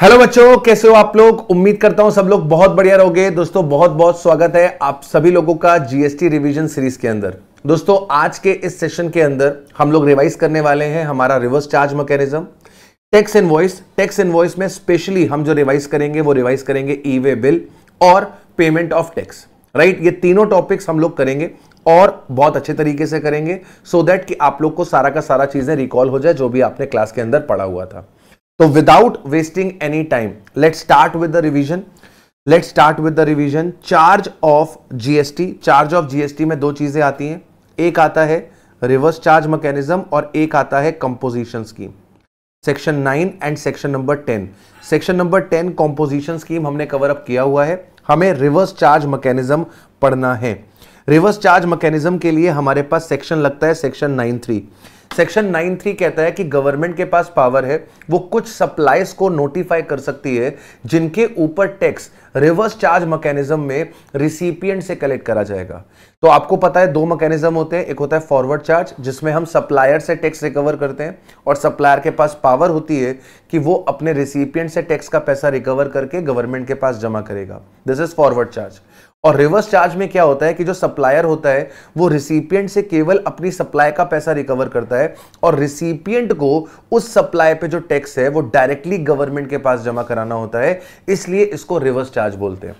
Hello बच्चों कैसे हो आप लोग उम्मीद करता हूं सब लोग बहुत बढ़िया रहोगे दोस्तों बहुत बहुत स्वागत है आप सभी लोगों का जीएसटी रिवीजन सीरीज के अंदर दोस्तों आज के इस सेशन के अंदर हम लोग रिवाइज करने वाले हैं हमारा reverse charge mechanism tax invoice tax invoice में स्पेशली हम जो रिवाइज करेंगे वो रिवाइज करेंगे ई वे बिल और पेमेंट ऑफ टैक्स राइट ये तीनों टॉपिक्स हम लोग करेंगे और बहुत अच्छे तरीके से करेंगे सो so दैट कि आप लोग को सारा का सारा चीजें रिकॉल हो जाए जो भी आपने क्लास के अंदर पढ़ा हुआ था तो without wasting any time let start with the revision let start with the revision charge of GST charge of GST में दो चीजें आती हैं एक आता है रिवर्स चार्ज मैकेनिज्म और एक आता है composition scheme section nine and section number ten section number ten composition scheme हमने कवर अप किया हुआ है हमें रिवर्स चार्ज मैकेनिज्म पढ़ना है रिवर्स चार्ज मैकेनिज्म के लिए हमारे पास सेक्शन लगता है सेक्शन नाइन थ्री सेक्शन 93 कहता है कि गवर्नमेंट के पास पावर है वो कुछ सप्लाईज को नोटिफाई कर सकती है जिनके ऊपर टैक्स रिवर्स चार्ज मैकेनिज्म में रिसिपियंट से कलेक्ट करा जाएगा तो आपको पता है दो मैकेनिज्म होते हैं एक होता है फॉरवर्ड चार्ज जिसमें हम सप्लायर से टैक्स रिकवर करते हैं और सप्लायर के पास पावर होती है कि वो अपने रिसिपियंट से टैक्स का पैसा रिकवर करके गवर्नमेंट के पास जमा करेगा दिस इज फॉरवर्ड चार्ज और रिवर्स चार्ज में क्या होता है कि जो सप्लायर होता है वो रिसिपियंट से केवल अपनी सप्लाई का पैसा रिकवर करता है और रिसिपियंट को उस सप्लाई पे जो टैक्स है वो डायरेक्टली गवर्नमेंट के पास जमा कराना होता है इसलिए इसको रिवर्स चार्ज बोलते हैं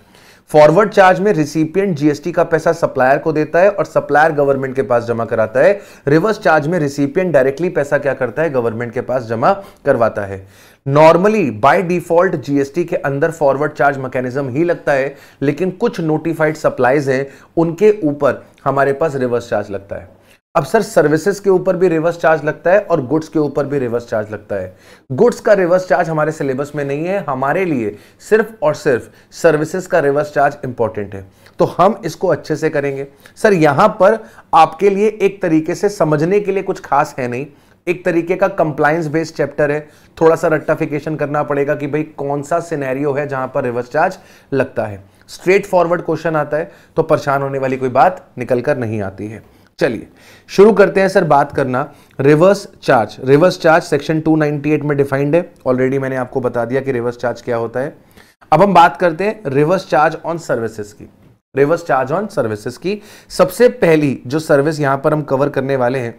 फॉरवर्ड चार्ज में रिसिपियंट जीएसटी का पैसा सप्लायर को देता है और सप्लायर गवर्नमेंट के पास जमा कराता है रिवर्स चार्ज में रिसिपियंट डायरेक्टली पैसा क्या करता है गवर्नमेंट के पास जमा करवाता है नॉर्मली बाय डिफॉल्ट जीएसटी के अंदर फॉरवर्ड चार्ज मैकेनिज्म ही लगता है लेकिन कुछ नोटिफाइड सप्लाईज हैं उनके ऊपर हमारे पास रिवर्स चार्ज लगता है अब सर सर्विसेज के ऊपर भी रिवर्स चार्ज लगता है और गुड्स के ऊपर भी रिवर्स चार्ज लगता है गुड्स का रिवर्स चार्ज हमारे सिलेबस में नहीं है हमारे लिए सिर्फ और सिर्फ सर्विसेज का रिवर्स चार्ज इंपॉर्टेंट है तो हम इसको अच्छे से करेंगे सर यहां पर आपके लिए एक तरीके से समझने के लिए कुछ खास है नहीं एक तरीके का कंप्लायंस बेस्ड चैप्टर है थोड़ा सा रट्टाफिकेशन करना पड़ेगा कि भाई कौन सा सिनेरियो है जहां पर रिवर्स चार्ज लगता है स्ट्रेट फॉरवर्ड क्वेश्चन आता है तो परेशान होने वाली कोई बात निकल कर नहीं आती है चलिए शुरू करते हैं सर बात करना reverse charge reverse charge section 298 में डिफाइंड है ऑलरेडी मैंने आपको बता दिया कि रिवर्स चार्ज क्या होता है अब हम बात करते हैं रिवर्स चार्ज ऑन सर्विसेज की रिवर्स चार्ज ऑन सर्विसेज की सबसे पहली जो सर्विस यहां पर हम कवर करने वाले हैं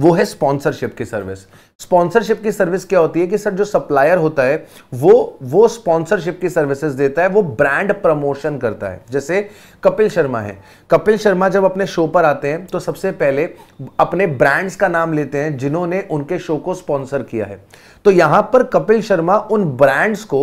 वो है स्पॉन्सरशिप की सर्विस स्पॉन्सरशिप की सर्विस क्या होती है कि सर जो सप्लायर होता है वो वो स्पॉन्सरशिप की सर्विसेज देता है वो ब्रांड प्रमोशन करता है जैसे कपिल शर्मा है कपिल शर्मा जब अपने शो पर आते हैं तो सबसे पहले अपने ब्रांड्स का नाम लेते हैं जिन्होंने उनके शो को स्पॉन्सर किया है तो यहां पर कपिल शर्मा उन ब्रांड्स को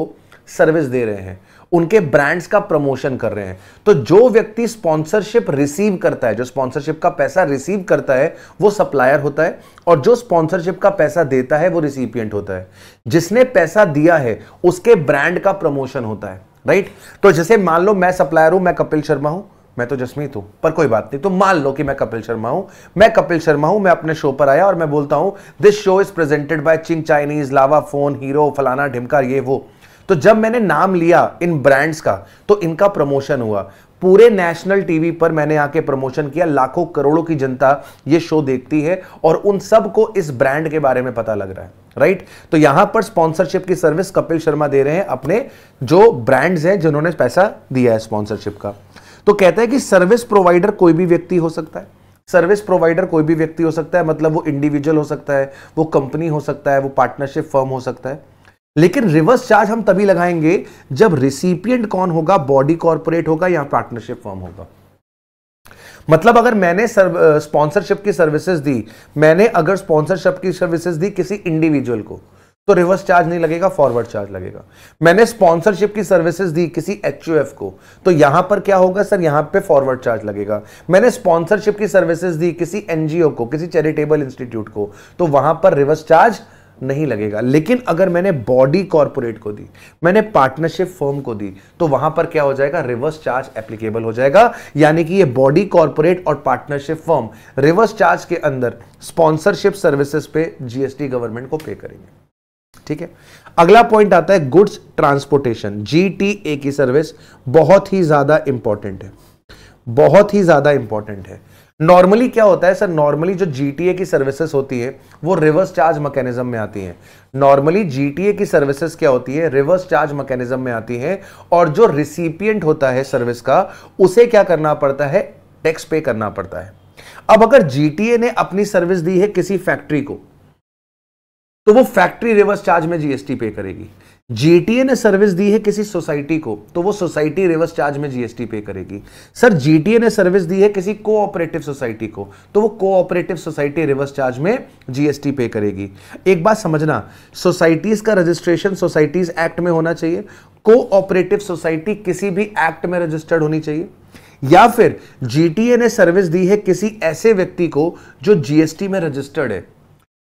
सर्विस दे रहे हैं उनके ब्रांड्स का प्रमोशन कर रहे हैं तो जो व्यक्ति स्पॉन्सरशिप रिसीव करता है जो स्पॉन्सरशिप का पैसा रिसीव करता है वो सप्लायर होता है और जो स्पॉन्सरशिप का पैसा देता है वो रिसिपियंट होता है जिसने पैसा दिया है उसके ब्रांड का प्रमोशन होता है राइट तो जैसे मान लो मैं सप्लायर हूं मैं कपिल शर्मा हूं मैं तो जसमीत हूं पर कोई बात नहीं तो मान लो कि मैं कपिल शर्मा हूं मैं कपिल शर्मा हूं मैं अपने शो पर आया और मैं बोलता हूं this show is presented by Ching Chinese Lava phone Hero फलाना ढिमका ये वो तो जब मैंने नाम लिया इन ब्रांड्स का तो इनका प्रमोशन हुआ पूरे नेशनल टीवी पर मैंने आके प्रमोशन किया लाखों करोड़ों की जनता ये शो देखती है और उन सब को इस ब्रांड के बारे में पता लग रहा है राइट तो यहां पर स्पॉन्सरशिप की सर्विस कपिल शर्मा दे रहे हैं अपने जो ब्रांड्स हैं जिन्होंने पैसा दिया है स्पॉन्सरशिप का तो कहता है कि सर्विस प्रोवाइडर कोई भी व्यक्ति हो सकता है सर्विस प्रोवाइडर कोई भी व्यक्ति हो सकता है मतलब वो इंडिविजुअल हो सकता है वो कंपनी हो सकता है वो पार्टनरशिप फर्म हो सकता है लेकिन रिवर्स चार्ज हम तभी लगाएंगे जब रिसिपियंट कौन होगा बॉडी कॉर्पोरेट होगा या पार्टनरशिप फॉर्म होगा मतलब अगर मैंने स्पॉन्सरशिप की सर्विसेज दी मैंने अगर स्पॉन्सरशिप की सर्विसेज दी किसी इंडिविजुअल को तो रिवर्स चार्ज नहीं लगेगा फॉरवर्ड चार्ज लगेगा मैंने स्पॉन्सरशिप की सर्विसेज दी किसी एच को तो यहां पर क्या होगा सर यहां पे फॉरवर्ड चार्ज लगेगा मैंने स्पॉन्सरशिप की सर्विसेज दी किसी एनजीओ को किसी चैरिटेबल इंस्टीट्यूट को तो वहां पर रिवर्स चार्ज नहीं लगेगा लेकिन अगर मैंने बॉडी कॉरपोरेट को दी मैंने पार्टनरशिप फर्म को दी तो वहां पर क्या हो जाएगा रिवर्स चार्ज एप्लीकेबल हो जाएगा यानी कि ये बॉडी कॉरपोरेट और पार्टनरशिप फर्म रिवर्स चार्ज के अंदर स्पॉन्सरशिप सर्विसेज पे जीएसटी गवर्नमेंट को पे करेंगे ठीक है अगला पॉइंट आता है गुड्स ट्रांसपोर्टेशन जी की सर्विस बहुत ही ज्यादा इंपॉर्टेंट है बहुत ही ज्यादा इंपॉर्टेंट है नॉर्मली क्या होता है सर नॉर्मली जो जीटीए की सर्विसेज होती है वो रिवर्स चार्ज मैकेनिज्म में आती है नॉर्मली जीटीए की सर्विसेज क्या होती है रिवर्स चार्ज मैकेनिज्म में आती है और जो रिसिपियंट होता है सर्विस का उसे क्या करना पड़ता है टैक्स पे करना पड़ता है अब अगर जीटीए ने अपनी सर्विस दी है किसी फैक्ट्री को तो वो फैक्ट्री रिवर्स चार्ज में जीएसटी पे करेगी जीटीए ने सर्विस दी है किसी सोसाइटी को तो वो सोसाइटी रिवर्स चार्ज में जीएसटी पे करेगी सर जीटीए ने सर्विस दी है किसी कोऑपरेटिव सोसाइटी को तो वो कोऑपरेटिव सोसाइटी रिवर्स चार्ज में जीएसटी पे करेगी एक बात समझना सोसाइटीज का रजिस्ट्रेशन सोसाइटीज एक्ट में होना चाहिए कोऑपरेटिव सोसाइटी किसी भी एक्ट में रजिस्टर्ड होनी चाहिए या फिर जीटीए ने सर्विस दी है किसी ऐसे व्यक्ति को जो जीएसटी में रजिस्टर्ड है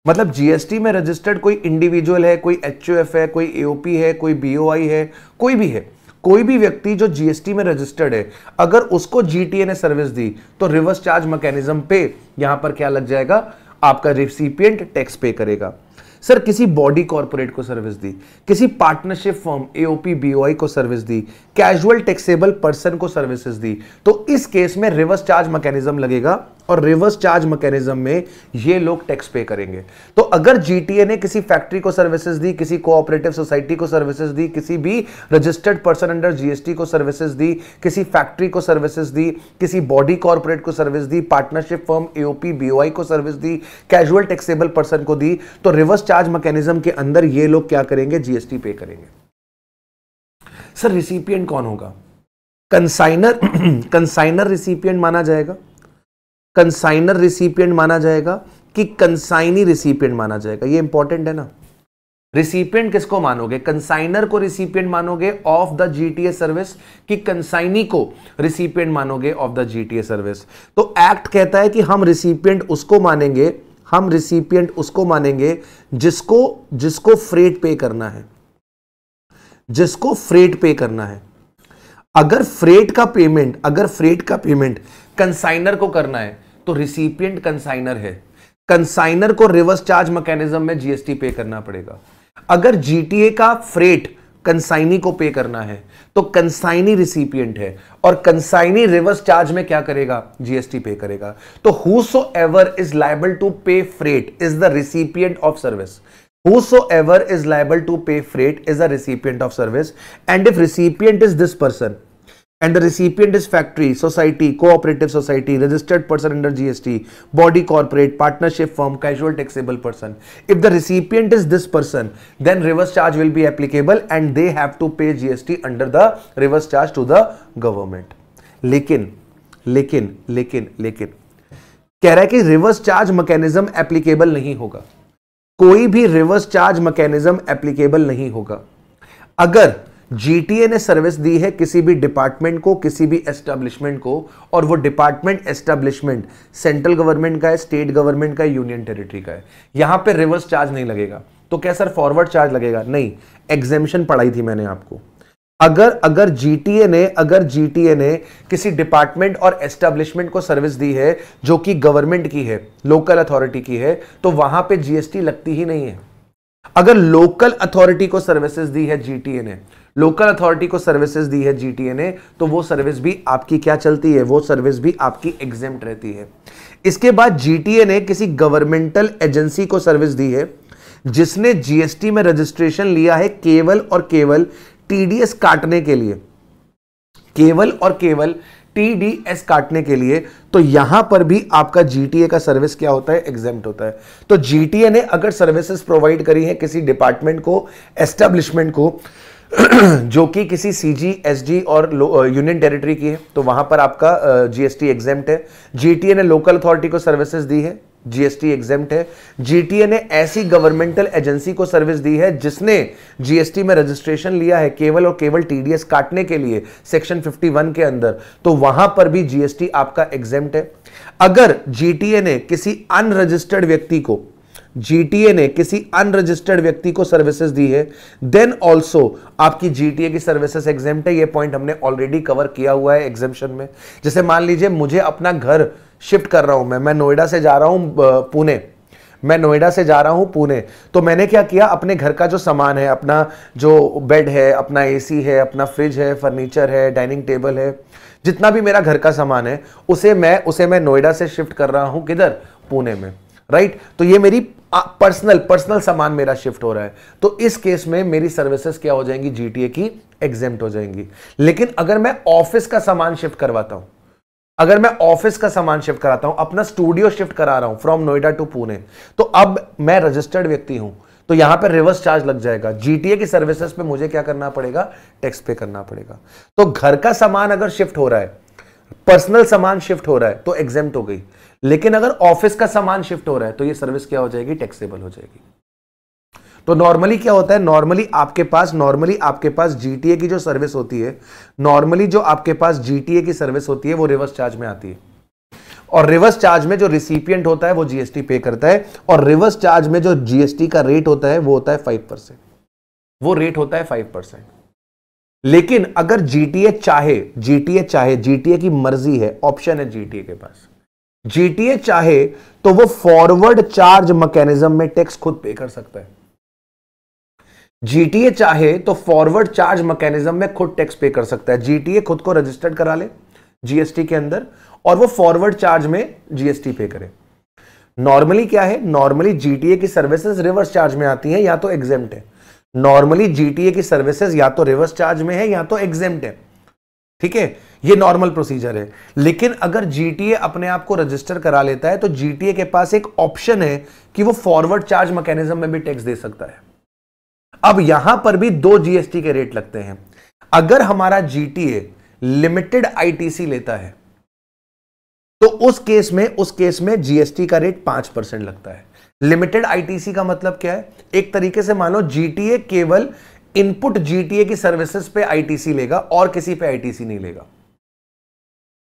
मतलब जीएसटी में रजिस्टर्ड कोई इंडिविजुअल है कोई एच है कोई एओपी है कोई बीओआई है कोई भी है कोई भी व्यक्ति जो जीएसटी में रजिस्टर्ड है अगर उसको जीटीए ने सर्विस दी तो रिवर्स चार्ज मैकेनिज्म पे यहां पर क्या लग जाएगा आपका रिसिपियंट टैक्स पे करेगा सर किसी बॉडी कॉर्पोरेट को सर्विस दी किसी पार्टनरशिप फर्म एओपी बीओआई को सर्विस दी कैजुअल टैक्सेबल पर्सन को सर्विसेज दी तो इस केस में रिवर्स चार्ज मैकेनिज्म लगेगा और रिवर्स चार्ज मैकेनिज्म में ये लोग टैक्स पे करेंगे तो अगर जीटीए ने किसी फैक्ट्री को सर्विसेज दी किसी कोऑपरेटिव सोसाइटी को सर्विसेज दी किसी भी रजिस्टर्ड पर्सन अंडर जीएसटी को सर्विसेज दी किसी फैक्ट्री को सर्विसेज दी किसी बॉडी कॉर्पोरेट को सर्विस दी पार्टनरशिप फर्म एओपी बीओआई को सर्विस दी कैजुअल टैक्सेबल पर्सन को दी तो रिवर्स चार्ज मैकेनिज्म के अंदर ये लोग क्या करेंगे जीएसटी पे करेंगे सर रिसिपियंट कौन होगा कंसाइनर कंसाइनर रिसिपियंट माना जाएगा कंसाइनर रिसिपियंट माना जाएगा कि कंसाइनी रिसिपियंट माना जाएगा ये इंपॉर्टेंट है ना रिसिपियंट किसको मानोगे कंसाइनर को रिसिपियंट मानोगे ऑफ द जीटीए सर्विस कि कंसाइनी को रिसिपियंट मानोगे ऑफ द जीटीए सर्विस तो एक्ट कहता है कि हम रिसिपियंट उसको मानेंगे हम रिसिपियंट उसको मानेंगे जिसको जिसको फ्रेट पे करना है जिसको फ्रेट पे करना है अगर फ्रेट का पेमेंट अगर फ्रेट का पेमेंट कंसाइनर को करना है तो रिसिपियंट कंसाइनर है कंसाइनर को रिवर्स चार्ज मैकेनिज्म में जीएसटी पे करना पड़ेगा अगर जीटीए का फ्रेट कंसाइनी को पे करना है तो कंसाइनी रिसिपियंट है और कंसाइनी रिवर्स चार्ज में क्या करेगा जीएसटी पे करेगा तो whosoever is liable to pay freight is the recipient of service whosoever is liable to pay freight is a recipient of service and if recipient is this person and the recipient is factory, society, cooperative society, registered person under GST, body corporate, partnership firm, casual taxable person. If the recipient is this person, then reverse charge will be applicable and they have to pay GST under the reverse charge to the government. lekin lekin lekin lekin keh raha hai ki reverse charge mechanism applicable nahi hoga koi bhi reverse charge mechanism applicable nahi hoga agar GTA ने service दी है किसी भी department को किसी भी establishment को और वो डिपार्टमेंट एस्टेब्लिशमेंट सेंट्रल गवर्नमेंट का है स्टेट गवर्नमेंट का है यूनियन टेरिटरी का है यहां पे रिवर्स चार्ज नहीं लगेगा तो क्या सर फॉरवर्ड चार्ज लगेगा नहीं एग्जेम्पन पढ़ाई थी मैंने आपको अगर अगर जीटीए ने अगर जीटीए ने किसी डिपार्टमेंट और एस्टेब्लिशमेंट को सर्विस दी है जो कि गवर्नमेंट की है लोकल अथॉरिटी की है तो वहां पे जीएसटी लगती ही नहीं है अगर लोकल अथॉरिटी को सर्विसेज दी है जीटीए ने लोकल अथॉरिटी को सर्विसेज दी है जीटीए ने तो वो सर्विस भी आपकी क्या चलती है वो सर्विस भी आपकी एग्जाम रहती है इसके बाद जी ने किसी गवर्नमेंटल एजेंसी को सर्विस दी है जिसने जीएसटी में रजिस्ट्रेशन लिया है केवल और केवल टीडीएस काटने के लिए केवल और केवल टीडीएस काटने के लिए तो यहां पर भी आपका जीटीए का सर्विस क्या होता है एग्जाम होता है तो जीटीए ने अगर सर्विसेज प्रोवाइड करी है किसी डिपार्टमेंट को एस्टेब्लिशमेंट को जो कि किसी सी जी एस जी और यूनियन टेरिटरी uh, की है तो वहां पर आपका जीएसटी uh, एग्जेम्ट है जीटीए ने लोकल अथॉरिटी को सर्विसेज दी है जीएसटी एग्जेम्प्ट है जीटीए ने ऐसी गवर्नमेंटल एजेंसी को सर्विस दी है जिसने जीएसटी में रजिस्ट्रेशन लिया है केवल और केवल टीडीएस काटने के लिए सेक्शन 51 के अंदर तो वहां पर भी जीएसटी आपका एग्जेम्प्ट है अगर जीटीए ने किसी अनरजिस्टर्ड व्यक्ति को जीटीए ने किसी अनरजिस्टर्ड व्यक्ति को सर्विसेज दी है देन ऑल्सो आपकी जीटीए की सर्विसेज एग्जेम्प्ट है ये पॉइंट हमने ऑलरेडी कवर किया हुआ है एग्जेम्पन में जैसे मान लीजिए मुझे अपना घर शिफ्ट कर रहा हूं मैं मैं नोएडा से जा रहा हूं पुणे मैं नोएडा से जा रहा हूं पुणे तो मैंने क्या किया अपने घर का जो सामान है अपना जो बेड है अपना एसी है अपना फ्रिज है फर्नीचर है डाइनिंग टेबल है जितना भी मेरा घर का सामान है उसे मैं उसे मैं नोएडा से शिफ्ट कर रहा हूं किधर पुणे में राइट तो ये मेरी पर्सनल पर्सनल सामान मेरा शिफ्ट हो रहा है तो इस केस में मेरी सर्विसेज क्या हो जाएंगी जीटीए की एग्जेम्प्ट हो जाएंगी लेकिन अगर मैं ऑफिस का सामान शिफ्ट करवाता हूं अगर मैं ऑफिस का सामान शिफ्ट कराता हूं अपना स्टूडियो शिफ्ट करा रहा हूं फ्रॉम नोएडा टू पुणे तो अब मैं रजिस्टर्ड व्यक्ति हूं तो यहां पर रिवर्स चार्ज लग जाएगा जीटीए की सर्विसेज पे मुझे क्या करना पड़ेगा टैक्स पे करना पड़ेगा तो घर का सामान अगर शिफ्ट हो रहा है पर्सनल सामान शिफ्ट हो रहा है तो एग्जाम हो गई लेकिन अगर ऑफिस का सामान शिफ्ट हो रहा है तो ये सर्विस क्या हो जाएगी टैक्सेबल हो जाएगी तो नॉर्मली क्या होता है नॉर्मली आपके पास नॉर्मली आपके पास जीटीए की जो सर्विस होती है नॉर्मली जो आपके पास जीटीए की सर्विस होती है वो रिवर्स चार्ज में आती है और रिवर्स चार्ज में जो रिसिपियंट होता है वो जीएसटी पे करता है और रिवर्स चार्ज में जो जीएसटी का रेट होता है वो होता है फाइव परसेंट वो रेट होता है फाइव परसेंट लेकिन अगर जीटीए चाहे जीटीए चाहे जीटीए की मर्जी है ऑप्शन है जीटीए के पास जीटीए चाहे तो वो फॉरवर्ड चार्ज मैकेनिज्म में टैक्स खुद पे कर सकता है जीटीए चाहे तो फॉरवर्ड चार्ज मैकेनिज्म में खुद टैक्स पे कर सकता है जीटीए खुद को रजिस्टर्ड करा ले जीएसटी के अंदर और वो फॉरवर्ड चार्ज में जीएसटी पे करे नॉर्मली क्या है नॉर्मली जीटीए की सर्विसेज रिवर्स चार्ज में आती है या तो एग्जेम्प्ट है नॉर्मली जीटीए की सर्विसेज या तो रिवर्स चार्ज में है या तो एग्जेम्प्ट है ठीक है ये नॉर्मल प्रोसीजर है लेकिन अगर जीटीए अपने आप को रजिस्टर करा लेता है तो जीटीए के पास एक ऑप्शन है कि वो फॉरवर्ड चार्ज मैकेनिज्म में भी टैक्स दे सकता है अब यहां पर भी दो जीएसटी के रेट लगते हैं अगर हमारा जीटीए लिमिटेड आईटीसी लेता है तो उस केस में उस केस में जीएसटी का रेट पांच परसेंट लगता है लिमिटेड आईटीसी का मतलब क्या है एक तरीके से मानो जीटीए केवल इनपुट जीटीए की सर्विसेज पे आईटीसी लेगा और किसी पे आईटीसी नहीं लेगा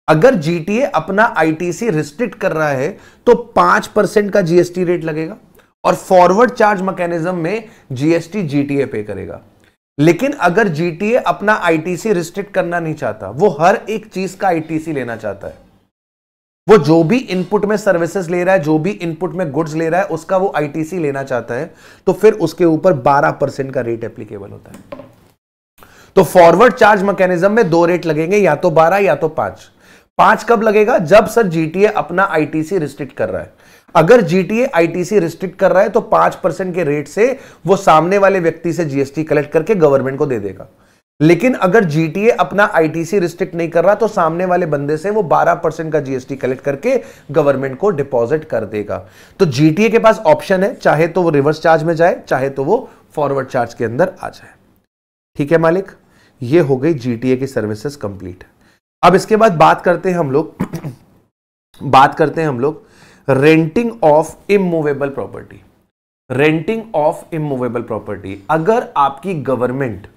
अगर जीटीए अपना आईटीसी रिस्ट्रिक्ट कर रहा है तो पांच परसेंट का जीएसटी रेट लगेगा और फॉरवर्ड चार्ज मैकेनिज्म में जीएसटी जीटीए पे करेगा लेकिन अगर जीटीए अपना आईटीसी रिस्ट्रिक्ट करना नहीं चाहता वो हर एक चीज का आईटीसी लेना चाहता है वो जो भी इनपुट में सर्विसेज ले रहा है जो भी इनपुट में गुड्स ले रहा है उसका वो आईटीसी लेना चाहता है तो फिर उसके ऊपर 12 परसेंट का रेट एप्लीकेबल होता है तो फॉरवर्ड चार्ज मैकेनिज्म में दो रेट लगेंगे या तो 12 या तो 5 पांच कब लगेगा जब सर जीटीए अपना आईटीसी रिस्ट्रिक्ट कर रहा है अगर जीटीए आईटीसी रिस्ट्रिक्ट कर रहा है तो पांच परसेंट के रेट से वो सामने वाले व्यक्ति से जीएसटी कलेक्ट करके गवर्नमेंट को दे देगा लेकिन अगर जीटीए अपना आईटीसी रिस्ट्रिक्ट नहीं कर रहा तो सामने वाले बंदे से वो 12 परसेंट का जीएसटी कलेक्ट करके गवर्नमेंट को डिपॉजिट कर देगा तो जीटीए के पास ऑप्शन है चाहे तो वो रिवर्स चार्ज में जाए चाहे तो वो फॉरवर्ड चार्ज के अंदर आ जाए ठीक है मालिक ये हो गई जीटीए की सर्विसेस कंप्लीट अब इसके बाद बात करते हैं हम लोग बात करते हैं हम लोग renting of immovable property renting of immovable property अगर आपकी government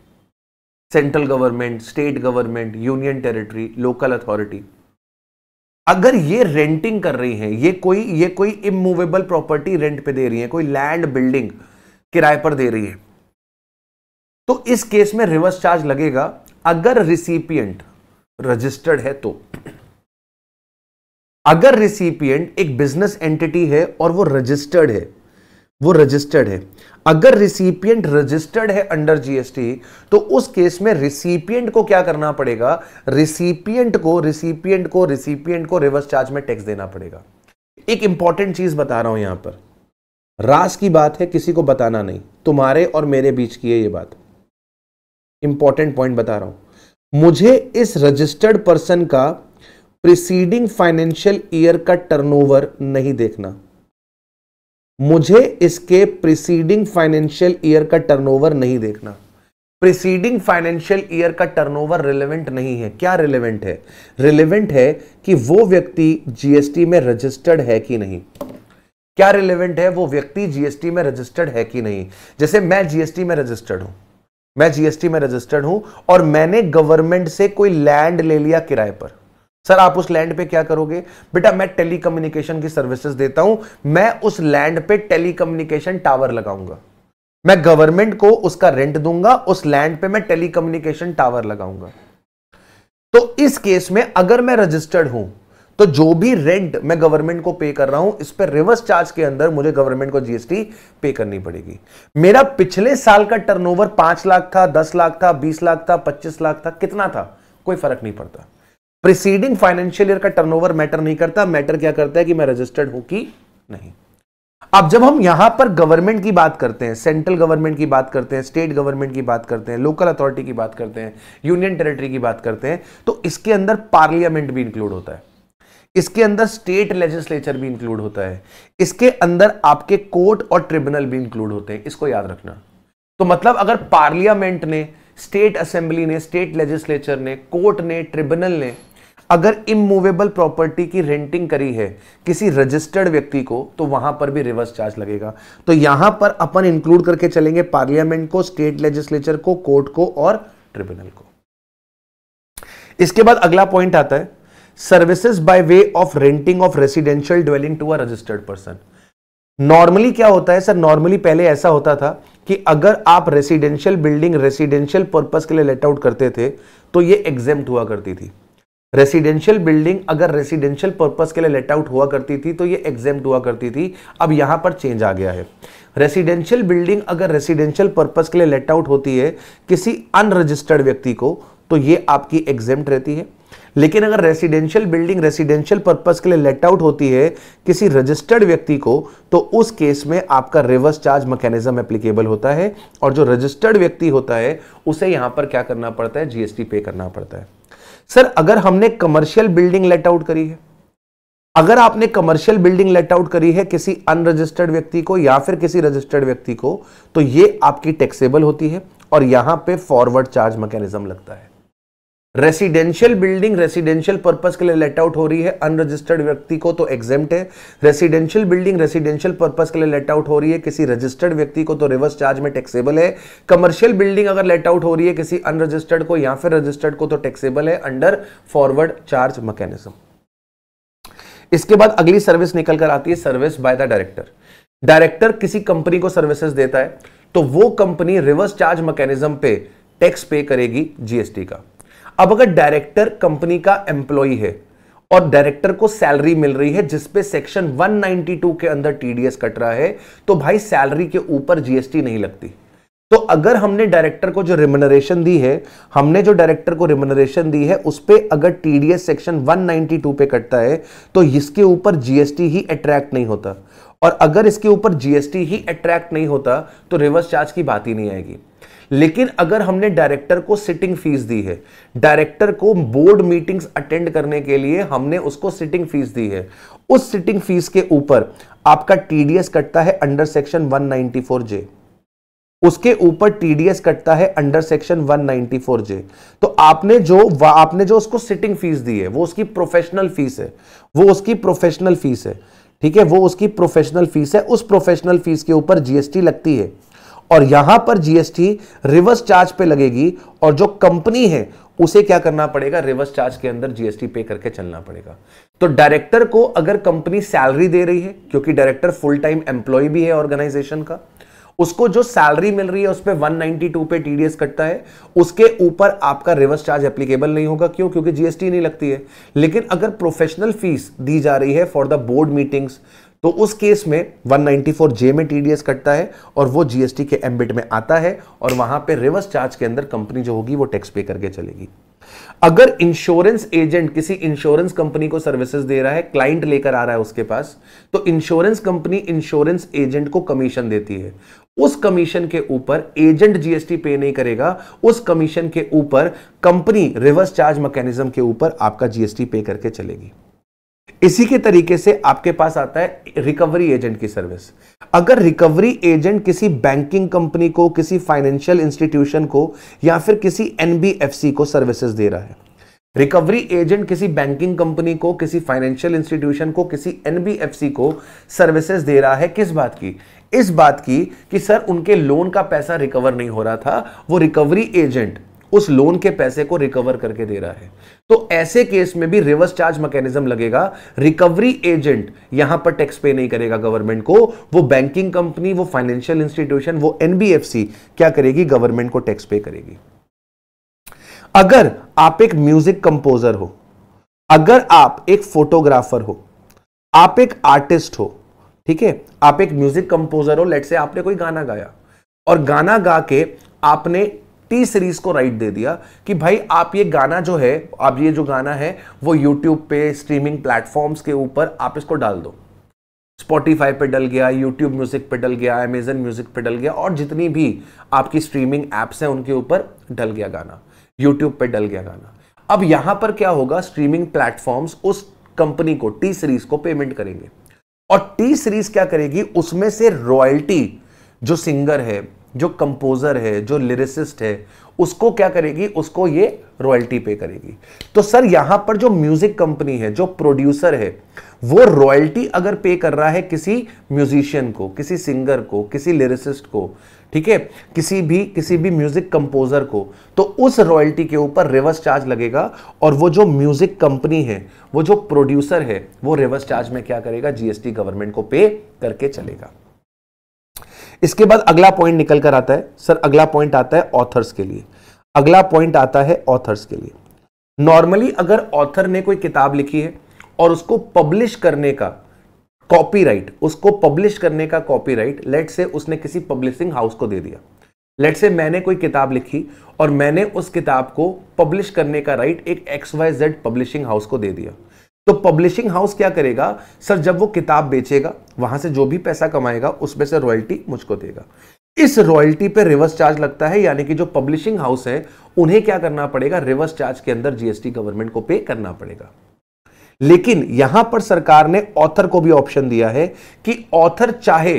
central government state government union territory local authority अगर ये रेंटिंग कर रही है ये कोई ये कोई इमूवेबल प्रॉपर्टी रेंट पे दे रही है कोई लैंड बिल्डिंग किराए पर दे रही है तो इस केस में रिवर्स चार्ज लगेगा अगर रिसिपियंट रजिस्टर्ड है तो अगर रिसिपियंट एक बिजनेस एंटिटी है और वो रजिस्टर्ड है वो रजिस्टर्ड है अगर रिसिपियंट रजिस्टर्ड है अंडर जीएसटी तो उस केस में रिसिपियंट को क्या करना पड़ेगा रिसिपियंट को रिसिपियंट को रिसिपियंट को रिवर्स चार्ज में टैक्स देना पड़ेगा एक इंपॉर्टेंट चीज बता रहा हूं यहां पर रास की बात है किसी को बताना नहीं तुम्हारे और मेरे बीच की है ये बात इंपॉर्टेंट पॉइंट बता रहा हूं मुझे इस रजिस्टर्ड पर्सन का प्रिसीडिंग फाइनेंशियल ईयर का टर्नओवर नहीं देखना मुझे इसके प्रिसीडिंग फाइनेंशियल ईयर का टर्नओवर नहीं देखना प्रिसीडिंग फाइनेंशियल ईयर का टर्नओवर रिलेवेंट नहीं है क्या रिलेवेंट है रिलेवेंट है कि वो व्यक्ति जीएसटी में रजिस्टर्ड है कि नहीं क्या रिलेवेंट है वो व्यक्ति जीएसटी में रजिस्टर्ड है कि नहीं जैसे मैं जीएसटी में रजिस्टर्ड हूं मैं जीएसटी में रजिस्टर्ड हूं और मैंने गवर्नमेंट से कोई लैंड ले लिया किराए पर सर आप उस लैंड पे क्या करोगे बेटा मैं टेलीकम्युनिकेशन की सर्विसेज देता हूं मैं उस लैंड पे टेलीकम्युनिकेशन टावर लगाऊंगा मैं गवर्नमेंट को उसका रेंट दूंगा उस लैंड पे मैं टेलीकम्युनिकेशन टावर लगाऊंगा तो इस केस में अगर मैं रजिस्टर्ड हूं तो जो भी रेंट मैं गवर्नमेंट को पे कर रहा हूं इस पर रिवर्स चार्ज के अंदर मुझे गवर्नमेंट को जीएसटी पे करनी पड़ेगी मेरा पिछले साल का टर्नओवर पांच लाख था दस लाख था बीस लाख था पच्चीस लाख था कितना था कोई फर्क नहीं पड़ता प्रिसीडिंग फाइनेंशियल ईयर का टर्नओवर मैटर नहीं करता मैटर क्या करता है कि मैं रजिस्टर्ड हूं कि नहीं अब जब हम यहां पर गवर्नमेंट की बात करते हैं सेंट्रल गवर्नमेंट की बात करते हैं स्टेट गवर्नमेंट की बात करते हैं लोकल अथॉरिटी की बात करते हैं यूनियन टेरिटरी की बात करते हैं तो इसके अंदर पार्लियामेंट भी इंक्लूड होता है इसके अंदर स्टेट लेजिस्लेचर भी इंक्लूड होता है इसके अंदर आपके कोर्ट और ट्रिब्यूनल भी इंक्लूड होते हैं इसको याद रखना तो मतलब अगर पार्लियामेंट ने स्टेट असेंबली ने स्टेट लेजिस्लेचर ने कोर्ट ने ट्रिब्यूनल ने अगर इमूवेबल प्रॉपर्टी की रेंटिंग करी है किसी रजिस्टर्ड व्यक्ति को तो वहां पर भी रिवर्स चार्ज लगेगा तो यहां पर अपन इंक्लूड करके चलेंगे पार्लियामेंट को स्टेट लेजिस्लेचर को कोर्ट को और ट्रिब्यूनल को इसके बाद अगला पॉइंट आता है services by way of renting of residential dwelling to a registered person normally क्या होता है सर नॉर्मली पहले ऐसा होता था कि अगर आप रेसिडेंशियल बिल्डिंग रेसिडेंशियल पर्पस के लिए लेट आउट करते थे तो ये एग्जेम्प्ट हुआ करती थी रेसिडेंशियल बिल्डिंग अगर रेसिडेंशियल पर्पस के लिए लेट आउट हुआ करती थी तो ये एग्जेम हुआ करती थी अब यहां पर चेंज आ गया है रेसिडेंशियल बिल्डिंग अगर रेसिडेंशियल पर्पस के लिए लेट आउट होती है किसी अनरजिस्टर्ड व्यक्ति को तो ये आपकी एग्जेम रहती है लेकिन अगर रेसिडेंशियल बिल्डिंग रेसिडेंशियल पर्पस के लिए लेट आउट होती है किसी रजिस्टर्ड व्यक्ति को तो उस केस में आपका रिवर्स चार्ज मैकेनिज्म एप्लीकेबल होता है और जो रजिस्टर्ड व्यक्ति होता है उसे यहां पर क्या करना पड़ता है जीएसटी पे करना पड़ता है सर अगर हमने कमर्शियल बिल्डिंग लेट आउट करी है अगर आपने कमर्शियल बिल्डिंग लेट आउट करी है किसी अनरजिस्टर्ड व्यक्ति को या फिर किसी रजिस्टर्ड व्यक्ति को तो ये आपकी टैक्सेबल होती है और यहां पे फॉरवर्ड चार्ज मैकेनिज्म लगता है रेसिडेंशियल बिल्डिंग रेसिडेंशियल पर्पज के लिए लेट आउट हो रही है अनरजिस्टर्ड व्यक्ति को तो एग्जेम्प्ट है रेसिडेंशियल बिल्डिंग रेसिडेंशियल पर्पज के लिए लेट आउट हो रही है किसी रजिस्टर्ड व्यक्ति को तो रिवर्स चार्ज में टैक्सेबल है कमर्शियल बिल्डिंग अगर लेट आउट हो रही है किसी अनरजिस्टर्ड को या फिर रजिस्टर्ड को तो टैक्सेबल है अंडर फॉरवर्ड चार्ज मैकेनिज्म इसके बाद अगली सर्विस निकल कर आती है service by the director director किसी कंपनी को सर्विसेज देता है तो वो कंपनी रिवर्स चार्ज मैकेनिज्म पे टैक्स पे करेगी जीएसटी का अब अगर डायरेक्टर कंपनी का एम्प्लॉय है और डायरेक्टर को सैलरी मिल रही है जिसपे सेक्शन 192 के अंदर टीडीएस कट रहा है तो भाई सैलरी के ऊपर जीएसटी नहीं लगती तो अगर हमने डायरेक्टर को जो रिमनरेशन दी है हमने जो डायरेक्टर को रिमनरेशन दी है उस पर अगर टीडीएस सेक्शन 192 पे कटता है तो इसके ऊपर जीएसटी ही अट्रैक्ट नहीं होता और अगर इसके ऊपर जीएसटी ही अट्रैक्ट नहीं होता तो रिवर्स चार्ज की बात ही नहीं आएगी लेकिन अगर हमने डायरेक्टर को सिटिंग फीस दी है डायरेक्टर को बोर्ड मीटिंग्स अटेंड करने के लिए हमने उसको सिटिंग फीस दी है उस सिटिंग फीस के ऊपर आपका टीडीएस कटता है अंडर सेक्शन 194 जे उसके ऊपर टीडीएस कटता है अंडर सेक्शन 194 जे तो आपने जो आपने जो उसको सिटिंग फीस दी है वो उसकी प्रोफेशनल फीस है वो उसकी प्रोफेशनल फीस है ठीक है वो उसकी प्रोफेशनल फीस है उस प्रोफेशनल फीस के ऊपर जीएसटी लगती है और यहां पर जीएसटी रिवर्स चार्ज पे लगेगी और जो कंपनी है उसे क्या करना पड़ेगा रिवर्स चार्ज के अंदर जीएसटी पे करके चलना पड़ेगा तो डायरेक्टर को अगर कंपनी सैलरी दे रही है क्योंकि डायरेक्टर फुल टाइम एम्प्लॉय भी है ऑर्गेनाइजेशन का उसको जो सैलरी मिल रही है उस पर वन पे टीडीएस कटता है उसके ऊपर आपका रिवर्स चार्ज एप्लीकेबल नहीं होगा क्यों क्योंकि जीएसटी नहीं लगती है लेकिन अगर प्रोफेशनल फीस दी जा रही है फॉर द बोर्ड मीटिंग्स तो उस केस में 194 जे में टीडीएस कटता है और वो जीएसटी के एमबिट में आता है और वहां पे रिवर्स चार्ज के अंदर कंपनी जो होगी वो टैक्स पे करके चलेगी अगर इंश्योरेंस एजेंट किसी इंश्योरेंस कंपनी को सर्विसेज दे रहा है क्लाइंट लेकर आ रहा है उसके पास तो इंश्योरेंस कंपनी इंश्योरेंस एजेंट को कमीशन देती है उस कमीशन के ऊपर एजेंट जीएसटी पे नहीं करेगा उस कमीशन के ऊपर कंपनी रिवर्स चार्ज मैकेनिज्म के ऊपर आपका जीएसटी पे करके चलेगी इसी के तरीके से आपके पास आता है रिकवरी एजेंट की सर्विस अगर रिकवरी एजेंट किसी बैंकिंग कंपनी को किसी फाइनेंशियल इंस्टीट्यूशन को या फिर किसी एनबीएफसी को सर्विसेज दे रहा है रिकवरी एजेंट किसी बैंकिंग कंपनी को किसी फाइनेंशियल इंस्टीट्यूशन को किसी एनबीएफसी को सर्विसेज दे रहा है किस बात की इस बात की कि सर उनके लोन का पैसा रिकवर नहीं हो रहा था वो रिकवरी एजेंट उस लोन के पैसे को रिकवर करके दे रहा है तो ऐसे केस में भी रिवर्स चार्ज मैकेनिज्म लगेगा रिकवरी एजेंट यहां पर टैक्स पे नहीं करेगा गवर्नमेंट को वो बैंकिंग कंपनी वो फाइनेंशियल इंस्टीट्यूशन वो एनबीएफसी क्या करेगी गवर्नमेंट को टैक्स पे करेगी अगर आप एक म्यूजिक कंपोजर हो अगर आप एक फोटोग्राफर हो आप एक आर्टिस्ट हो ठीक है आप एक म्यूजिक कंपोजर हो लेट से आपने कोई गाना गाया और गाना गा के आपने टी सीरीज को राइट दे दिया कि भाई आप ये गाना जो है आप ये जो गाना है वो यूट्यूब पे स्ट्रीमिंग प्लेटफॉर्म्स के ऊपर आप इसको डाल दो स्पॉटिफाई पे डल गया यूट्यूब म्यूजिक पे डल गया अमेजन म्यूजिक पे डल गया और जितनी भी आपकी स्ट्रीमिंग एप्स हैं उनके ऊपर डल गया गाना यूट्यूब पे डल गया गाना अब यहां पर क्या होगा स्ट्रीमिंग प्लेटफॉर्म्स उस कंपनी को टी सीरीज को पेमेंट करेंगे और टी सीरीज क्या करेगी उसमें से रॉयल्टी जो सिंगर है जो कंपोजर है जो लिरिसिस्ट है उसको क्या करेगी उसको ये रॉयल्टी पे करेगी तो सर यहां पर जो म्यूजिक कंपनी है जो प्रोड्यूसर है वो रॉयल्टी अगर पे कर रहा है किसी म्यूजिशियन को किसी सिंगर को किसी लिरिसिस्ट को ठीक है किसी भी किसी भी म्यूजिक कंपोजर को तो उस रॉयल्टी के ऊपर रिवर्स चार्ज लगेगा और वो जो म्यूजिक कंपनी है वो जो प्रोड्यूसर है वो रिवर्स चार्ज में क्या करेगा जीएसटी गवर्नमेंट को पे करके चलेगा इसके बाद अगला पॉइंट निकल कर आता है सर अगला पॉइंट आता है ऑथर्स के लिए अगला पॉइंट आता है ऑथर्स के लिए नॉर्मली अगर ऑथर ने कोई किताब लिखी है और उसको पब्लिश करने का कॉपीराइट उसको पब्लिश करने का कॉपीराइट लेट से उसने किसी पब्लिशिंग हाउस को दे दिया लेट से मैंने कोई किताब लिखी और मैंने उस किताब को पब्लिश करने का राइट एक X Y Z publishing house को दे दिया तो पब्लिशिंग हाउस क्या करेगा सर जब वो किताब बेचेगा वहां से जो भी पैसा कमाएगा उसमें से रॉयल्टी मुझको देगा इस रॉयल्टी पे रिवर्स चार्ज लगता है यानी कि जो पब्लिशिंग हाउस है उन्हें क्या करना पड़ेगा रिवर्स चार्ज के अंदर जीएसटी गवर्नमेंट को पे करना पड़ेगा लेकिन यहां पर सरकार ने ऑथर को भी ऑप्शन दिया है कि ऑथर चाहे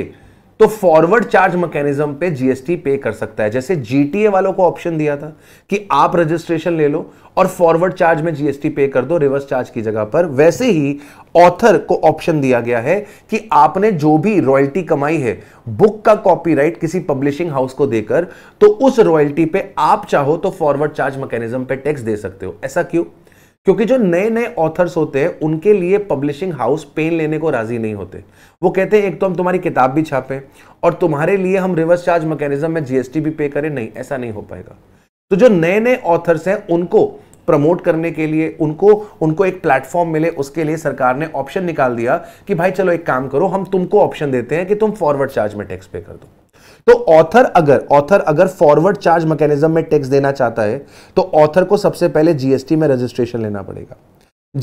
तो फॉरवर्ड चार्ज मैकेनिज्म पे जीएसटी पे कर सकता है जैसे जीटीए वालों को ऑप्शन दिया था कि आप रजिस्ट्रेशन ले लो और फॉरवर्ड चार्ज में जीएसटी पे कर दो रिवर्स चार्ज की जगह पर वैसे ही ऑथर को ऑप्शन दिया गया है कि आपने जो भी रॉयल्टी कमाई है बुक का कॉपीराइट किसी पब्लिशिंग हाउस को देकर तो उस रॉयल्टी पे आप चाहो तो फॉरवर्ड चार्ज मैकेनिज्म पे टैक्स दे सकते हो ऐसा क्यों क्योंकि जो नए नए ऑथर्स होते हैं उनके लिए पब्लिशिंग हाउस पेन लेने को राजी नहीं होते वो कहते हैं एक तो हम तुम्हारी किताब भी छापें और तुम्हारे लिए हम रिवर्स चार्ज मैकेनिज्म में जीएसटी भी पे करें नहीं ऐसा नहीं हो पाएगा तो जो नए नए ऑथर्स हैं उनको प्रमोट करने के लिए उनको उनको एक प्लेटफॉर्म मिले उसके लिए सरकार ने ऑप्शन निकाल दिया कि भाई चलो एक काम करो हम तुमको ऑप्शन देते हैं कि तुम फॉरवर्ड चार्ज में टैक्स पे कर दो तो ऑथर अगर ऑथर अगर फॉरवर्ड चार्ज मैकेनिज्म में टैक्स देना चाहता है तो ऑथर को सबसे पहले जीएसटी में रजिस्ट्रेशन लेना पड़ेगा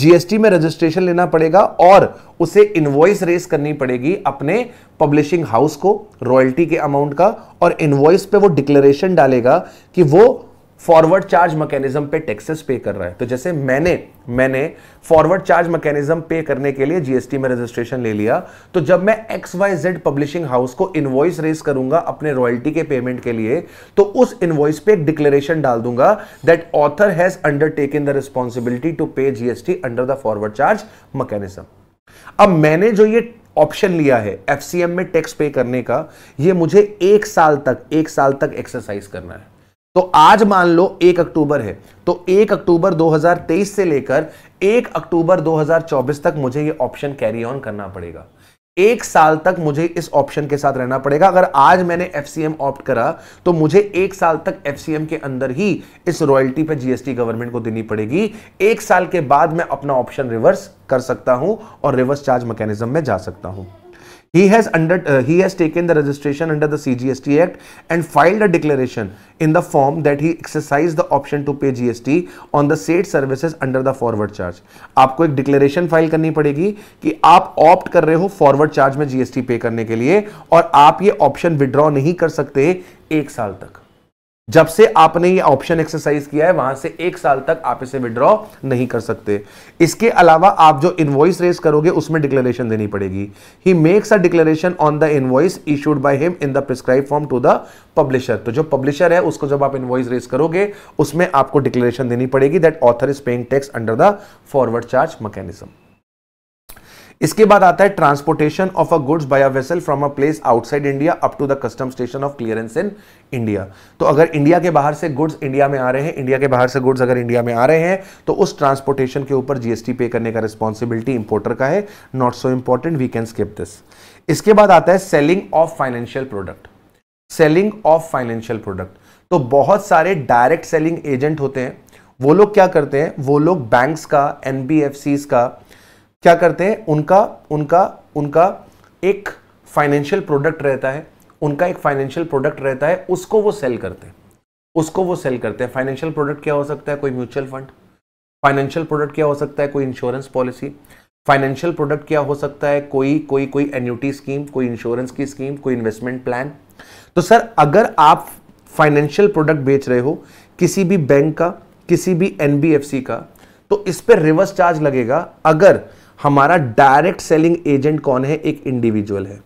जीएसटी में रजिस्ट्रेशन लेना पड़ेगा और उसे इनवॉइस रेस करनी पड़ेगी अपने पब्लिशिंग हाउस को रॉयल्टी के अमाउंट का और इनवॉइस पे वो डिक्लेरेशन डालेगा कि वो फॉरवर्ड चार्ज मैकेनिज्म पे टैक्सेस पे कर रहा है तो जैसे मैंने मैंने फॉरवर्ड चार्ज मैकेनिज्म पे करने के लिए जीएसटी में रजिस्ट्रेशन ले लिया तो जब मैं X Y Z publishing house को इनवॉइस रेस करूंगा अपने रॉयल्टी के पेमेंट के लिए तो उस इनवॉइस पे एक डिक्लेरेशन डाल दूंगा that author has undertaken the responsibility to pay GST under the forward charge mechanism अब मैंने जो ये ऑप्शन लिया है एफसीएम में टैक्स पे करने का ये मुझे एक साल तक एक साल तक एक्सरसाइज करना है तो आज मान लो एक अक्टूबर है तो एक अक्टूबर 2023 से लेकर एक अक्टूबर 2024 तक मुझे ये ऑप्शन कैरी ऑन करना पड़ेगा एक साल तक मुझे इस ऑप्शन के साथ रहना पड़ेगा अगर आज मैंने एफ ऑप्ट करा तो मुझे एक साल तक एफ के अंदर ही इस रॉयल्टी पे जीएसटी गवर्नमेंट को देनी पड़ेगी एक साल के बाद मैं अपना ऑप्शन रिवर्स कर सकता हूं और रिवर्स चार्ज मैकेनिज्म में जा सकता हूं he has under uh, he has taken the registration under the CGST Act and filed a declaration in the form that he exercised the option to pay GST on the said services under the forward charge. aapko ek declaration file karni padegi ki aap opt kar rahe ho forward charge mein gst pay karne ke liye aur aap ye option withdraw nahi kar sakte ek saal tak जब से आपने ये option exercise किया है वहां से एक साल तक आप इसे विड्रॉ नहीं कर सकते इसके अलावा आप जो इनवॉइस रेस करोगे उसमें डिक्लेरेशन देनी पड़ेगी he makes a declaration on the invoice issued by him in the prescribe form to the publisher तो जो पब्लिशर है उसको जब आप इनवॉइस रेस करोगे उसमें आपको डिक्लेरेशन देनी पड़ेगी that author is paying tax under the forward charge mechanism इसके बाद आता है transportation of a goods by a vessel from a place outside India up to the custom station of clearance in India तो अगर India के बाहर से goods India में आ रहे हैं इंडिया के बाहर से गुड्स अगर इंडिया में आ रहे हैं तो उस ट्रांसपोर्टेशन के ऊपर जीएसटी पे करने का रिस्पॉन्सिबिलिटी इंपोर्टर का है not so important we can skip this इसके बाद आता है selling of financial product selling of financial product तो बहुत सारे डायरेक्ट सेलिंग एजेंट होते हैं वो लोग क्या करते हैं वो लोग बैंक्स का एनबीएफसी का क्या करते हैं उनका उनका उनका एक फाइनेंशियल प्रोडक्ट रहता है उनका एक फाइनेंशियल प्रोडक्ट रहता है उसको वो सेल करते हैं उसको वो सेल करते हैं फाइनेंशियल प्रोडक्ट क्या हो सकता है कोई म्यूचुअल फंड फाइनेंशियल प्रोडक्ट क्या हो सकता है कोई इंश्योरेंस पॉलिसी फाइनेंशियल प्रोडक्ट क्या हो सकता है कोई कोई कोई एन्यूटी स्कीम कोई इंश्योरेंस की स्कीम कोई इन्वेस्टमेंट प्लान तो सर अगर आप फाइनेंशियल प्रोडक्ट बेच रहे हो किसी भी बैंक का किसी भी एनबीएफसी का तो इस पर रिवर्स चार्ज लगेगा अगर हमारा डायरेक्ट सेलिंग एजेंट कौन है एक इंडिविजुअल है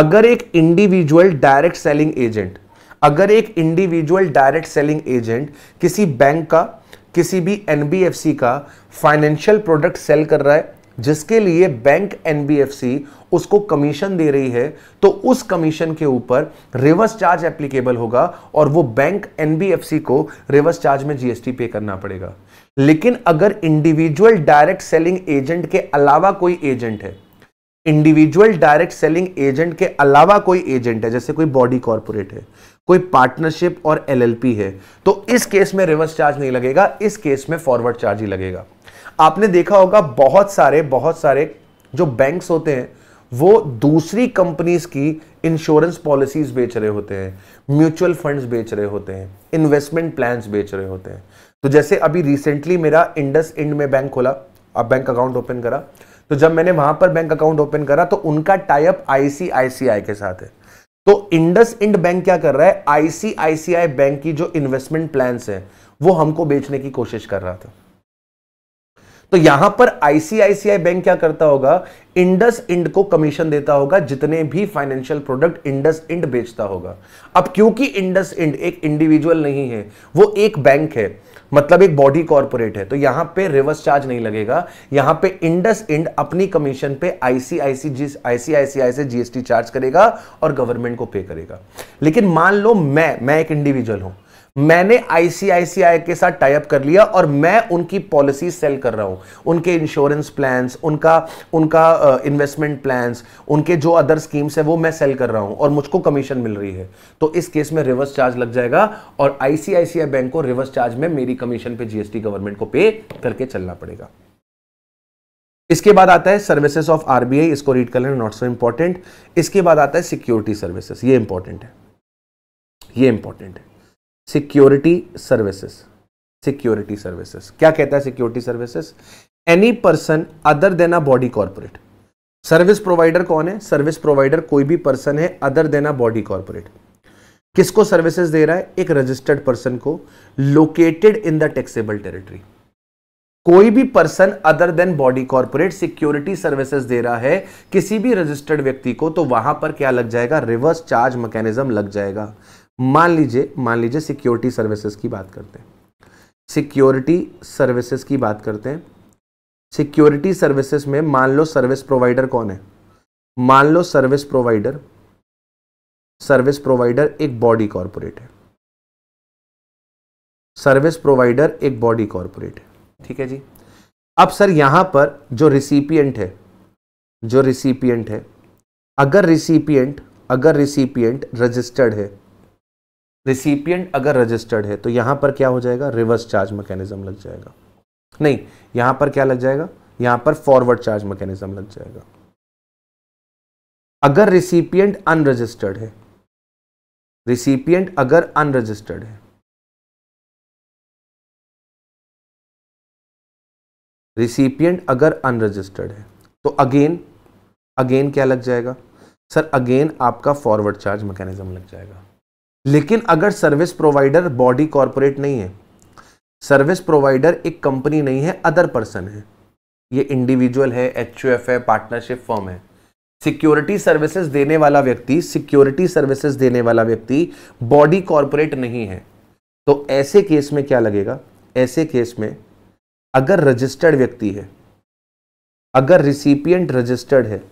अगर एक इंडिविजुअल डायरेक्ट सेलिंग एजेंट अगर एक इंडिविजुअल डायरेक्ट सेलिंग एजेंट किसी बैंक का किसी भी एनबीएफसी का फाइनेंशियल प्रोडक्ट सेल कर रहा है जिसके लिए बैंक एनबीएफसी उसको कमीशन दे रही है तो उस कमीशन के ऊपर रिवर्स चार्ज एप्लीकेबल होगा और वो बैंक एनबीएफसी को रिवर्स चार्ज में जीएसटी पे करना पड़ेगा लेकिन अगर इंडिविजुअल डायरेक्ट सेलिंग एजेंट के अलावा कोई एजेंट है इंडिविजुअल डायरेक्ट सेलिंग एजेंट के अलावा कोई एजेंट है जैसे कोई बॉडी कॉर्पोरेट है कोई पार्टनरशिप और एलएलपी है तो इस केस में रिवर्स चार्ज नहीं लगेगा इस केस में फॉरवर्ड चार्ज ही लगेगा आपने देखा होगा बहुत सारे बहुत सारे जो बैंक्स होते हैं वो दूसरी कंपनीज की इंश्योरेंस पॉलिसीज बेच रहे होते हैं म्यूचुअल फंड्स बेच रहे होते हैं इन्वेस्टमेंट प्लान्स बेच रहे होते हैं तो जैसे अभी रिसेंटली मेरा इंडस इंड में बैंक खोला अब बैंक अकाउंट ओपन करा तो जब मैंने वहां पर बैंक अकाउंट ओपन करा तो उनका टाइप आईसीआईसीआई के साथ है तो इंडस इंड बैंक क्या कर रहा है आईसीआईसीआई बैंक की जो इन्वेस्टमेंट प्लान है वो हमको बेचने की कोशिश कर रहा था तो यहां पर आईसीआईसीआई बैंक क्या करता होगा इंडस इंड को कमीशन देता होगा जितने भी फाइनेंशियल प्रोडक्ट इंडस इंड बेचता होगा अब क्योंकि इंडस इंड एक इंडिविजुअल नहीं है वो एक बैंक है मतलब एक बॉडी कॉर्पोरेट है तो यहां पे रिवर्स चार्ज नहीं लगेगा यहां पे इंडस इंड अपनी कमीशन पे आईसीआईसी जिस आईसीआईसीआई से जीएसटी चार्ज करेगा और गवर्नमेंट को पे करेगा लेकिन मान लो मैं मैं एक इंडिविजुअल हूं मैंने आईसीआईसीआई के साथ टाइप कर लिया और मैं उनकी पॉलिसी सेल कर रहा हूं उनके इंश्योरेंस प्लान्स उनका उनका इन्वेस्टमेंट प्लान्स उनके जो अदर स्कीम्स है वो मैं सेल कर रहा हूं और मुझको कमीशन मिल रही है तो इस केस में रिवर्स चार्ज लग जाएगा और आईसीआईसीआई बैंक को रिवर्स चार्ज में मेरी कमीशन पे जीएसटी गवर्नमेंट को पे करके चलना पड़ेगा इसके बाद आता है सर्विसेज ऑफ आरबीआई इसको रीड कर लेना नॉट सो इंपॉर्टेंट इसके बाद आता है सिक्योरिटी सर्विसेज ये इंपॉर्टेंट है ये इंपॉर्टेंट है सिक्योरिटी सर्विसेज सिक्योरिटी सर्विसेज क्या कहता है security services any person other than a body corporate service provider कौन है सर्विस प्रोवाइडर कोई भी पर्सन है other than a body corporate किसको सर्विसेज दे रहा है एक रजिस्टर्ड पर्सन को located in the taxable territory कोई भी person other than body corporate security services दे रहा है किसी भी रजिस्टर्ड व्यक्ति को तो वहां पर क्या लग जाएगा रिवर्स चार्ज मैकेनिज्म लग जाएगा मान लीजिए मान लीजिए सिक्योरिटी सर्विसेज की बात करते हैं सिक्योरिटी सर्विसेज की बात करते हैं सिक्योरिटी सर्विसेज में मान लो सर्विस प्रोवाइडर कौन है मान लो सर्विस प्रोवाइडर सर्विस प्रोवाइडर एक बॉडी कॉरपोरेट है सर्विस प्रोवाइडर एक बॉडी कॉरपोरेट है ठीक है जी अब सर यहां पर जो रिसिपियंट है जो रिसिपियंट है अगर रिसिपियंट अगर रिसिपियंट रजिस्टर्ड है रिसिपियंट अगर रजिस्टर्ड है तो यहां पर क्या हो जाएगा रिवर्स चार्ज मैकेनिज्म लग जाएगा नहीं यहां पर क्या लग जाएगा यहां पर फॉरवर्ड चार्ज मैकेनिज्म लग जाएगा अगर रिसिपियंट अनरजिस्टर्ड है रिसिपियंट अगर अनरजिस्टर्ड है रिसिपियंट अगर अनरजिस्टर्ड है तो अगेन अगेन क्या लग जाएगा सर अगेन आपका फॉरवर्ड चार्ज मैकेनिज्म लग जाएगा लेकिन अगर सर्विस प्रोवाइडर बॉडी कॉरपोरेट नहीं है सर्विस प्रोवाइडर एक कंपनी नहीं है अदर पर्सन है ये इंडिविजुअल है एच है पार्टनरशिप फॉर्म है सिक्योरिटी सर्विसेज देने वाला व्यक्ति सिक्योरिटी सर्विसेज देने वाला व्यक्ति बॉडी कॉरपोरेट नहीं है तो ऐसे केस में क्या लगेगा ऐसे केस में अगर रजिस्टर्ड व्यक्ति है अगर रिसिपियंट रजिस्टर्ड है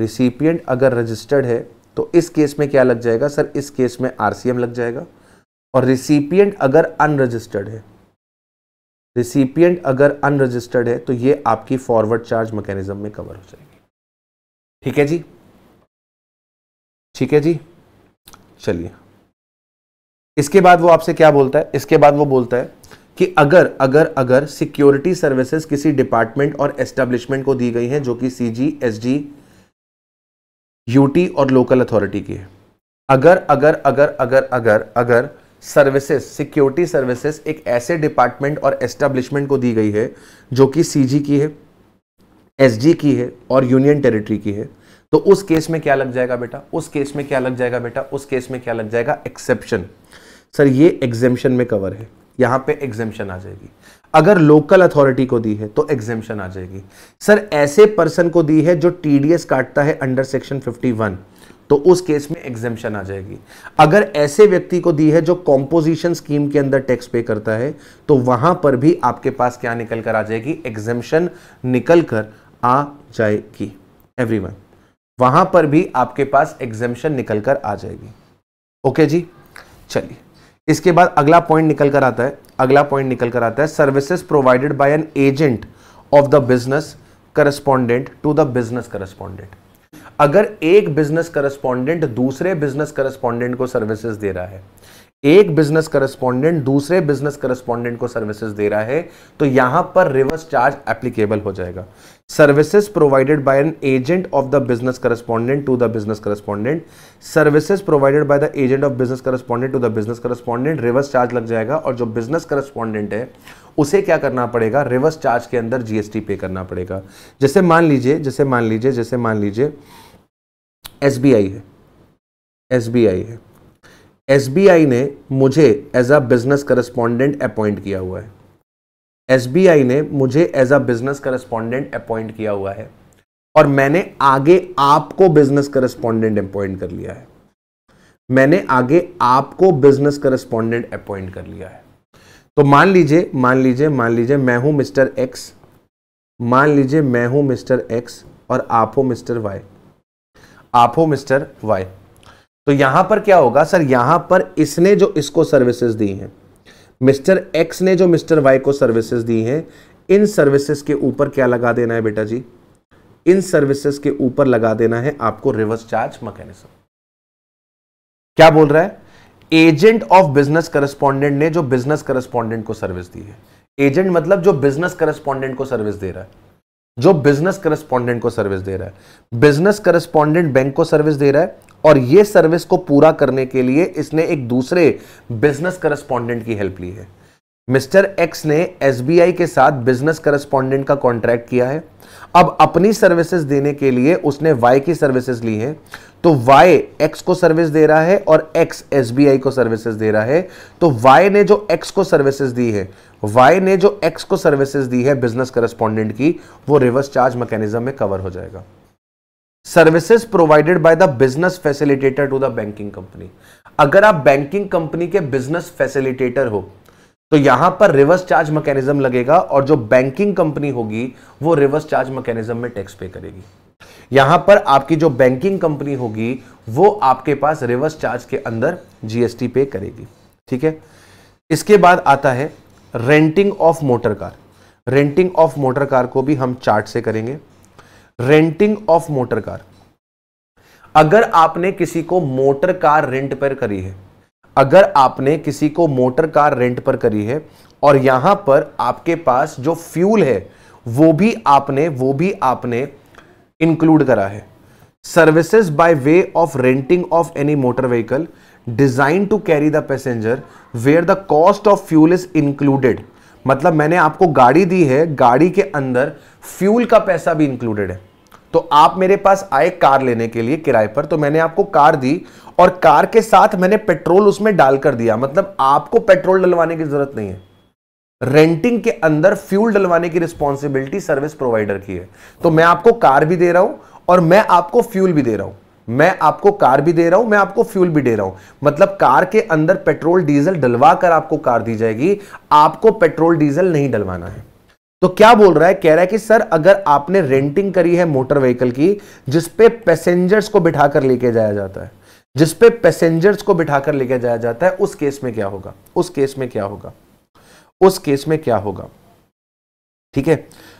रिसिपियंट अगर रजिस्टर्ड है तो इस केस में क्या लग जाएगा सर इस केस में आरसीएम लग जाएगा और रिसिपियंट अगर अनरजिस्टर्ड है रिसिपियंट अगर अनरजिस्टर्ड है तो ये आपकी फॉरवर्ड चार्ज मैकेनिज्म में कवर हो जाएगी ठीक है जी ठीक है जी चलिए इसके बाद वो आपसे क्या बोलता है इसके बाद वो बोलता है कि अगर अगर अगर सिक्योरिटी सर्विसेज किसी डिपार्टमेंट और एस्टेब्लिशमेंट को दी गई हैं जो कि सीजी एसडी यूटी और लोकल अथॉरिटी की है अगर अगर अगर अगर अगर अगर सर्विसेज सिक्योरिटी सर्विसेज एक ऐसे डिपार्टमेंट और एस्टेब्लिशमेंट को दी गई है जो कि सीजी की है एसजी की है और यूनियन टेरिटरी की है तो उस केस में क्या लग जाएगा बेटा उस केस में क्या लग जाएगा बेटा उस केस में क्या लग जाएगा एक्सेप्शन सर ये एग्जेम्पन में कवर है यहां पे एग्जेम्पन आ जाएगी अगर लोकल अथॉरिटी को दी है तो एग्जेम्पन आ जाएगी सर ऐसे पर्सन को दी है जो टीडीएस काटता है अंडर सेक्शन 51 तो उस केस में एग्जेम्पन आ जाएगी अगर ऐसे व्यक्ति को दी है जो कॉम्पोजिशन स्कीम के अंदर टैक्स पे करता है तो वहां पर भी आपके पास क्या निकल कर आ जाएगी एग्जेम्पन निकल कर आ जाएगी वन वहां पर भी आपके पास एग्जेम्पन निकल कर आ जाएगी ओके जी चलिए इसके बाद अगला पॉइंट निकल कर आता है अगला पॉइंट निकल कर आता है services provided by an agent of the business correspondent to the business correspondent अगर एक बिजनेस करस्पॉन्डेंट दूसरे बिजनेस करस्पॉन्डेंट को सर्विसेज दे रहा है एक बिजनेस करस्पॉन्डेंट दूसरे बिजनेस करस्पॉन्डेंट को सर्विसेज दे रहा है तो यहां पर रिवर्स चार्ज एप्लीकेबल हो जाएगा services provided by an agent of the business correspondent to the business correspondent services provided by the agent of business correspondent to the business correspondent reverse charge लग जाएगा और जो बिजनेस करस्पॉन्डेंट है उसे क्या करना पड़ेगा रिवर्स चार्ज के अंदर जीएसटी पे करना पड़ेगा जैसे मान लीजिए जैसे मान लीजिए जैसे मान लीजिए एस बी आई है एस बी आई है एस बी आई ने मुझे as a business correspondent appoint किया हुआ है एस ने मुझे as a business correspondent appoint किया हुआ है और मैंने आगे आपको बिजनेस करस्पॉन्डेंट अपॉइंट कर लिया है मैंने आगे आपको बिजनेस करस्पॉन्डेंट अपॉइंट कर लिया है तो मान लीजिए मान लीजिए मान लीजिए मैं हूं मिस्टर एक्स मान लीजिए मैं हूं मिस्टर एक्स और आप हो मिस्टर वाई आप हो मिस्टर वाई तो यहां पर क्या होगा सर यहां पर इसने जो इसको सर्विसेज दी हैं मिस्टर एक्स ने जो मिस्टर वाई को सर्विसेज दी हैं इन सर्विसेज के ऊपर क्या लगा देना है बेटा जी इन सर्विसेज के ऊपर लगा देना है आपको रिवर्स चार्ज मैकेनिज्म क्या बोल रहा है एजेंट ऑफ बिजनेस करस्पॉन्डेंट ने जो बिजनेस करस्पॉन्डेंट को सर्विस दी है एजेंट मतलब जो बिजनेस करस्पॉन्डेंट को सर्विस दे रहा है जो बिजनेस करस्पॉन्डेंट को सर्विस दे रहा है बिजनेस करस्पॉन्डेंट बैंक को सर्विस दे रहा है और ये सर्विस को पूरा करने के लिए इसने एक दूसरे बिजनेस करस्पॉन्डेंट की हेल्प ली है मिस्टर एक्स ने एस के साथ बिजनेस करस्पॉन्डेंट का कॉन्ट्रैक्ट किया है अब अपनी सर्विसेज देने के लिए उसने वाई की सर्विसेज ली है तो वाई एक्स को सर्विस दे रहा है और एक्स एस को सर्विसेज दे रहा है तो वाई ने जो एक्स को सर्विसेज दी है वाई ने जो एक्स को सर्विसेज दी है बिजनेस करस्पॉन्डेंट की वो रिवर्स चार्ज मैकेनिज्म में कवर हो जाएगा services provided by the business facilitator to the banking company अगर आप बैंकिंग कंपनी के बिजनेस फैसिलिटेटर हो तो यहां पर रिवर्स चार्ज मैकेनिज्म लगेगा और जो बैंकिंग कंपनी होगी वो रिवर्स चार्ज मैकेनिज्म में टैक्स पे करेगी यहां पर आपकी जो बैंकिंग कंपनी होगी वो आपके पास रिवर्स चार्ज के अंदर जीएसटी पे करेगी ठीक है इसके बाद आता है renting of motor car renting of motor car को भी हम चार्ट से करेंगे रेंटिंग ऑफ मोटर कार अगर आपने किसी को मोटर कार रेंट पर करी है अगर आपने किसी को मोटर कार रेंट पर करी है और यहां पर आपके पास जो फ्यूल है वो भी आपने वो भी आपने इंक्लूड करा है services by way of renting of any motor vehicle design to carry the passenger where the cost of fuel is included मतलब मैंने आपको गाड़ी दी है गाड़ी के अंदर फ्यूल का पैसा भी इंक्लूडेड है तो आप मेरे पास आए कार लेने के लिए किराए पर तो मैंने आपको कार दी और कार के साथ मैंने पेट्रोल उसमें डालकर दिया मतलब आपको पेट्रोल डलवाने की जरूरत नहीं है रेंटिंग के अंदर फ्यूल डलवाने की रिस्पॉन्सिबिलिटी सर्विस प्रोवाइडर की है तो मैं आपको कार भी दे रहा हूं और मैं आपको फ्यूल भी दे रहा हूं मैं आपको कार भी दे रहा हूं मैं आपको फ्यूल भी दे रहा हूं मतलब कार के अंदर पेट्रोल डीजल डलवा कर आपको कार दी जाएगी आपको पेट्रोल डीजल नहीं डलवाना है तो क्या बोल रहा है कह रहा है कि सर अगर आपने रेंटिंग करी है मोटर व्हीकल की जिसपे पैसेंजर्स को बिठाकर लेके जाया जाता है जिसपे पैसेंजर्स को बिठाकर लेके जाया जाता है उस केस में क्या होगा उस केस में क्या होगा उस केस में क्या होगा ठीक है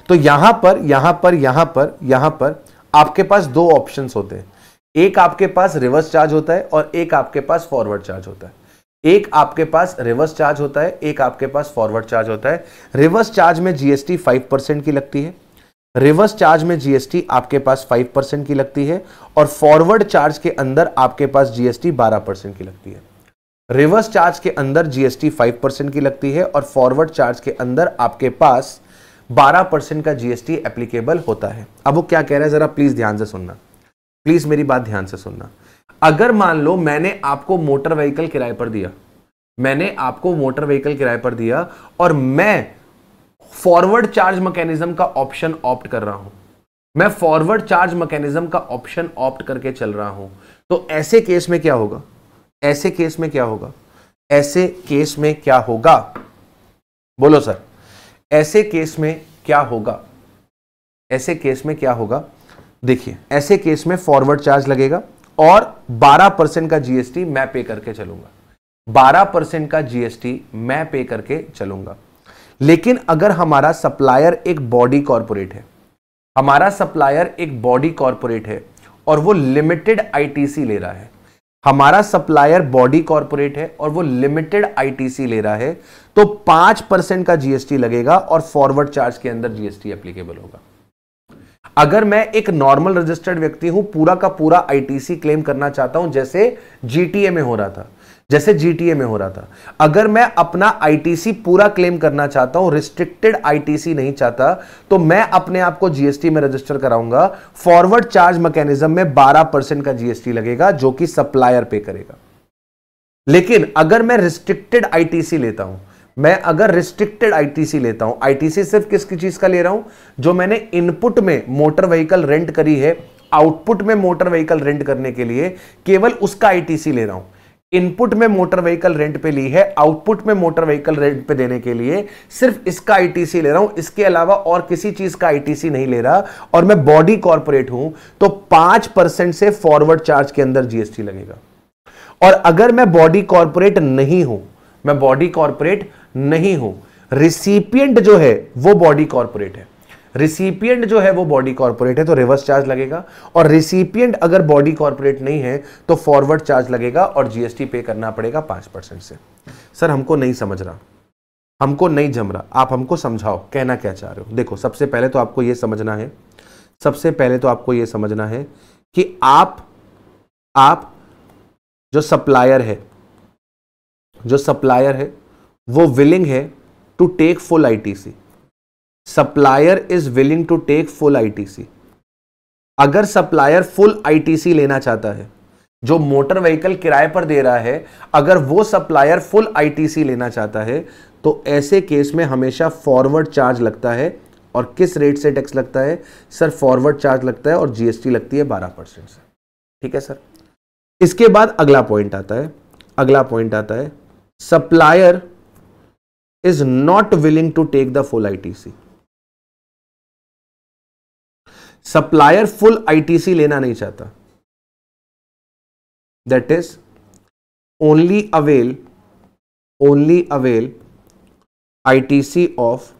तो यहां पर यहां पर यहां पर यहां पर आपके पास दो ऑप्शंस होते हैं एक आपके पास रिवर्स चार्ज होता है और एक आपके पास फॉरवर्ड चार्ज होता है एक आपके पास रिवर्स चार्ज होता है एक आपके पास फॉरवर्ड चार्ज होता है रिवर्स चार्ज में जीएसटी फाइव परसेंट की लगती है रिवर्स चार्ज में जीएसटी आपके पास फाइव परसेंट की लगती है और फॉरवर्ड चार्ज के अंदर आपके पास जीएसटी बारह परसेंट की लगती है रिवर्स चार्ज के अंदर जीएसटी फाइव परसेंट की लगती है और फॉरवर्ड चार्ज के अंदर आपके पास बारह परसेंट का जीएसटी एप्लीकेबल होता है अब वो क्या कह रहा है जरा प्लीज ध्यान से सुनना प्लीज मेरी बात ध्यान से सुनना अगर मान लो मैंने आपको मोटर व्हीकल किराए पर दिया मैंने आपको मोटर व्हीकल किराए पर दिया और मैं फॉरवर्ड चार्ज मैकेनिज्म का ऑप्शन ऑप्ट कर रहा हूं मैं फॉरवर्ड चार्ज मैकेनिज्म का ऑप्शन ऑप्ट करके चल रहा हूं तो ऐसे केस में क्या होगा ऐसे केस में क्या होगा ऐसे केस में क्या होगा बोलो सर ऐसे केस में क्या होगा ऐसे केस में क्या होगा देखिए ऐसे केस में फॉरवर्ड चार्ज लगेगा और 12 परसेंट का जीएसटी मैं पे करके चलूंगा 12 परसेंट का जीएसटी मैं पे करके चलूंगा लेकिन अगर हमारा सप्लायर एक बॉडी कॉरपोरेट है हमारा सप्लायर एक बॉडी कॉरपोरेट है और वो लिमिटेड आईटीसी ले रहा है हमारा सप्लायर बॉडी कॉरपोरेट है और वो लिमिटेड आईटीसी ले रहा है तो पांच परसेंट का जीएसटी लगेगा और फॉरवर्ड चार्ज के अंदर जीएसटी एप्लीकेबल होगा अगर मैं एक नॉर्मल रजिस्टर्ड व्यक्ति हूं पूरा का पूरा आईटीसी क्लेम करना चाहता हूं जैसे जीटीए में हो रहा था जैसे जीटीए में हो रहा था अगर मैं अपना आईटीसी पूरा क्लेम करना चाहता हूं रिस्ट्रिक्टेड आईटीसी नहीं चाहता तो मैं अपने आप को जीएसटी में रजिस्टर कराऊंगा फॉरवर्ड चार्ज मैकेनिज्म में 12 परसेंट का जीएसटी लगेगा जो कि सप्लायर पे करेगा लेकिन अगर मैं रिस्ट्रिक्टेड आईटीसी लेता हूं मैं अगर रिस्ट्रिक्टेड आईटीसी लेता हूं आईटीसी सिर्फ किस चीज का ले रहा हूं जो मैंने इनपुट में मोटर व्हीकल रेंट करी है आउटपुट में मोटर व्हीकल रेंट करने के लिए केवल उसका आईटीसी ले रहा हूं इनपुट में मोटर व्हीकल रेंट पे ली है आउटपुट में मोटर व्हीकल रेंट पे देने के लिए सिर्फ इसका आईटीसी ले रहा हूं इसके अलावा और किसी चीज का आईटीसी नहीं ले रहा और मैं बॉडी कॉर्पोरेट हूं तो पांच परसेंट से फॉरवर्ड चार्ज के अंदर जीएसटी लगेगा और अगर मैं बॉडी कॉर्पोरेट नहीं हूं मैं बॉडी कॉर्पोरेट नहीं हो रिसिपियंट जो है वो बॉडी कॉर्पोरेट है रिसिपियंट जो है वो बॉडी कॉर्पोरेट है तो रिवर्स चार्ज लगेगा और रिसिपियंट अगर बॉडी कॉर्पोरेट नहीं है तो फॉरवर्ड चार्ज लगेगा और जीएसटी पे करना पड़ेगा पांच परसेंट से सर हमको नहीं समझ रहा हमको नहीं जम रहा आप हमको समझाओ कहना क्या चाह रहे हो देखो सबसे पहले तो आपको यह समझना है सबसे पहले तो आपको यह समझना है कि आप आप जो सप्लायर है जो सप्लायर है वो विलिंग है to take full ITC supplier is willing to take full ITC अगर सप्लायर फुल आईटीसी लेना चाहता है जो मोटर व्हीकल किराए पर दे रहा है अगर वो सप्लायर फुल आईटीसी लेना चाहता है तो ऐसे केस में हमेशा फॉरवर्ड चार्ज लगता है और किस रेट से टैक्स लगता है सर फॉरवर्ड चार्ज लगता है और जीएसटी लगती है बारह परसेंट से ठीक है सर इसके बाद अगला पॉइंट आता है अगला पॉइंट आता है supplier is not willing to take the full ITC supplier full ITC लेना नहीं चाहता that is only avail only avail ITC of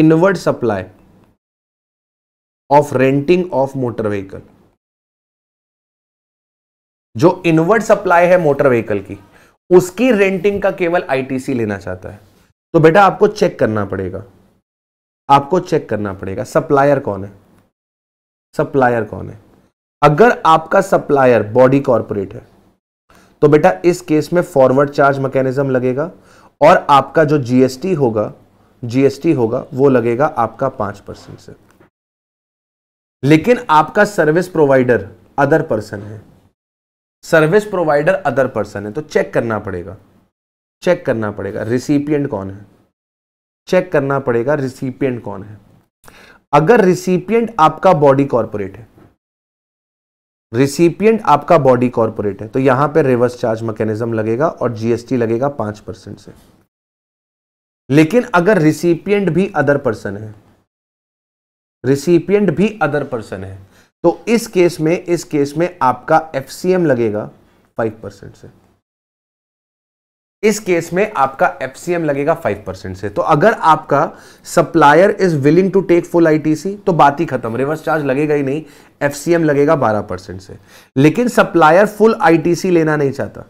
inward supply of renting of motor vehicle जो इनवर्ड सप्लाई है मोटर व्हीकल की उसकी renting का केवल ITC लेना चाहता है तो बेटा आपको चेक करना पड़ेगा आपको चेक करना पड़ेगा सप्लायर कौन है सप्लायर कौन है अगर आपका सप्लायर बॉडी कॉरपोरेट है तो बेटा इस केस में फॉरवर्ड चार्ज मैकेनिज्म लगेगा और आपका जो जीएसटी होगा जीएसटी होगा वो लगेगा आपका पांच परसेंट से लेकिन आपका सर्विस प्रोवाइडर अदर पर्सन है सर्विस प्रोवाइडर अदर पर्सन है तो चेक करना पड़ेगा चेक करना पड़ेगा रिसिपियंट कौन है चेक करना पड़ेगा रिसिपियंट कौन है अगर रिसिपियंट आपका बॉडी कॉरपोरेट है रिसिपियंट आपका बॉडी कॉरपोरेट है तो यहां पे रिवर्स चार्ज मैकेनिज्म लगेगा और जीएसटी लगेगा पांच परसेंट से लेकिन अगर रिसिपियंट भी अदर पर्सन है रिसिपियंट भी अदर पर्सन है तो इस केस में इस केस में आपका एफसीएम लगेगा फाइव परसेंट से इस केस में आपका एफसीएम लगेगा फाइव परसेंट से तो अगर आपका supplier is willing to take full ITC तो बात ही खत्म रिवर्स चार्ज लगेगा ही नहीं एफ लगेगा बारह परसेंट से लेकिन सप्लायर फुल आईटीसी लेना नहीं चाहता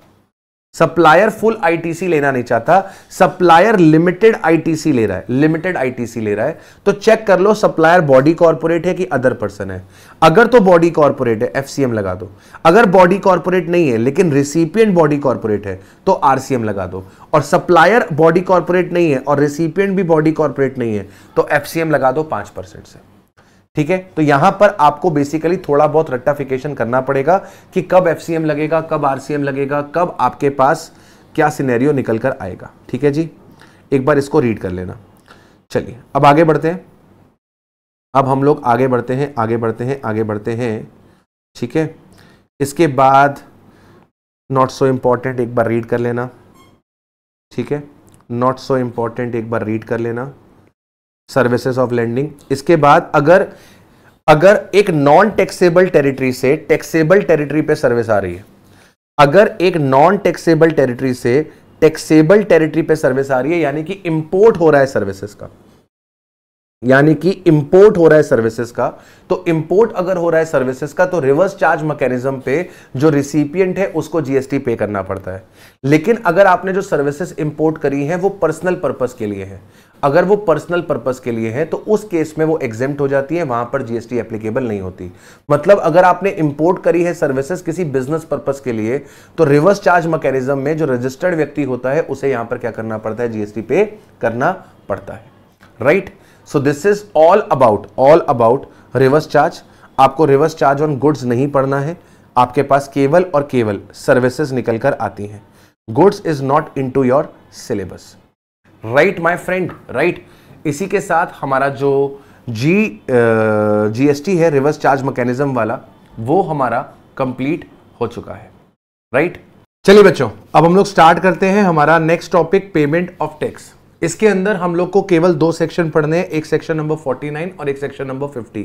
सप्लायर फुल आईटीसी लेना नहीं चाहता सप्लायर लिमिटेड आईटीसी ले रहा है लिमिटेड आईटीसी ले रहा है तो चेक कर लो सप्लायर बॉडी कॉर्पोरेट है कि अदर पर्सन है अगर तो बॉडी कॉर्पोरेट है एफसीएम लगा दो अगर बॉडी कॉर्पोरेट नहीं है लेकिन रिसिपियंट बॉडी कॉर्पोरेट है तो आरसीएम लगा दो और सप्लायर बॉडी कॉर्पोरेट नहीं है और रिसिपियंट भी बॉडी कॉर्पोरेट नहीं है तो एफसीएम लगा दो पांच परसेंट से ठीक है तो यहां पर आपको बेसिकली थोड़ा बहुत रट्टाफिकेशन करना पड़ेगा कि कब एफ लगेगा कब आर लगेगा कब आपके पास क्या सिनेरियो निकल कर आएगा ठीक है जी एक बार इसको रीड कर लेना चलिए अब आगे बढ़ते हैं अब हम लोग आगे बढ़ते हैं आगे बढ़ते हैं आगे बढ़ते हैं ठीक है इसके बाद नॉट सो इम्पॉर्टेंट एक बार रीड कर लेना ठीक है नॉट सो इम्पॉर्टेंट एक बार रीड कर लेना सर्विसेज ऑफ लैंडिंग इसके बाद अगर अगर एक नॉन टैक्सेबल टेरिटरी से टैक्सेबल टेरिटरी पे सर्विस आ रही है अगर एक नॉन टैक्सेबल टेरिटरी से टैक्सेबल टेरिटरी पे सर्विस आ रही है यानी कि इंपोर्ट हो रहा है सर्विसेज का यानी कि इंपोर्ट हो रहा है सर्विसेज का तो इंपोर्ट अगर हो रहा है सर्विसेज का तो रिवर्स चार्ज मैकेनिज्म पे जो रिसिपियंट है उसको जीएसटी पे करना पड़ता है लेकिन अगर आपने जो सर्विसेज इंपोर्ट करी हैं वो पर्सनल पर्पस के लिए है अगर वो पर्सनल पर्पस के लिए है तो उस केस में वो एग्जेम्प्ट हो जाती है वहां पर जीएसटी एप्लीकेबल नहीं होती मतलब अगर आपने इंपोर्ट करी है सर्विसेज किसी बिजनेस पर्पस के लिए तो रिवर्स चार्ज मैकेनिज्म में जो रजिस्टर्ड व्यक्ति होता है उसे यहां पर क्या करना पड़ता है जीएसटी पे करना पड़ता है right so this is all about all about reverse charge आपको रिवर्स चार्ज ऑन गुड्स नहीं पड़ना है आपके पास केवल और केवल सर्विसेज निकलकर आती हैं goods is not in your syllabus right my friend right इसी के साथ हमारा जो जी जीएसटी है रिवर्स चार्ज मैकेनिज्म वाला वो हमारा कंप्लीट हो चुका है राइट right? चलिए बच्चों अब हम लोग स्टार्ट करते हैं हमारा next topic payment of tax इसके अंदर हम लोग को केवल दो सेक्शन पढ़ने हैं एक सेक्शन नंबर 49 और एक सेक्शन नंबर 50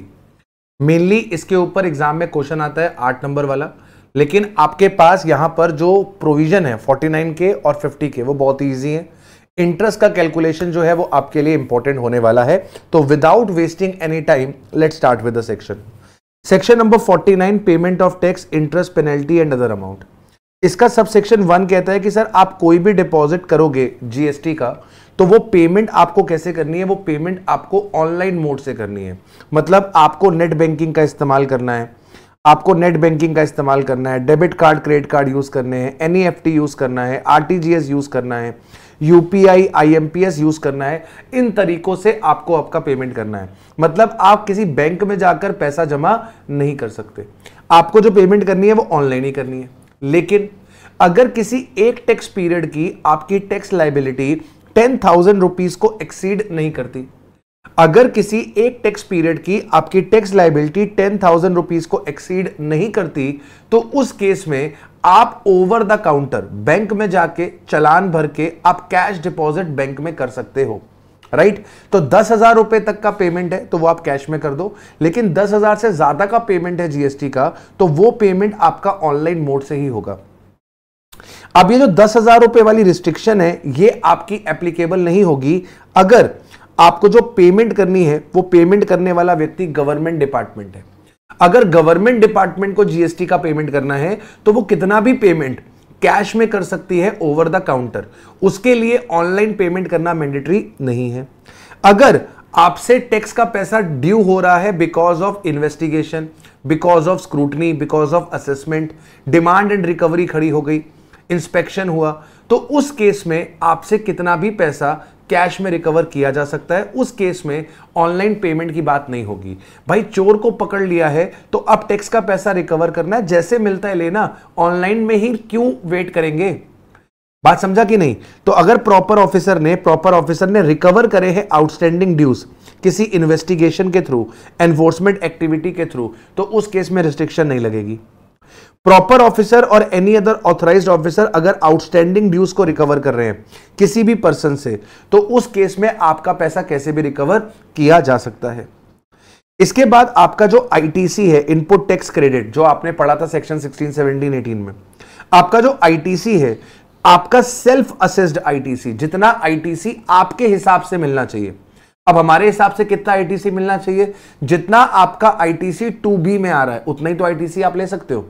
मेनली इसके ऊपर एग्जाम में क्वेश्चन आता है आठ नंबर वाला लेकिन आपके पास यहां पर जो प्रोविजन है 49 के और 50 के वो बहुत ईजी है इंटरेस्ट का कैलकुलेशन जो है वो आपके लिए इंपॉर्टेंट होने वाला है तो without wasting any time let start with section section number 49 payment of tax interest penalty and other amount इसका सब सेक्शन वन कहता है कि सर आप कोई भी डिपॉजिट करोगे जीएसटी का तो वो पेमेंट आपको कैसे करनी है वो पेमेंट आपको ऑनलाइन मोड से करनी है मतलब आपको नेट बैंकिंग का इस्तेमाल करना है आपको नेट बैंकिंग का इस्तेमाल करना है debit card credit card use करने हैं एनईएफटी यूज़ e करना है आर यूज़ करना है यूपीआई आईएमपीएस यूज करना है इन तरीकों से आपको आपका पेमेंट करना है मतलब आप किसी बैंक में जाकर पैसा जमा नहीं कर सकते आपको जो पेमेंट करनी है वो ऑनलाइन ही करनी है लेकिन अगर किसी एक टैक्स पीरियड की आपकी tax liability ten thousand rupees को एक्सीड नहीं करती अगर किसी एक टैक्स पीरियड की आपकी tax liability ten thousand rupees को एक्सीड नहीं करती तो उस केस में आप ओवर द काउंटर बैंक में जाके चलान भर के आप कैश डिपॉजिट बैंक में कर सकते हो राइट तो दस हजार रुपए तक का पेमेंट है तो वो आप कैश में कर दो लेकिन दस हजार से ज्यादा का पेमेंट है जीएसटी का तो वो पेमेंट आपका ऑनलाइन मोड से ही होगा अब ये जो दस हजार रुपए वाली रिस्ट्रिक्शन है ये आपकी एप्लीकेबल नहीं होगी अगर आपको जो पेमेंट करनी है वो पेमेंट करने वाला व्यक्ति गवर्नमेंट डिपार्टमेंट है अगर गवर्नमेंट डिपार्टमेंट को जीएसटी का पेमेंट करना है तो वो कितना भी पेमेंट कैश में कर सकती है ओवर द काउंटर उसके लिए ऑनलाइन पेमेंट करना मैंडेटरी नहीं है अगर आपसे टैक्स का पैसा ड्यू हो रहा है because of investigation because of scrutiny because of assessment demand and recovery खड़ी हो गई इंस्पेक्शन हुआ तो उस केस में आपसे कितना भी पैसा कैश में रिकवर किया जा सकता है उस केस में ऑनलाइन पेमेंट की बात नहीं होगी भाई चोर को पकड़ लिया है तो अब टैक्स का पैसा रिकवर करना है जैसे मिलता है लेना ऑनलाइन में ही क्यों वेट करेंगे बात समझा कि नहीं तो अगर प्रॉपर ऑफिसर ने प्रॉपर ऑफिसर ने रिकवर करे हैं आउटस्टैंडिंग ड्यूज किसी इन्वेस्टिगेशन के थ्रू एनफोर्समेंट एक्टिविटी के थ्रू तो उस केस में रिस्ट्रिक्शन नहीं लगेगी proper officer or any other authorise officer अगर आउटस्टैंडिंग ड्यूज को रिकवर कर रहे हैं किसी भी पर्सन से तो उस केस में आपका पैसा कैसे भी रिकवर किया जा सकता है इसके बाद आपका जो आईटीसी है इनपुट टैक्स क्रेडिट जो आपने पढ़ा था सेक्शन 16, 17, 18 में आपका जो आईटीसी है आपका सेल्फ असेस्ड आईटीसी जितना आईटीसी आपके हिसाब से मिलना चाहिए अब हमारे हिसाब से कितना आईटीसी मिलना चाहिए जितना आपका आईटीसी बी में आ रहा है उतना ही तो आईटीसी आप ले सकते हो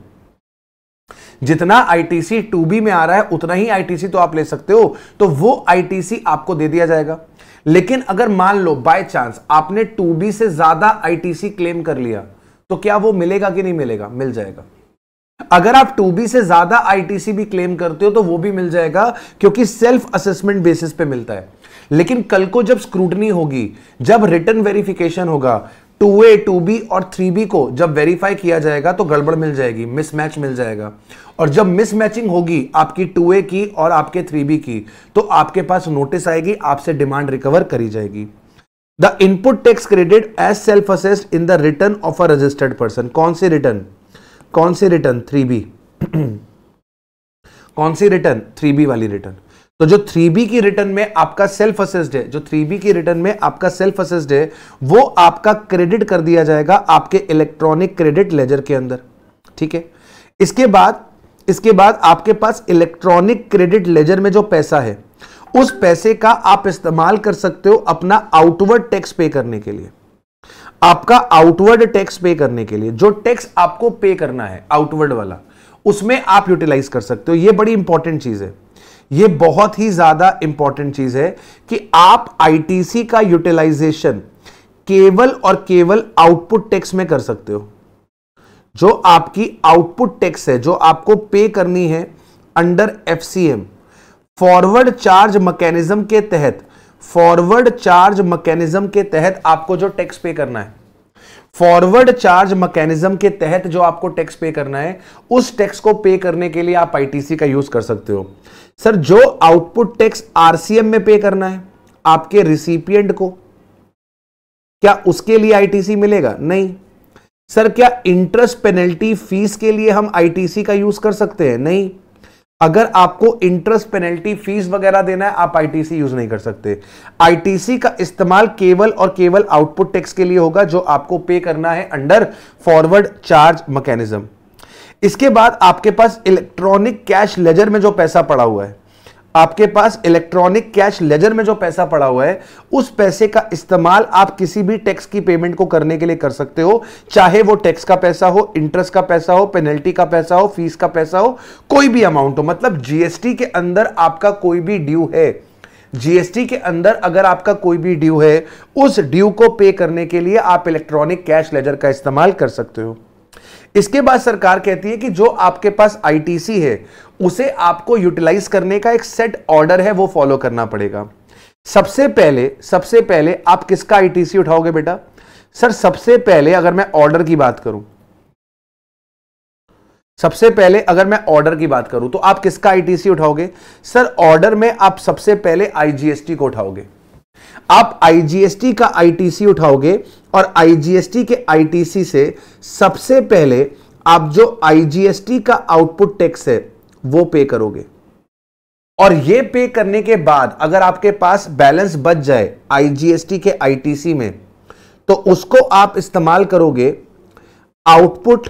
जितना आईटीसी टू बी में आ रहा है उतना ही आईटीसी तो आप ले सकते हो तो वो आईटीसी आपको दे दिया जाएगा लेकिन अगर मान लो बाय चांस आपने बी से ज्यादा आईटीसी क्लेम कर लिया तो क्या वो मिलेगा कि नहीं मिलेगा मिल जाएगा अगर आप टू बी से ज्यादा आईटीसी भी क्लेम करते हो तो वो भी मिल जाएगा क्योंकि सेल्फ असेसमेंट बेसिस पे मिलता है लेकिन कल को जब स्क्रूटनी होगी जब रिटर्न वेरिफिकेशन होगा टू ए टू बी और थ्री बी को जब वेरीफाई किया जाएगा तो गड़बड़ मिल जाएगी मिसमैच मिल जाएगा और जब मिसमैचिंग होगी आपकी टू ए की और आपके थ्री बी की तो आपके पास नोटिस आएगी आपसे डिमांड रिकवर करी जाएगी the input tax credit as self assessed in the return of a registered person कौन सी रिटर्न कौन सी रिटर्न थ्री बी कौन सी रिटर्न थ्री बी वाली रिटर्न तो जो थ्री बी की रिटर्न में आपका सेल्फ असेस्ड है जो थ्री बी की रिटर्न में आपका सेल्फ असेस्ड है वो आपका क्रेडिट कर दिया जाएगा आपके इलेक्ट्रॉनिक क्रेडिट लेजर के अंदर ठीक है इसके बाद इसके बाद आपके पास इलेक्ट्रॉनिक क्रेडिट लेजर में जो पैसा है उस पैसे का आप इस्तेमाल कर सकते हो अपना आउटवर्ड टैक्स पे करने के लिए आपका आउटवर्ड टैक्स पे करने के लिए जो टैक्स आपको पे करना है आउटवर्ड वाला उसमें आप यूटिलाइज कर सकते हो यह बड़ी इंपॉर्टेंट चीज है ये बहुत ही ज़्यादा इंपॉर्टेंट चीज़ है कि आप आईटीसी का यूटिलाइजेशन केवल और केवल आउटपुट टैक्स में कर सकते हो जो आपकी आउटपुट टैक्स है जो आपको पे करनी है under FCM forward charge mechanism के तहत फॉरवर्ड चार्ज मैकेनिज्म के तहत आपको जो टैक्स पे करना है फॉरवर्ड चार्ज मैकेनिज्म के तहत जो आपको टैक्स पे करना है उस टैक्स को पे करने के लिए आप आईटीसी का यूज कर सकते हो सर जो आउटपुट टैक्स आरसीएम में पे करना है आपके रिसिपियंट को क्या उसके लिए आईटीसी मिलेगा नहीं सर क्या इंटरेस्ट पेनल्टी फीस के लिए हम आईटीसी का यूज कर सकते हैं नहीं अगर आपको इंटरेस्ट पेनल्टी फीस वगैरह देना है आप आईटीसी यूज नहीं कर सकते आईटीसी का इस्तेमाल केवल और केवल आउटपुट टैक्स के लिए होगा जो आपको पे करना है अंडर फॉरवर्ड चार्ज मैकेनिज्म इसके बाद आपके पास इलेक्ट्रॉनिक कैश लेजर में जो पैसा पड़ा हुआ है आपके पास इलेक्ट्रॉनिक कैश लेजर में जो पैसा पड़ा हुआ है उस पैसे का इस्तेमाल आप किसी भी टैक्स की पेमेंट को करने के लिए कर सकते हो चाहे वो टैक्स का पैसा हो इंटरेस्ट का पैसा हो पेनल्टी का पैसा हो फीस का पैसा हो कोई भी अमाउंट हो मतलब जीएसटी के अंदर आपका कोई भी ड्यू है जीएसटी के अंदर अगर आपका कोई भी ड्यू है उस ड्यू को पे करने के लिए आप इलेक्ट्रॉनिक कैश लेजर का इस्तेमाल कर सकते हो इसके बाद सरकार कहती है कि जो आपके पास आईटीसी है उसे आपको यूटिलाइज करने का एक सेट ऑर्डर है वो फॉलो करना पड़ेगा सबसे पहले सबसे पहले आप किसका आईटीसी उठाओगे बेटा सर सबसे पहले अगर मैं ऑर्डर की बात करूं सबसे पहले अगर मैं ऑर्डर की बात करूं तो आप किसका आईटीसी उठाओगे सर ऑर्डर में आप सबसे पहले आईजीएसटी को उठाओगे आप आईजीएसटी का आईटीसी उठाओगे और आईजीएसटी के आईटीसी से सबसे पहले आप जो आईजीएसटी का आउटपुट टैक्स है वो पे करोगे और ये पे करने के बाद अगर आपके पास बैलेंस बच जाए आईजीएसटी के आईटीसी में तो उसको आप इस्तेमाल करोगे आउटपुट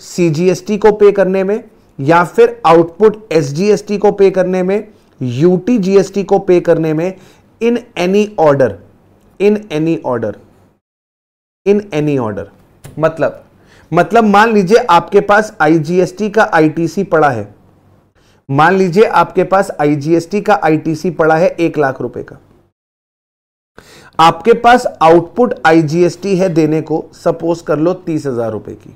सीजीएसटी को पे करने में या फिर आउटपुट एसजीएसटी को पे करने में यूटीजीएसटी को पे करने में in any order in any order in any order मतलब मतलब मान लीजिए आपके पास आईजीएसटी का आईटीसी पड़ा है मान लीजिए आपके पास आईजीएसटी का आईटीसी पड़ा है एक लाख रुपए का आपके पास आउटपुट आईजीएसटी है देने को सपोज कर लो तीस हजार रुपए की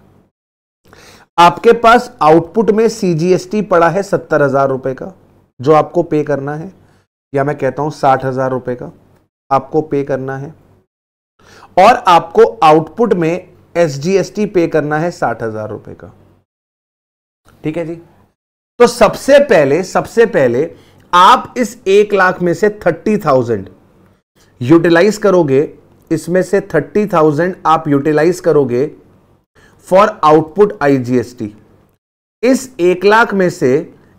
आपके पास आउटपुट में सीजीएसटी पड़ा है सत्तर हजार रुपए का जो आपको पे करना है या मैं कहता हूं साठ हजार रुपए का आपको पे करना है और आपको आउटपुट में एस जी एस टी पे करना है साठ हजार रुपए का ठीक है जी तो सबसे पहले सबसे पहले आप इस एक लाख में से थर्टी थाउजेंड यूटिलाइज करोगे इसमें से थर्टी थाउजेंड आप यूटिलाइज करोगे फॉर आउटपुट आईजीएसटी इस एक लाख में से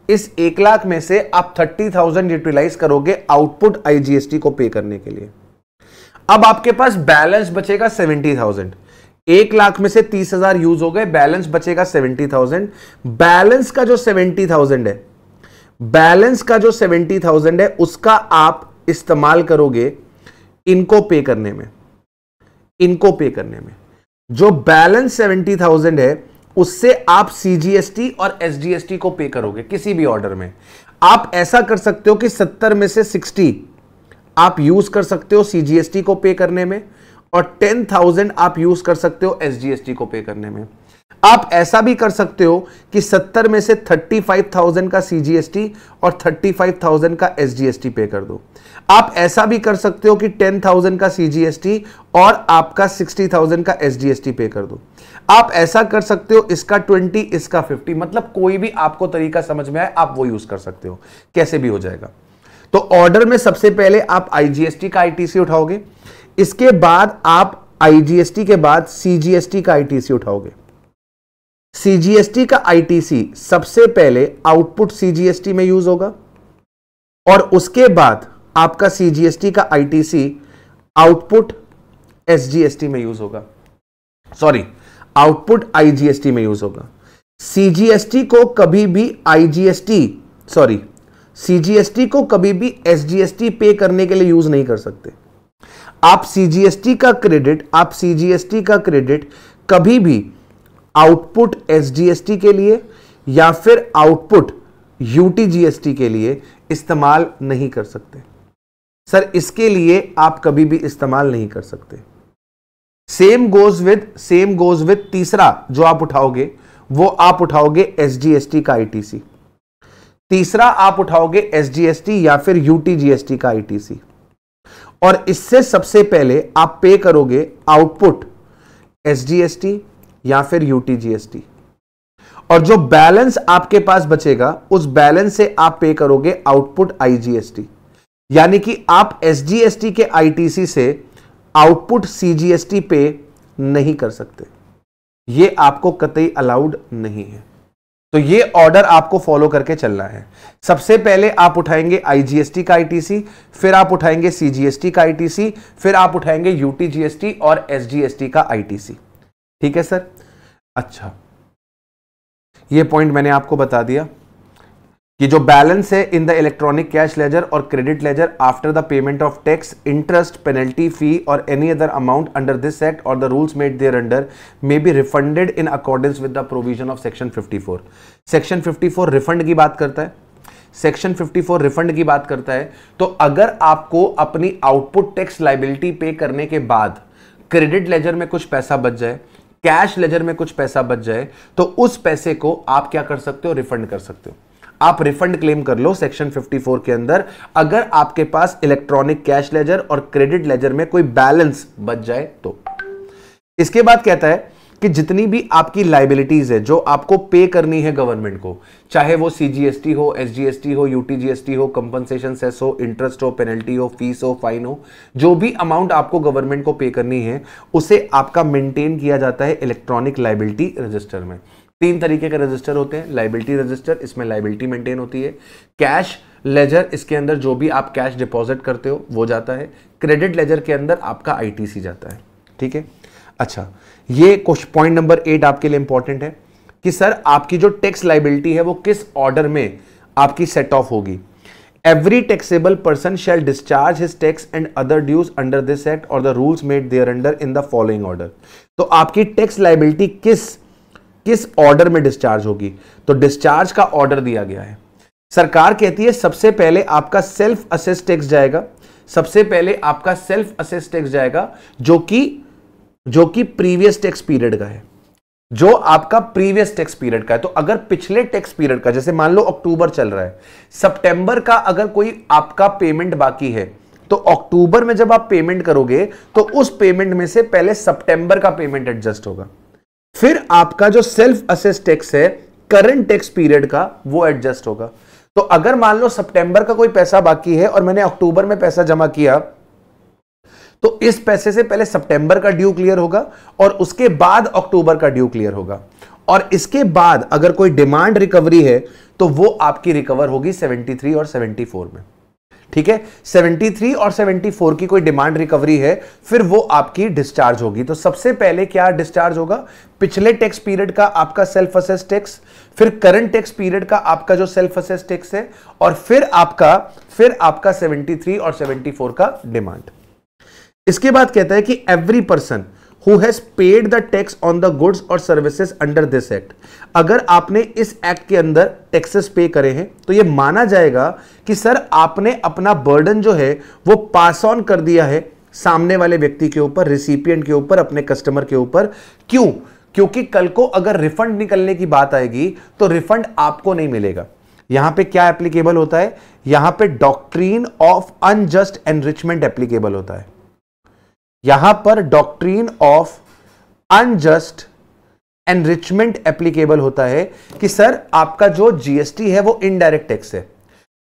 इस एक लाख में से आप थर्टी थाउजेंड यूटिलाइज करोगे आउटपुट आईजीएसटी को पे करने के लिए अब आपके पास बैलेंस बचेगा सेवेंटी थाउजेंड एक लाख में से तीस हजार यूज हो गए बैलेंस बचेगा सेवेंटी थाउजेंड बैलेंस का जो सेवेंटी थाउजेंड है बैलेंस का जो सेवेंटी थाउजेंड है उसका आप इस्तेमाल करोगे इनको पे करने में इनको पे करने में जो बैलेंस सेवेंटी थाउजेंड है उससे आप सीजीएसटी और एसजीएसटी को पे करोगे किसी भी ऑर्डर में आप ऐसा कर सकते हो कि 70 में से 60 आप यूज कर सकते हो सीजीएसटी को पे करने में और 10,000 आप यूज कर सकते हो एसजीएसटी को पे करने में आप ऐसा भी कर सकते हो कि 70 में से 35,000 का सीजीएसटी और 35,000 का एसजीएसटी पे कर दो आप ऐसा भी कर सकते हो कि 10,000 का सीजीएसटी और आपका 60,000 का एसजीएसटी पे कर दो आप ऐसा कर सकते हो इसका 20 इसका 50 मतलब कोई भी आपको तरीका समझ में आए आप वो यूज कर सकते हो कैसे भी हो जाएगा तो ऑर्डर में सबसे पहले आप आईजीएसटी का आईटीसी उठाओगे इसके बाद आप आईजीएसटी के बाद सीजीएसटी का आईटीसी उठाओगे सीजीएसटी का आईटीसी सबसे पहले आउटपुट सीजीएसटी में यूज होगा और उसके बाद आपका सीजीएसटी का आईटीसी आउटपुट एसजीएसटी में यूज होगा सॉरी आउटपुट आईजीएसटी में यूज होगा सीजीएसटी को कभी भी आईजीएसटी सॉरी सीजीएसटी को कभी भी एसजीएसटी पे करने के लिए यूज नहीं कर सकते आप सीजीएसटी का क्रेडिट आप सीजीएसटी का क्रेडिट कभी भी आउटपुट एसजीएसटी के लिए या फिर आउटपुट यूटीजीएसटी के लिए इस्तेमाल नहीं कर सकते सर इसके लिए आप कभी भी इस्तेमाल नहीं कर सकते same goes with same goes with तीसरा जो आप उठाओगे वो आप उठाओगे एसजीएसटी का आईटीसी तीसरा आप उठाओगे एसजीएसटी या फिर यूटीजीएसटी का आईटीसी और इससे सबसे पहले आप पे करोगे आउटपुट एसजीएसटी या फिर यूटीजीएसटी और जो बैलेंस आपके पास बचेगा उस बैलेंस से आप पे करोगे आउटपुट आईजीएसटी यानी कि आप एसजीएसटी के आईटीसी से आउटपुट सीजीएसटी पे नहीं कर सकते ये आपको कतई अलाउड नहीं है तो ये ऑर्डर आपको फॉलो करके चलना है सबसे पहले आप उठाएंगे आईजीएसटी का आईटीसी फिर आप उठाएंगे सीजीएसटी का आईटीसी फिर आप उठाएंगे यूटीजीएसटी और एसजीएसटी का आईटीसी ठीक है सर अच्छा ये पॉइंट मैंने आपको बता दिया कि जो बैलेंस है in the electronic cash ledger और credit ledger after the payment of tax interest penalty fee or any other amount under this act और the rules made there under may be refunded in accordance with the provision of section 54 section 54 refund की बात करता है section 54 refund की बात करता है तो अगर आपको अपनी आउटपुट टैक्स लाइबिलिटी पे करने के बाद क्रेडिट लेजर में कुछ पैसा बच जाए कैश लेजर में कुछ पैसा बच जाए तो उस पैसे को आप क्या कर सकते हो रिफंड कर सकते हो आप रिफंड क्लेम कर लो सेक्शन 54 के अंदर अगर आपके पास इलेक्ट्रॉनिक कैश लेजर और क्रेडिट लेजर में कोई बैलेंस बच जाए तो इसके बाद कहता है कि जितनी भी आपकी लाइबिलिटीज है जो आपको पे करनी है गवर्नमेंट को चाहे वो सीजीएसटी हो एसजीएसटी हो यूटीजीएसटी हो कंपनसेशन सेस हो इंटरेस्ट हो पेनल्टी हो फीस हो फाइन हो जो भी अमाउंट आपको गवर्नमेंट को पे करनी है उसे आपका मेंटेन किया जाता है इलेक्ट्रॉनिक लाइबिलिटी रजिस्टर में तीन तरीके के रजिस्टर होते हैं लाइबिलिटी रजिस्टर इसमें लाइबिलिटी मेंटेन होती है कैश लेजर इसके अंदर जो भी आप कैश डिपॉजिट करते हो वो जाता है क्रेडिट लेजर के अंदर आपका आईटीसी जाता है ठीक है अच्छा ये क्वेश्चन पॉइंट नंबर एट आपके लिए इंपॉर्टेंट है कि सर आपकी जो टैक्स लाइबिलिटी है वो किस ऑर्डर में आपकी सेट ऑफ होगी every taxable person shall discharge his tax and other dues under this act और the rules made there thereunder in the following order तो आपकी टैक्स लाइबिलिटी किस किस ऑर्डर में डिस्चार्ज होगी तो डिस्चार्ज का ऑर्डर दिया गया है सरकार कहती है सबसे पहले आपका सेल्फ असेस टैक्स जाएगा सबसे पहले आपका सेल्फ असेस टैक्स जाएगा जो कि जो कि प्रीवियस टैक्स पीरियड का है जो आपका प्रीवियस टैक्स पीरियड का है तो अगर पिछले टैक्स पीरियड का जैसे मान लो अक्टूबर चल रहा है सितंबर का अगर कोई आपका पेमेंट बाकी है तो अक्टूबर में जब आप पेमेंट करोगे तो उस पेमेंट में से पहले सितंबर का पेमेंट एडजस्ट होगा फिर आपका जो सेल्फ असेस टैक्स है करंट टैक्स पीरियड का वो एडजस्ट होगा तो अगर मान लो सितंबर का कोई पैसा बाकी है और मैंने अक्टूबर में पैसा जमा किया तो इस पैसे से पहले सितंबर का ड्यू क्लियर होगा और उसके बाद अक्टूबर का ड्यू क्लियर होगा और इसके बाद अगर कोई डिमांड रिकवरी है तो वो आपकी रिकवर होगी 73 और 74 में ठीक है 73 और 74 की कोई डिमांड रिकवरी है फिर वो आपकी डिस्चार्ज होगी तो सबसे पहले क्या डिस्चार्ज होगा पिछले टैक्स पीरियड का आपका सेल्फ असेस टैक्स फिर करंट टैक्स पीरियड का आपका जो सेल्फ असेस टैक्स है और फिर आपका फिर आपका 73 और 74 का डिमांड इसके बाद कहता है कि every person who has paid the tax on the goods और सर्विसेज अंडर दिस एक्ट अगर आपने इस एक्ट के अंदर टैक्सेस पे करे हैं तो यह माना जाएगा कि सर आपने अपना बर्डन जो है वो पास ऑन कर दिया है सामने वाले व्यक्ति के ऊपर रिसिपियंट के ऊपर अपने कस्टमर के ऊपर क्यों क्योंकि कल को अगर रिफंड निकलने की बात आएगी तो रिफंड आपको नहीं मिलेगा यहां पे क्या एप्लीकेबल होता है यहां पे doctrine of unjust enrichment applicable होता है यहां पर doctrine of unjust enrichment applicable होता है कि सर आपका जो जीएसटी है वो इनडायरेक्ट टैक्स है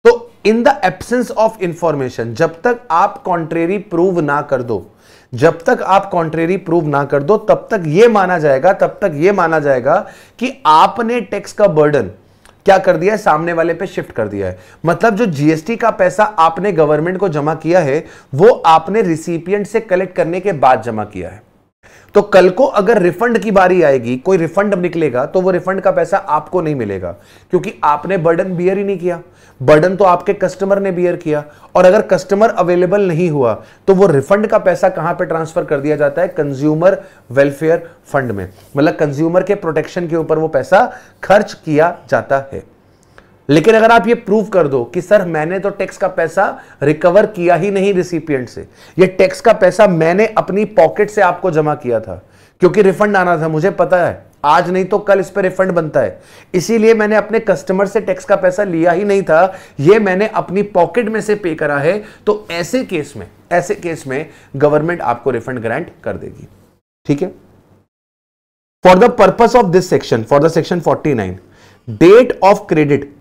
तो in the absence of information जब तक आप कॉन्ट्रेरी प्रूव ना कर दो जब तक आप कॉन्ट्रेरी प्रूव ना कर दो तब तक यह माना जाएगा तब तक यह माना जाएगा कि आपने टैक्स का बर्डन क्या कर दिया है सामने वाले पे शिफ्ट कर दिया है मतलब जो जीएसटी का पैसा आपने गवर्नमेंट को जमा किया है वो आपने रिसिपियंट से कलेक्ट करने के बाद जमा किया है तो कल को अगर रिफंड की बारी आएगी कोई रिफंड निकलेगा तो वो रिफंड का पैसा आपको नहीं मिलेगा क्योंकि आपने बर्डन बियर ही नहीं किया बर्डन तो आपके कस्टमर ने बियर किया और अगर कस्टमर अवेलेबल नहीं हुआ तो वो रिफंड का पैसा कहां पे ट्रांसफर कर दिया जाता है कंज्यूमर वेलफेयर फंड में मतलब कंज्यूमर के प्रोटेक्शन के ऊपर वो पैसा खर्च किया जाता है लेकिन अगर आप ये प्रूव कर दो कि सर मैंने तो टैक्स का पैसा रिकवर किया ही नहीं रिसिपियंट से ये टैक्स का पैसा मैंने अपनी पॉकेट से आपको जमा किया था क्योंकि रिफंड आना था मुझे पता है आज नहीं तो कल इस पर रिफंड बनता है इसीलिए मैंने अपने कस्टमर से टैक्स का पैसा लिया ही नहीं था यह मैंने अपनी पॉकेट में से पे करा है तो ऐसे केस में ऐसे केस में गवर्नमेंट आपको रिफंड ग्रांट कर देगी ठीक है for the purpose of this section for the section 49 date of credit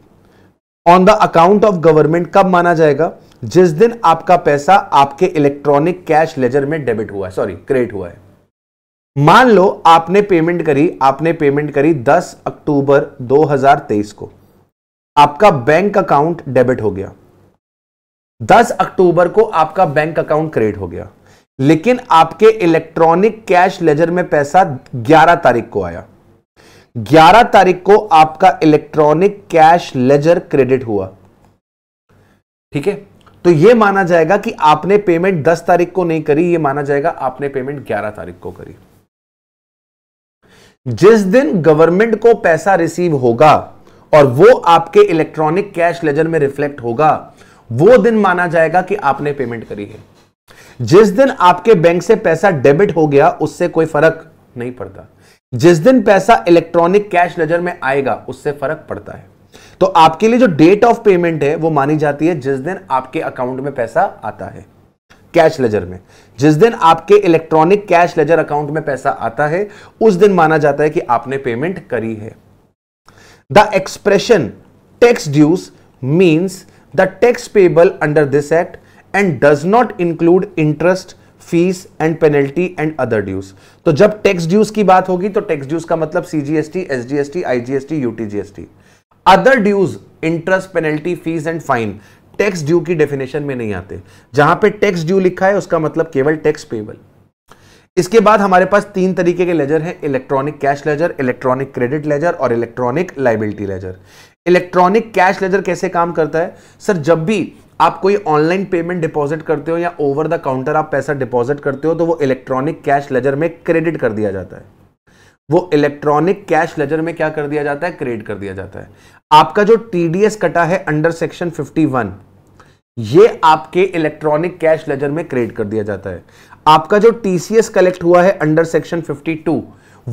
on the account of government कब माना जाएगा जिस दिन आपका पैसा आपके इलेक्ट्रॉनिक कैश लेजर में डेबिट हुआ है सॉरी क्रेडिट हुआ है मान लो आपने पेमेंट करी आपने पेमेंट करी 10 अक्टूबर 2023 को आपका बैंक अकाउंट डेबिट हो गया 10 अक्टूबर को आपका बैंक अकाउंट क्रेडिट हो गया लेकिन आपके इलेक्ट्रॉनिक कैश लेजर में पैसा 11 तारीख को आया 11 तारीख को आपका इलेक्ट्रॉनिक कैश लेजर क्रेडिट हुआ ठीक है तो यह माना जाएगा कि आपने पेमेंट 10 तारीख को नहीं करी यह माना जाएगा आपने पेमेंट 11 तारीख को करी जिस दिन गवर्नमेंट को पैसा रिसीव होगा और वो आपके इलेक्ट्रॉनिक कैश लेजर में रिफ्लेक्ट होगा वो दिन माना जाएगा कि आपने पेमेंट करी है जिस दिन आपके बैंक से पैसा डेबिट हो गया उससे कोई फर्क नहीं पड़ता जिस दिन पैसा इलेक्ट्रॉनिक कैश लेजर में आएगा उससे फर्क पड़ता है तो आपके लिए जो डेट ऑफ पेमेंट है वो मानी जाती है जिस दिन आपके अकाउंट में पैसा आता है कैश लेजर में जिस दिन आपके इलेक्ट्रॉनिक कैश लेजर अकाउंट में पैसा आता है उस दिन माना जाता है कि आपने पेमेंट करी है the expression tax dues means the tax payable under this act and does not include interest fees and penalty and other dues तो जब टैक्स ड्यूज की बात होगी तो टैक्स ड्यूज का मतलब CGST SGST IGST UTGST other dues interest penalty fees and fine tax due की definition में नहीं आते जहां पे टैक्स ड्यू लिखा है उसका मतलब केवल टैक्स पेबल इसके बाद हमारे पास तीन तरीके के लेजर हैं electronic cash ledger electronic credit ledger और electronic liability ledger electronic cash ledger कैसे काम करता है सर जब भी आप कोई ऑनलाइन पेमेंट डिपॉजिट करते हो या ओवर द काउंटर आप पैसा डिपॉजिट करते हो तो वो इलेक्ट्रॉनिक कैश लेजर में क्रेडिट कर दिया जाता है वो इलेक्ट्रॉनिक कैश लेजर में क्या कर दिया जाता है क्रेडिट कर दिया जाता है आपका जो टीडीएस कटा है अंडर सेक्शन 51 ये आपके इलेक्ट्रॉनिक कैश लेजर में क्रेडिट कर दिया जाता है आपका जो टीसीएस कलेक्ट हुआ है अंडर सेक्शन 52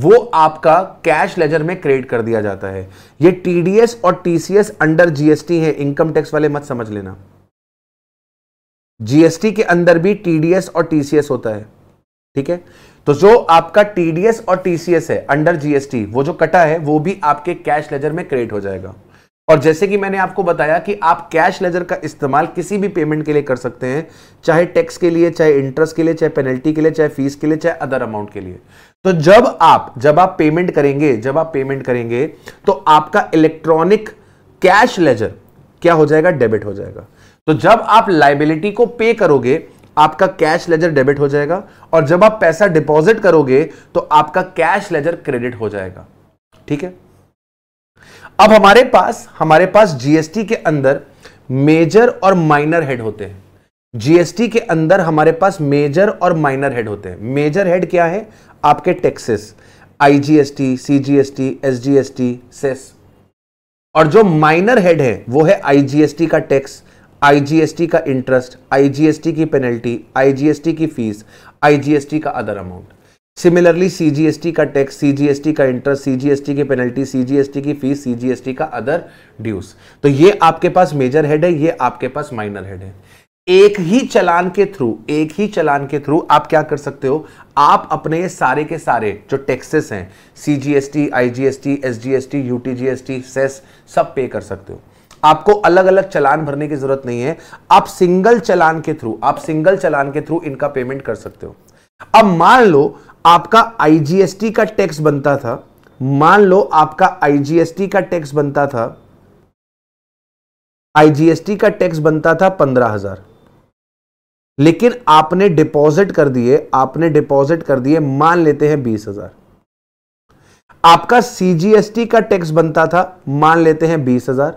वो आपका कैश लेजर में क्रेडिट कर दिया जाता है ये टीडीएस और टीसीएस अंडर जीएसटी है इनकम टैक्स वाले मत समझ लेना जीएसटी के अंदर भी टीडीएस और टीसीएस होता है ठीक है तो जो आपका टीडीएस और टीसीएस है अंडर जीएसटी वो जो कटा है वो भी आपके कैश लेजर में क्रिएट हो जाएगा और जैसे कि मैंने आपको बताया कि आप कैश लेजर का इस्तेमाल किसी भी पेमेंट के लिए कर सकते हैं चाहे टैक्स के लिए चाहे इंटरेस्ट के लिए चाहे पेनल्टी के लिए चाहे फीस के लिए चाहे अदर अमाउंट के लिए तो जब आप जब आप पेमेंट करेंगे जब आप पेमेंट करेंगे तो आपका इलेक्ट्रॉनिक कैश लेजर क्या हो जाएगा डेबिट हो जाएगा तो जब आप लाइबिलिटी को पे करोगे आपका कैश लेजर डेबिट हो जाएगा और जब आप पैसा डिपॉजिट करोगे तो आपका कैश लेजर क्रेडिट हो जाएगा ठीक है अब हमारे पास हमारे पास जीएसटी के अंदर मेजर और माइनर हेड होते हैं जीएसटी के अंदर हमारे पास मेजर और माइनर हेड होते हैं मेजर हेड क्या है आपके taxes IGST CGST SGST cess और जो माइनर हेड है वो है आईजीएसटी का टैक्स आईजीएसटी का इंटरेस्ट आईजीएसटी की पेनल्टी आईजीएसटी की फीस आईजीएसटी का अदर अमाउंट सिमिलरली सीजीएसटी का टैक्स सीजीएसटी का इंटरेस्ट सीजीएसटी की पेनल्टी सीजीएसटी की फीस सीजीएसटी का अदर ड्यूस तो ये आपके पास मेजर हेड है ये आपके पास माइनर हेड है एक ही चलान के थ्रू एक ही चलान के थ्रू आप क्या कर सकते हो आप अपने सारे के सारे जो टैक्सेस हैं CGST IGST SGST UTGST cess सब पे कर सकते हो आपको अलग अलग चलान भरने की जरूरत नहीं है आप सिंगल चलान के थ्रू आप सिंगल चलान के थ्रू इनका पेमेंट कर सकते हो अब मान लो आपका आईजीएसटी का टैक्स बनता था मान लो आपका आईजीएसटी का टैक्स बनता था आईजीएसटी का टैक्स बनता था पंद्रह हजार लेकिन आपने डिपॉजिट कर दिए आपने डिपॉजिट कर दिए मान लेते हैं बीस हजार आपका सीजीएसटी का टैक्स बनता था मान लेते हैं बीस हजार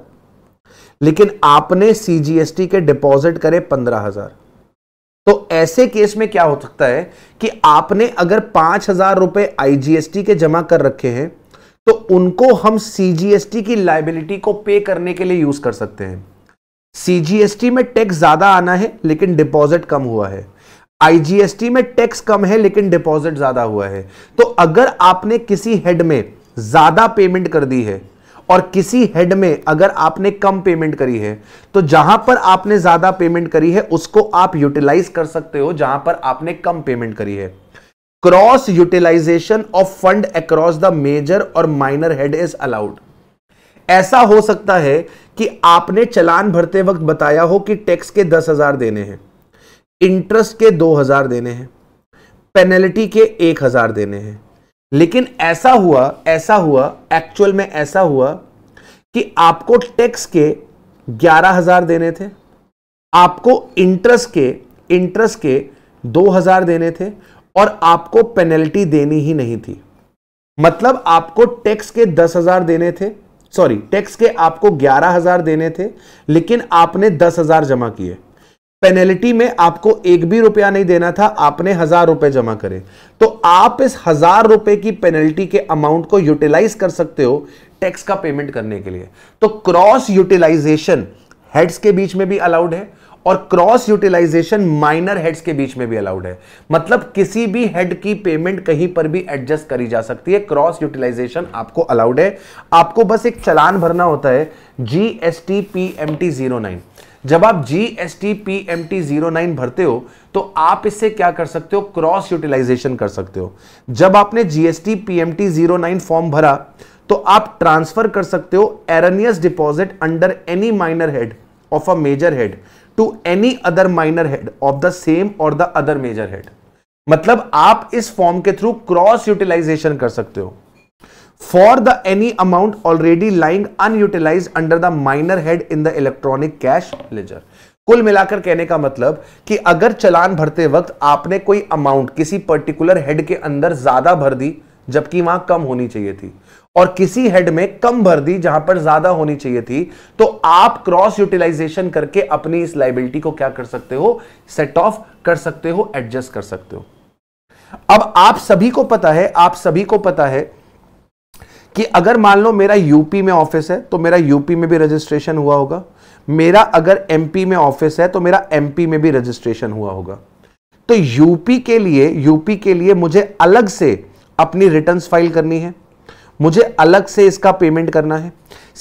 लेकिन आपने सीजीएसटी के डिपॉजिट करे पंद्रह हजार तो ऐसे केस में क्या हो सकता है कि आपने अगर पांच हजार रुपए आईजीएसटी के जमा कर रखे हैं तो उनको हम सीजीएसटी की लाइबिलिटी को पे करने के लिए यूज कर सकते हैं सीजीएसटी में टैक्स ज्यादा आना है लेकिन डिपॉजिट कम हुआ है आईजीएसटी में टैक्स कम है लेकिन डिपॉजिट ज्यादा हुआ है तो अगर आपने किसी हेड में ज्यादा पेमेंट कर दी है और किसी हेड में अगर आपने कम पेमेंट करी है तो जहां पर आपने ज्यादा पेमेंट करी है उसको आप यूटिलाइज कर सकते हो जहां पर आपने कम पेमेंट करी है cross utilization of fund across the major और माइनर हेड इज अलाउड ऐसा हो सकता है कि आपने चलान भरते वक्त बताया हो कि टैक्स के दस हजार देने हैं इंटरेस्ट के दो हजार देने हैं पेनल्टी के एक हजार देने हैं लेकिन ऐसा हुआ ऐसा हुआ एक्चुअल में ऐसा हुआ कि आपको टैक्स के ग्यारह हजार देने थे आपको इंटरेस्ट के इंटरेस्ट के दो हजार देने थे और आपको पेनल्टी देनी ही नहीं थी मतलब आपको टैक्स के दस हजार देने थे सॉरी टैक्स के आपको ग्यारह हजार देने थे लेकिन आपने दस हजार जमा किए पेनल्टी में आपको एक भी रुपया नहीं देना था आपने हजार रुपए जमा करे तो आप इस हजार रुपए की पेनल्टी के अमाउंट को यूटिलाइज कर सकते हो टैक्स का पेमेंट करने के लिए तो क्रॉस यूटिलाइजेशन हेड्स के बीच में भी अलाउड है और क्रॉस यूटिलाइजेशन माइनर हेड्स के बीच में भी अलाउड है मतलब किसी भी हेड की पेमेंट कहीं पर भी एडजस्ट करी जा सकती है क्रॉस यूटिलाइजेशन आपको अलाउड है आपको बस एक चलान भरना होता है GST P M T zero nine जब आप G S T P M T zero nine भरते हो तो आप इससे क्या कर सकते हो क्रॉस यूटिलाइजेशन कर सकते हो जब आपने GST PMT zero nine form भरा तो आप ट्रांसफर कर सकते हो erroneous deposit under any minor head of a major head to any other minor head of the same और द अदर मेजर हेड मतलब आप इस फॉर्म के थ्रू क्रॉस यूटिलाइजेशन कर सकते हो for the any amount already lying unutilized under the minor head in the electronic cash ledger कुल मिलाकर कहने का मतलब कि अगर चलान भरते वक्त आपने कोई अमाउंट किसी पर्टिकुलर हेड के अंदर ज्यादा भर दी जबकि वहां कम होनी चाहिए थी और किसी हेड में कम भर दी जहां पर ज्यादा होनी चाहिए थी तो आप क्रॉस यूटिलाइजेशन करके अपनी इस लाइबिलिटी को क्या कर सकते हो सेट ऑफ कर सकते हो एडजस्ट कर सकते हो अब आप सभी को पता है आप सभी को पता है कि अगर मान लो मेरा यूपी में ऑफिस है तो मेरा यूपी में भी रजिस्ट्रेशन हुआ होगा मेरा अगर एमपी में ऑफिस है तो मेरा एमपी में भी रजिस्ट्रेशन हुआ होगा तो यूपी के लिए यूपी के लिए मुझे अलग से अपनी रिटर्न फाइल करनी है मुझे अलग से इसका पेमेंट करना है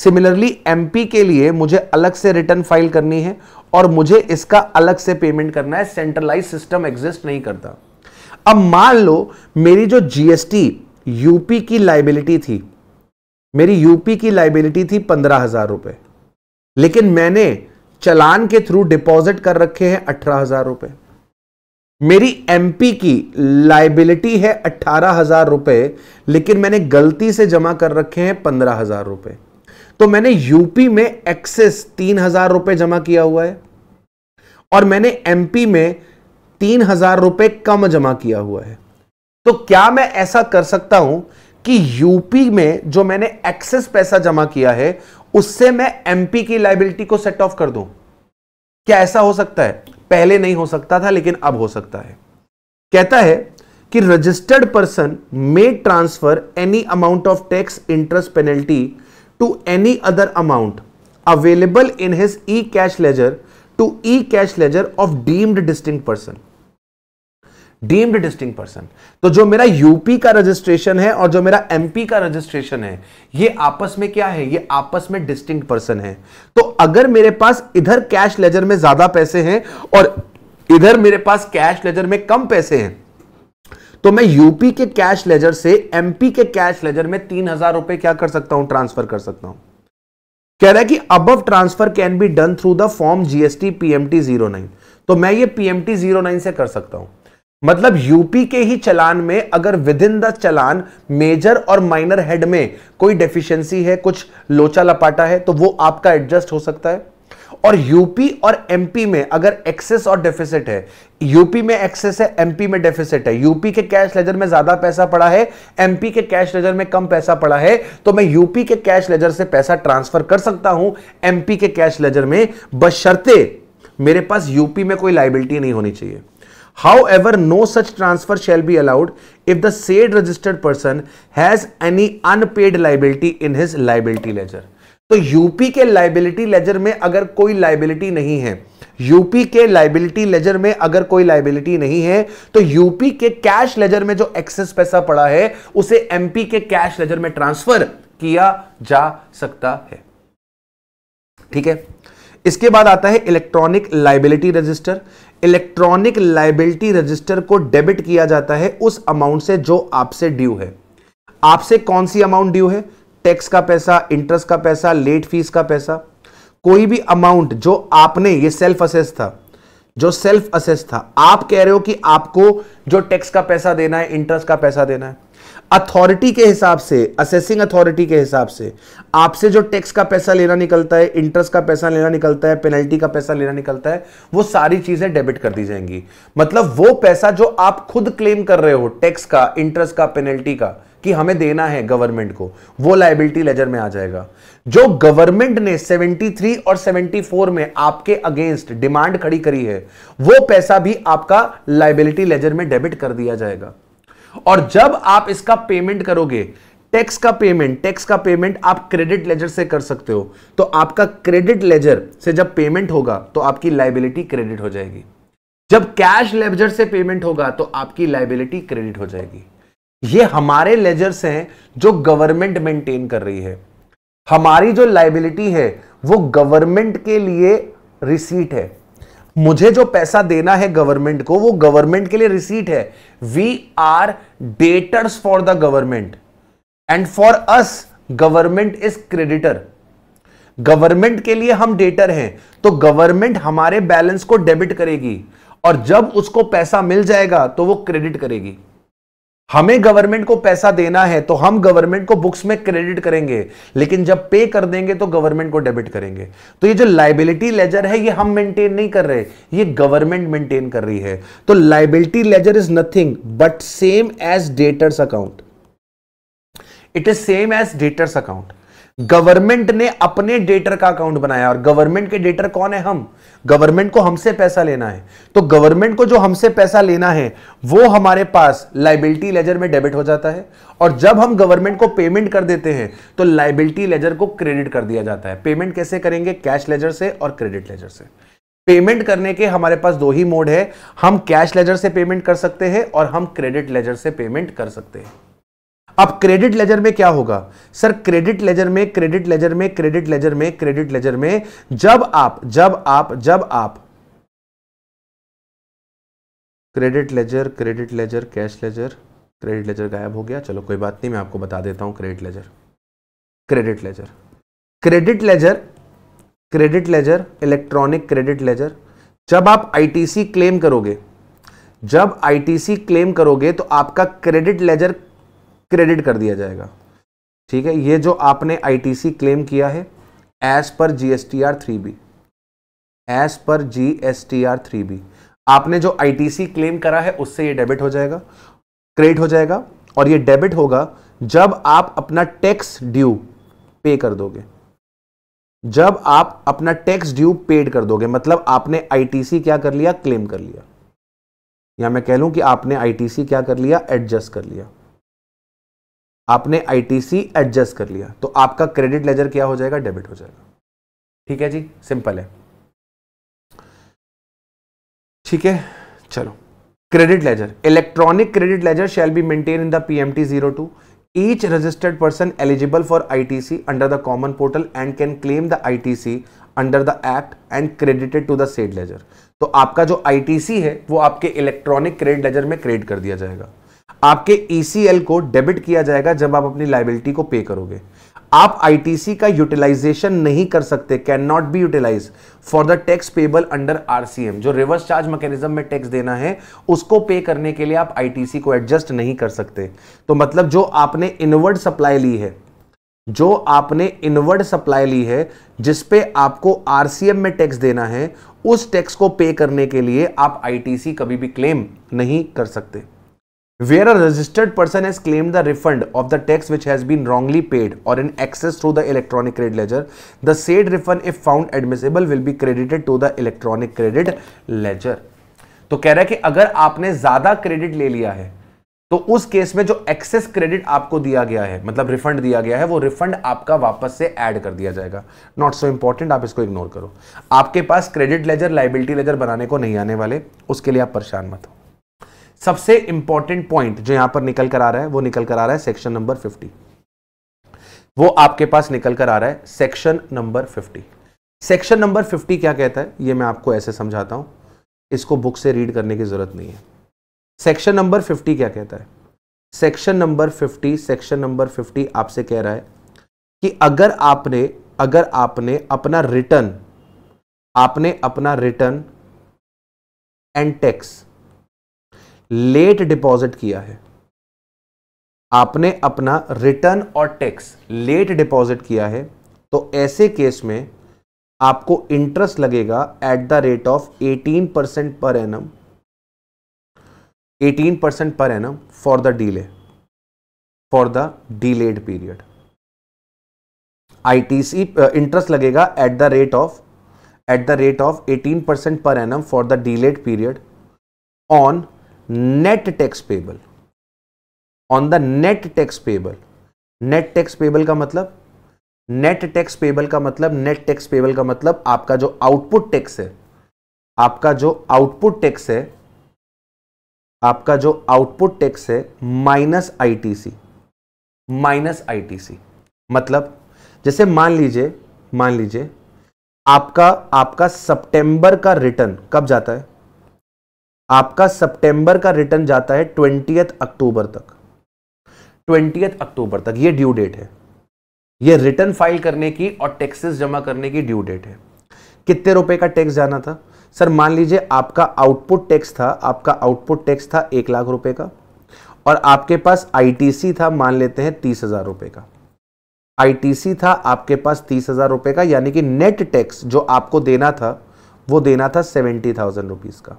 सिमिलरली एमपी के लिए मुझे अलग से रिटर्न फाइल करनी है और मुझे इसका अलग से पेमेंट करना है सेंट्रलाइज सिस्टम एग्जिस्ट नहीं करता अब मान लो मेरी जो जीएसटी यूपी की लाइबिलिटी थी मेरी यूपी की लाइबिलिटी थी पंद्रह हजार रुपए लेकिन मैंने चलान के थ्रू डिपॉजिट कर रखे हैं अठारह हजार रुपए मेरी एमपी की लाइबिलिटी है अठारह हजार रुपए लेकिन मैंने गलती से जमा कर रखे हैं पंद्रह हजार रुपए तो मैंने यूपी में एक्सेस तीन हजार रुपए जमा किया हुआ है और मैंने एमपी में तीन हजार रुपए कम जमा किया हुआ है तो क्या मैं ऐसा कर सकता हूं कि यूपी में जो मैंने एक्सेस पैसा जमा किया है उससे मैं एमपी की लाइबिलिटी को सेट ऑफ कर दू क्या ऐसा हो सकता है पहले नहीं हो सकता था लेकिन अब हो सकता है कहता है कि registered person may transfer any amount of tax interest penalty to any other amount available in his E cash ledger to E cash ledger of deemed distinct person deemed distinct person तो जो मेरा UP का registration है और जो मेरा MP का registration है ये आपस में क्या है ये आपस में डिस्टिंग पर्सन है तो अगर मेरे पास इधर कैश लेजर में ज्यादा पैसे हैं और इधर मेरे पास कैश लेजर में कम पैसे हैं तो मैं यूपी के कैश लेजर से एमपी के कैश लेजर में तीन हजार रुपए क्या कर सकता हूं ट्रांसफर कर सकता हूं कह रहा है कि अब transfer can be done through the form GST PMT zero nine तो मैं ये पीएमटी जीरो नाइन से कर सकता हूं मतलब यूपी के ही चलान में अगर within the challan major और माइनर हेड में कोई डेफिशिएंसी है कुछ लोचा लपाटा है तो वो आपका एडजस्ट हो सकता है और यूपी और एमपी में अगर एक्सेस और डेफिसिट है यूपी में एक्सेस है एमपी में डेफिसिट है यूपी के कैश लेजर में ज्यादा पैसा पड़ा है एमपी के कैश लेजर में कम पैसा पड़ा है तो मैं यूपी के कैश लेजर से पैसा ट्रांसफर कर सकता हूं एमपी के कैश लेजर में बशर्ते मेरे पास यूपी में कोई लाइबिलिटी नहीं होनी चाहिए ever no such transfer shall be allowed if the said registered person has any unpaid liability in his liability ledger तो यूपी के लाइबिलिटी लेजर में अगर कोई लाइबिलिटी नहीं है यूपी के लाइबिलिटी लेजर में अगर कोई लाइबिलिटी नहीं है तो यूपी के कैश लेजर में जो एक्सेस पैसा पड़ा है उसे एमपी के कैश लेजर में ट्रांसफर किया जा सकता है ठीक है इसके बाद आता है electronic liability register electronic liability register को डेबिट किया जाता है उस अमाउंट से जो आपसे ड्यू है आपसे कौन सी अमाउंट ड्यू है टैक्स का पैसा इंटरेस्ट का पैसा लेट फीस का पैसा कोई भी अमाउंट जो आपने ये सेल्फ असेस था जो सेल्फ असेस था आप कह रहे हो कि आपको जो टैक्स का पैसा देना है इंटरेस्ट का पैसा देना है अथॉरिटी के हिसाब से असेसिंग अथॉरिटी के हिसाब से आपसे जो टैक्स का पैसा लेना निकलता है इंटरेस्ट का पैसा लेना निकलता है पेनल्टी का पैसा लेना निकलता है वो सारी चीजें डेबिट कर दी जाएंगी मतलब वो पैसा जो आप खुद क्लेम कर रहे हो टैक्स का इंटरेस्ट का पेनल्टी का कि हमें देना है गवर्नमेंट को वो लाइबिलिटी लेजर में आ जाएगा जो गवर्नमेंट ने 73 और 74 में आपके अगेंस्ट डिमांड खड़ी करी है वो पैसा भी आपका लाइबिलिटी लेजर में डेबिट कर दिया जाएगा और जब आप इसका पेमेंट करोगे टैक्स का पेमेंट टैक्स का पेमेंट आप क्रेडिट लेजर से कर सकते हो तो आपका क्रेडिट लेजर से जब पेमेंट होगा तो आपकी लाइबिलिटी क्रेडिट हो जाएगी जब कैश लेजर से पेमेंट होगा तो आपकी लाइबिलिटी क्रेडिट हो जाएगी ये हमारे लेजर्स हैं जो गवर्नमेंट मेंटेन कर रही है हमारी जो लाइबिलिटी है वो गवर्नमेंट के लिए रिसीट है मुझे जो पैसा देना है गवर्नमेंट को वो गवर्नमेंट के लिए रिसीट है we are debtors for the government and for us government is creditor government के लिए हम डेटर हैं तो गवर्नमेंट हमारे बैलेंस को डेबिट करेगी और जब उसको पैसा मिल जाएगा तो वो क्रेडिट करेगी हमें गवर्नमेंट को पैसा देना है तो हम गवर्नमेंट को बुक्स में क्रेडिट करेंगे लेकिन जब पे कर देंगे तो गवर्नमेंट को डेबिट करेंगे तो ये जो लाइबिलिटी लेजर है ये हम मेंटेन नहीं कर रहे ये गवर्नमेंट मेंटेन कर रही है तो liability ledger is nothing but same as debtors account it is same as debtors account government ने अपने डेटर का अकाउंट बनाया और गवर्नमेंट के डेटर कौन है हम गवर्नमेंट को हमसे पैसा लेना है तो गवर्नमेंट को जो हमसे पैसा लेना है वो हमारे पास लाइबिलिटी लेजर में डेबिट हो जाता है और जब हम गवर्नमेंट को पेमेंट कर देते हैं तो लाइबिलिटी लेजर को क्रेडिट कर दिया जाता है पेमेंट कैसे करेंगे कैश लेजर से और क्रेडिट लेजर से पेमेंट करने के हमारे पास दो ही मोड है हम कैश लेजर से पेमेंट कर सकते हैं और हम क्रेडिट लेजर से पेमेंट कर सकते हैं अब क्रेडिट लेजर में क्या होगा सर क्रेडिट लेजर में क्रेडिट लेजर में क्रेडिट लेजर में क्रेडिट लेजर में जब आप जब आप जब आप credit ledger credit ledger cash ledger credit ledger गायब हो गया चलो कोई बात नहीं मैं आपको बता देता हूं credit ledger credit ledger credit ledger credit ledger electronic credit ledger जब आप आईटीसी क्लेम करोगे जब आईटीसी क्लेम करोगे तो आपका क्रेडिट लेजर क्रेडिट कर दिया जाएगा ठीक है ये जो आपने आईटीसी क्लेम किया है as per GSTR B as per GSTR B आपने जो आईटीसी क्लेम करा है उससे ये डेबिट हो जाएगा क्रेडिट हो जाएगा और ये डेबिट होगा जब आप अपना टैक्स ड्यू पे कर दोगे जब आप अपना टैक्स ड्यू पेड कर दोगे मतलब आपने आईटीसी क्या कर लिया क्लेम कर लिया या मैं कह लूं कि आपने आईटीसी क्या कर लिया एडजस्ट कर लिया आपने आईटीसी एडजस्ट कर लिया तो आपका क्रेडिट लेजर क्या हो जाएगा डेबिट हो जाएगा ठीक है जी सिंपल है ठीक है चलो credit ledger electronic credit ledger shall be maintain in the PMT zero two each registered person eligible for ITC under the common portal and can claim the ITC under the act and credited to the said ledger तो आपका जो ITC है वो आपके electronic credit ledger में credit कर दिया जाएगा आपके ईसीएल e को डेबिट किया जाएगा जब आप अपनी लाइबिलिटी को पे करोगे आप आईटीसी का यूटिलाइजेशन नहीं कर सकते can not be utilize for the tax payable under RCM जो रिवर्स चार्ज मैकेनिज्म में टैक्स देना है उसको पे करने के लिए आप आईटीसी को एडजस्ट नहीं कर सकते तो मतलब जो आपने इनवर्ड सप्लाई ली है जो आपने इनवर्ड सप्लाई ली है जिसपे आपको आरसीएम में टैक्स देना है उस टैक्स को पे करने के लिए आप आईटीसी कभी भी क्लेम नहीं कर सकते where a registered person has claimed the refund of the tax which has been wrongly paid or in excess through the electronic credit ledger the said refund if found admissible will be credited to the electronic credit ledger तो कह रहा है कि अगर आपने ज्यादा credit ले लिया है तो उस केस में जो एक्सेस क्रेडिट आपको दिया गया है मतलब रिफंड दिया गया है वो रिफंड आपका वापस से ऐड कर दिया जाएगा नॉट सो इंपॉर्टेंट आप इसको इग्नोर करो आपके पास क्रेडिट लेजर लाइबिलिटी लेजर बनाने को नहीं आने वाले उसके लिए आप परेशान मत हो सबसे इंपॉर्टेंट पॉइंट जो यहां पर निकल कर आ रहा है वो निकल कर आ रहा है सेक्शन नंबर फिफ्टी वो आपके पास निकल कर आ रहा है section number fifty section number fifty क्या कहता है ये मैं आपको ऐसे समझाता हूं इसको बुक से रीड करने की जरूरत नहीं है सेक्शन नंबर फिफ्टी क्या कहता है section number fifty section number fifty आपसे कह रहा है कि अगर आपने अगर आपने अपना रिटर्न आपने अपना return and tax late deposit किया है आपने अपना रिटर्न और टैक्स लेट डिपॉजिट किया है तो ऐसे केस में आपको इंटरेस्ट लगेगा at the rate of 18 percent per annum 18 percent per annum for the delay for the delayed period ITC interest लगेगा at the rate of at the rate of 18 percent per annum for the delayed period on net tax payable on the net tax payable net tax payable का मतलब net tax payable का मतलब net tax payable का मतलब आपका जो output tax है आपका जो आउटपुट टैक्स है आपका जो आउटपुट टैक्स है माइनस आईटीसी माइनस आईटीसी मतलब जैसे मान लीजिए मान लीजिए आपका आपका सितंबर का रिटर्न कब जाता है आपका सितंबर का रिटर्न जाता है ट्वेंटी अक्टूबर तक ट्वेंटी अक्टूबर तक ये ड्यू डेट है ये रिटर्न फाइल करने की और टैक्सेस जमा करने की ड्यू डेट है कितने रुपए का टैक्स जाना था सर मान लीजिए आपका आउटपुट टैक्स था आपका आउटपुट टैक्स था एक लाख रुपए का और आपके पास आईटीसी था मान लेते हैं तीस हजार रुपए का आईटीसी था आपके पास तीस हजार रुपए का यानी कि नेट टैक्स जो आपको देना था वो देना था सेवेंटी थाउजेंड रुपीज का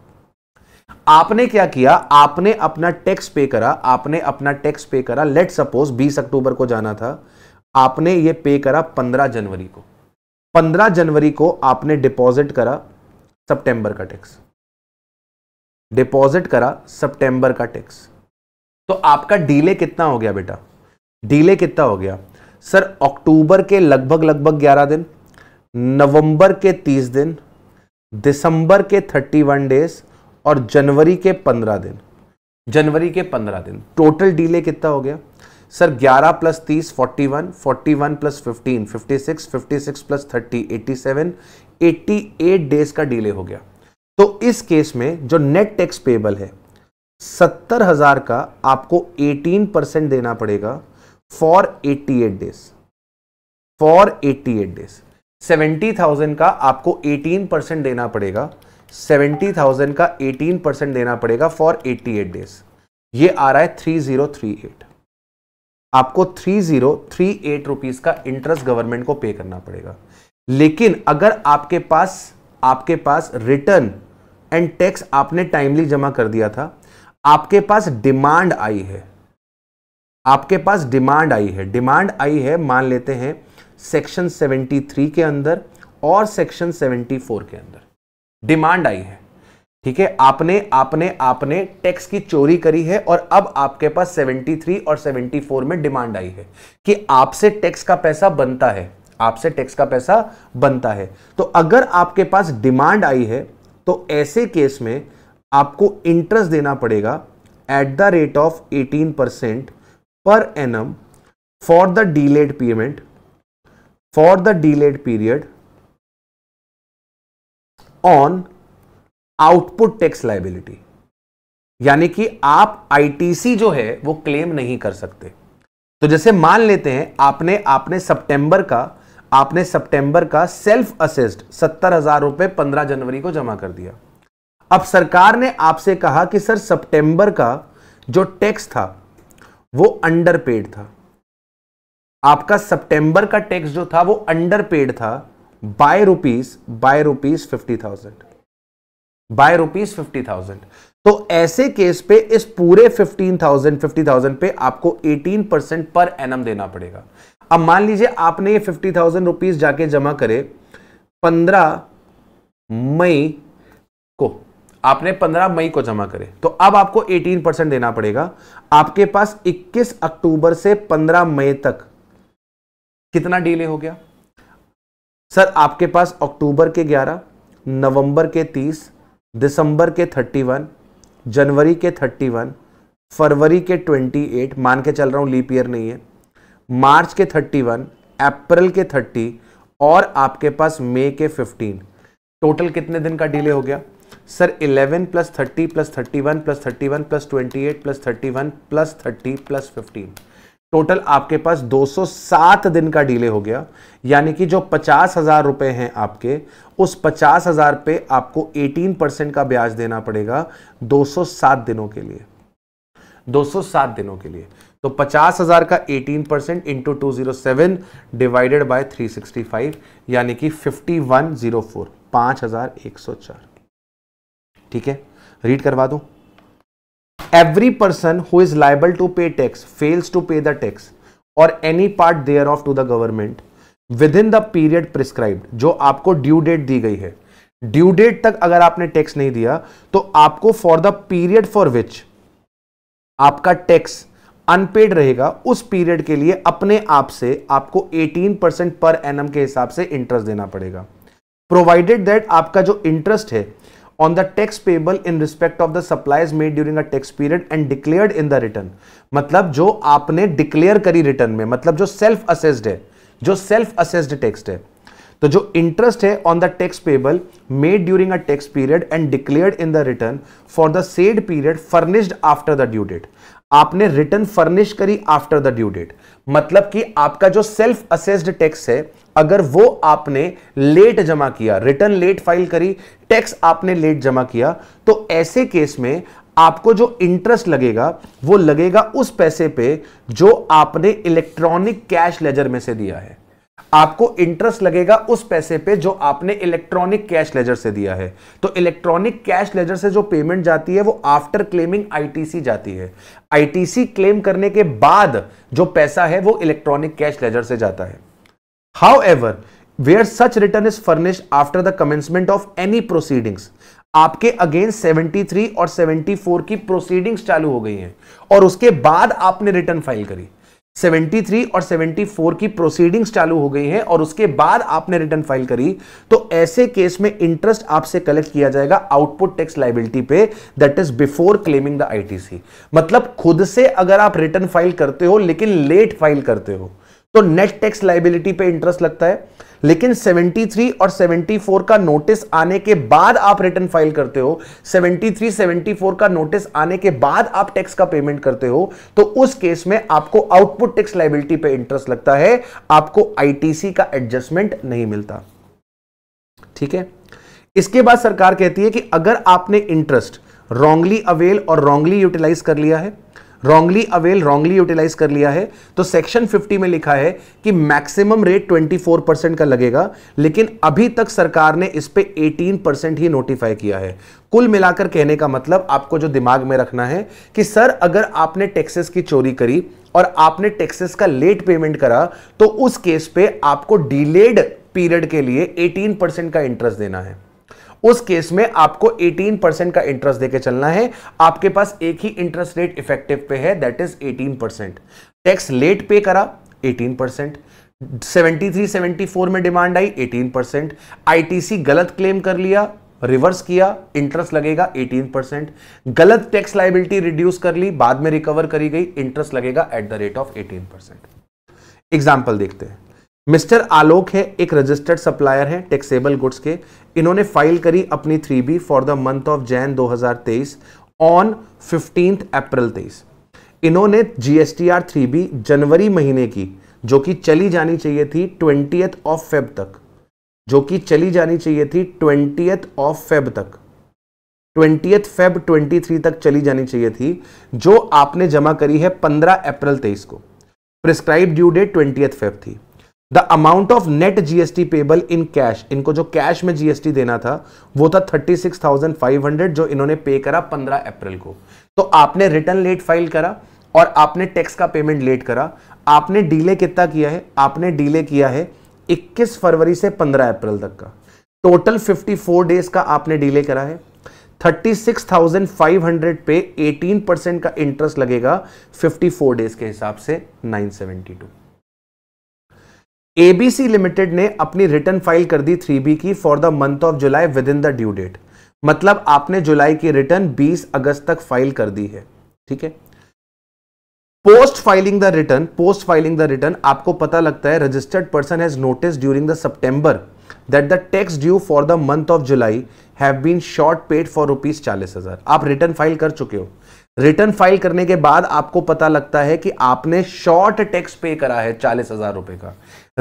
आपने क्या किया आपने अपना टैक्स पे करा आपने अपना टैक्स पे करा लेट सपोज 20 अक्टूबर को जाना था आपने ये पे करा 15 जनवरी को 15 जनवरी को आपने डिपॉजिट करा सितंबर का टैक्स डिपॉजिट करा सितंबर का टैक्स तो आपका डीले कितना हो गया बेटा डीले कितना हो गया सर अक्टूबर के लगभग लगभग 11 दिन नवंबर के 30 दिन दिसंबर के 31 डेज और जनवरी के पंद्रह दिन जनवरी के पंद्रह दिन टोटल डीले कितना हो गया सर 11 प्लस तीस forty one forty one plus 15 56 56 plus 30 87 88 eight days का डिले हो गया तो इस केस में जो नेट टैक्स पेबल है सत्तर हजार का आपको एटीन परसेंट देना पड़ेगा for eighty eight days for eighty eight days seventy thousand का आपको एटीन परसेंट देना पड़ेगा सेवेंटी थाउजेंड का एटीन परसेंट देना पड़ेगा फॉर एट्टी एट डेज ये आ रहा है थ्री जीरो थ्री एट आपको three zero three eight rupees का इंटरेस्ट गवर्नमेंट को पे करना पड़ेगा लेकिन अगर आपके पास आपके पास रिटर्न एंड टैक्स आपने टाइमली जमा कर दिया था आपके पास डिमांड आई है आपके पास डिमांड आई है डिमांड आई है मान लेते हैं सेक्शन 73 के अंदर और सेक्शन 74 के अंदर डिमांड आई है ठीक है आपने आपने आपने टैक्स की चोरी करी है और अब आपके पास 73 और 74 में डिमांड आई है कि आपसे टैक्स का पैसा बनता है आपसे टैक्स का पैसा बनता है तो अगर आपके पास डिमांड आई है तो ऐसे केस में आपको इंटरेस्ट देना पड़ेगा at the rate of 18 percent per annum for the delayed payment for the delayed period on output tax liability यानी कि आप आईटीसी जो है वो क्लेम नहीं कर सकते तो जैसे मान लेते हैं आपने आपने सितंबर का आपने सितंबर का सेल्फ असिस्ट सत्तर हजार रुपए पंद्रह जनवरी को जमा कर दिया अब सरकार ने आपसे कहा कि सर सितंबर का जो टैक्स था वो अंडर पेड था आपका सितंबर का टैक्स जो था वो अंडर पेड था by rupees by rupees fifty thousand by rupees fifty thousand तो ऐसे केस पे इस पूरे फिफ्टीन थाउजेंड फिफ्टी थाउजेंड पे आपको एटीन परसेंट पर एन देना पड़ेगा अब मान लीजिए आपने ये फिफ्टी थाउजेंड रुपीज जाके जमा करे पंद्रह मई को आपने 15 मई को जमा करे तो अब आपको 18 परसेंट देना पड़ेगा आपके पास 21 अक्टूबर से 15 मई तक कितना डीले हो गया सर आपके पास अक्टूबर के 11, नवंबर के 30, दिसंबर के 31, जनवरी के 31, फरवरी के 28, मान के चल रहा हूँ लीप ईयर नहीं है मार्च के 31, अप्रैल के 30 और आपके पास मई के 15 टोटल कितने दिन का डिले हो गया sir 11 plus thirty plus thirty one plus thirty one plus twenty eight plus thirty one plus thirty plus fifteen total आपके पास 207 दिन का डिले हो गया यानी कि जो पचास हजार रुपए हैं आपके उस पचास हजार पे आपको 18 परसेंट का ब्याज देना पड़ेगा 207 दिनों के लिए 207 दिनों के लिए तो पचास हजार का 18 percent into two zero seven divided by three sixty five यानी कि फिफ्टी वन जीरो फोर पांच हजार एक सौ चार ठीक है रीड करवा दूं every person who is liable to pay tax fails to pay the tax और any part thereof to the government within the period prescribed जो आपको ड्यू डेट दी गई है ड्यू डेट तक अगर आपने टैक्स नहीं दिया तो आपको for the period for which आपका टैक्स अनपेड रहेगा उस पीरियड के लिए अपने आप से आपको 18 परसेंट पर एनएम के हिसाब से इंटरेस्ट देना पड़ेगा प्रोवाइडेड दैट आपका जो इंटरेस्ट है on the tax payable in respect of the supplies made during a tax period and declared in the return मतलब जो आपने डिक्लेयर करी रिटर्न में मतलब जो सेल्फ असेस्ड है जो सेल्फ असेस्ड टैक्स है तो जो इंटरेस्ट है on the tax payable made during a tax period and declared in the return for the said period furnished after the due date आपने रिटर्न फर्निश करी after the due date मतलब कि आपका जो सेल्फ असेस्ड टैक्स है अगर वो आपने लेट जमा किया रिटर्न लेट फाइल करी टैक्स आपने लेट जमा किया तो ऐसे केस में आपको जो इंटरेस्ट लगेगा वो लगेगा उस पैसे पे जो आपने इलेक्ट्रॉनिक कैश लेजर में से दिया है आपको इंटरेस्ट लगेगा उस पैसे पे जो आपने इलेक्ट्रॉनिक कैश लेजर से दिया है तो इलेक्ट्रॉनिक कैश लेजर से जो पेमेंट जाती है वो आफ्टर क्लेमिंग आईटीसी जाती है आईटीसी क्लेम करने के बाद जो पैसा है वो इलेक्ट्रॉनिक कैश लेजर से जाता है ever where such return is furnished after the commencement of any proceedings आपके अगेंस्ट 73 और 74 की प्रोसीडिंग्स चालू हो गई हैं और उसके बाद आपने रिटर्न फाइल करी 73 और 74 की प्रोसीडिंग्स चालू हो गई हैं और उसके बाद आपने रिटर्न फाइल करी तो ऐसे केस में इंटरेस्ट आपसे कलेक्ट किया जाएगा आउटपुट टैक्स लाइबिलिटी पे that is before claiming the ITC मतलब खुद से अगर आप रिटर्न फाइल करते हो लेकिन लेट फाइल करते हो तो नेट टैक्स लाइबिलिटी पे इंटरेस्ट लगता है लेकिन 73 और 74 का नोटिस आने के बाद आप रिटर्न फाइल करते हो 73 74 का नोटिस आने के बाद आप टैक्स का पेमेंट करते हो तो उस केस में आपको आउटपुट टैक्स लाइबिलिटी पे इंटरेस्ट लगता है आपको आईटीसी का एडजस्टमेंट नहीं मिलता ठीक है इसके बाद सरकार कहती है कि अगर आपने इंटरेस्ट रॉन्गली अवेल और रॉन्गली यूटिलाइज कर लिया है रॉन्गली अवेल रॉन्गली यूटिलाइज कर लिया है तो सेक्शन 50 में लिखा है कि मैक्सिमम रेट 24 परसेंट का लगेगा लेकिन अभी तक सरकार ने इस पर 18 परसेंट ही नोटिफाई किया है कुल मिलाकर कहने का मतलब आपको जो दिमाग में रखना है कि सर अगर आपने टैक्सेस की चोरी करी और आपने टैक्सेस का लेट पेमेंट करा तो उस केस पे आपको डिलेड पीरियड के लिए 18 परसेंट का इंटरेस्ट देना है उस केस में आपको 18 परसेंट का इंटरेस्ट देके चलना है आपके पास एक ही इंटरेस्ट रेट इफेक्टिव पे है that is 18 percent tax late pay करा 18 परसेंट 73, 74 में डिमांड आई 18 परसेंट गलत क्लेम कर लिया रिवर्स किया इंटरेस्ट लगेगा 18 परसेंट गलत टैक्स लाइबिलिटी रिड्यूस कर ली बाद में रिकवर करी गई इंटरेस्ट लगेगा at the rate of 18 percent example देखते हैं मिस्टर आलोक है एक रजिस्टर्ड सप्लायर है टेक्सेबल गुड्स के इन्होंने फाइल करी अपनी three B for the month of Jan 2023 on fifteen April तेईस इन्होंने जीएसटीआर थ्री बी जनवरी महीने की जो कि चली जानी चाहिए थी ट्वेंटी ऑफ फेब तक जो कि चली जानी चाहिए थी ट्वेंटी ऑफ फेब तक ट्वेंटी फेब 23 तक चली जानी चाहिए थी जो आपने जमा करी है 15 अप्रैल 23 को prescribe due date twenty Feb थी the amount of net GST payable in cash इनको जो कैश में जीएसटी देना था वो था 36,500 जो इन्होंने पे करा 15 अप्रैल को तो आपने रिटर्न लेट फाइल करा और आपने टैक्स का पेमेंट लेट करा आपने डीले कितना किया है आपने डीले किया है 21 फरवरी से 15 अप्रैल तक का टोटल 54 डेज का आपने डीले करा है 36,500 पे 18 परसेंट का इंटरेस्ट लगेगा 54 डेज के हिसाब से 972 एबीसी लिमिटेड ने अपनी रिटर्न फाइल कर दी थ्री बी की for the month of July within the due date मतलब आपने जुलाई की रिटर्न 20 अगस्त तक फाइल कर दी है ठीक है post filing the return post filing the return आपको पता लगता है registered person has notice during the September that the tax due for the month of July have been short paid for rupees चालीस हजार आप रिटर्न फाइल कर चुके हो रिटर्न फाइल करने के बाद आपको पता लगता है कि आपने शॉर्ट टैक्स पे करा है चालीस हजार रुपए का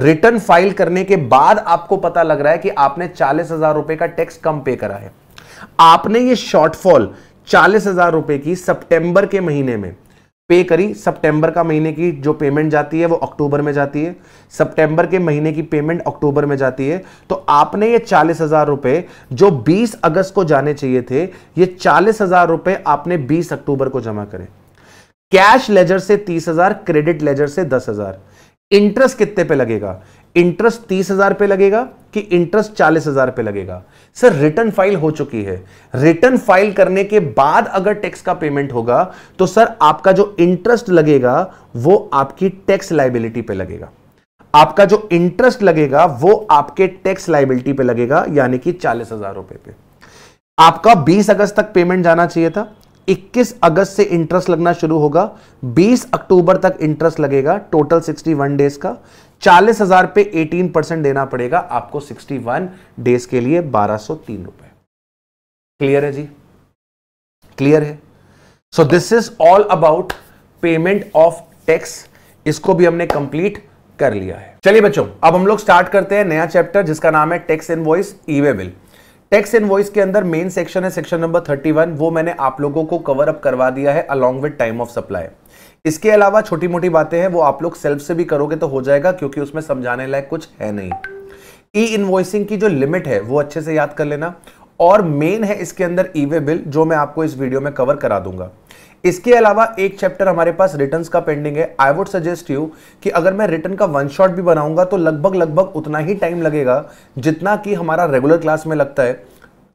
रिटर्न फाइल करने के बाद आपको पता लग रहा है कि आपने चालीस हजार रुपए का टैक्स कम पे करा है आपने ये शॉर्टफॉल चालीस हजार रुपए की सितंबर के महीने में पे करी सितंबर का महीने की जो पेमेंट जाती है वो अक्टूबर में जाती है सितंबर के महीने की पेमेंट अक्टूबर में जाती है तो आपने ये चालीस हजार रुपए जो 20 अगस्त को जाने चाहिए थे ये चालीस हजार रुपए आपने 20 अक्टूबर को जमा करे कैश लेजर से तीस हजार क्रेडिट लेजर से दस हजार इंटरेस्ट कितने पे लगेगा इंटरेस्ट तीस हजार पे लगेगा कि इंटरेस्ट चालीस हजार पे लगेगा सर रिटर्न फाइल हो चुकी है रिटर्न फाइल करने के बाद अगर टैक्स का पेमेंट होगा तो सर आपका जो इंटरेस्ट लगेगा वो आपकी टैक्स लाइबिलिटी पे लगेगा आपका जो इंटरेस्ट लगेगा वो आपके टैक्स लाइबिलिटी पे लगेगा यानी कि चालीस हजार रुपए पे आपका बीस अगस्त तक पेमेंट जाना चाहिए था 21 अगस्त से इंटरेस्ट लगना शुरू होगा 20 अक्टूबर तक इंटरेस्ट लगेगा टोटल 61 डेज का चालीस हजार पे 18 परसेंट देना पड़ेगा आपको 61 डेज के लिए बारह सो तीन रुपए क्लियर है जी क्लियर है so this is all about payment of tax इसको भी हमने कंप्लीट कर लिया है चलिए बच्चों अब हम लोग स्टार्ट करते हैं नया चैप्टर जिसका नाम है tax invoice e way bill tax invoice के अंदर मेन सेक्शन है सेक्शन नंबर 31 वो मैंने आप लोगों को कवर अप करवा दिया है along with time of supply इसके अलावा छोटी मोटी बातें हैं वो आप लोग सेल्फ से भी करोगे तो हो जाएगा क्योंकि उसमें समझाने लायक कुछ है नहीं ई इनवॉइसिंग की जो लिमिट है वो अच्छे से याद कर लेना और मेन है इसके अंदर ई वे बिल जो मैं आपको इस वीडियो में कवर करा दूंगा इसके अलावा एक चैप्टर हमारे पास रिटर्न का पेंडिंग है आई वुड सजेस्ट यू कि अगर मैं रिटर्न का वन शॉट भी बनाऊंगा तो लगभग लगभग उतना ही टाइम लगेगा जितना कि हमारा रेगुलर क्लास में लगता है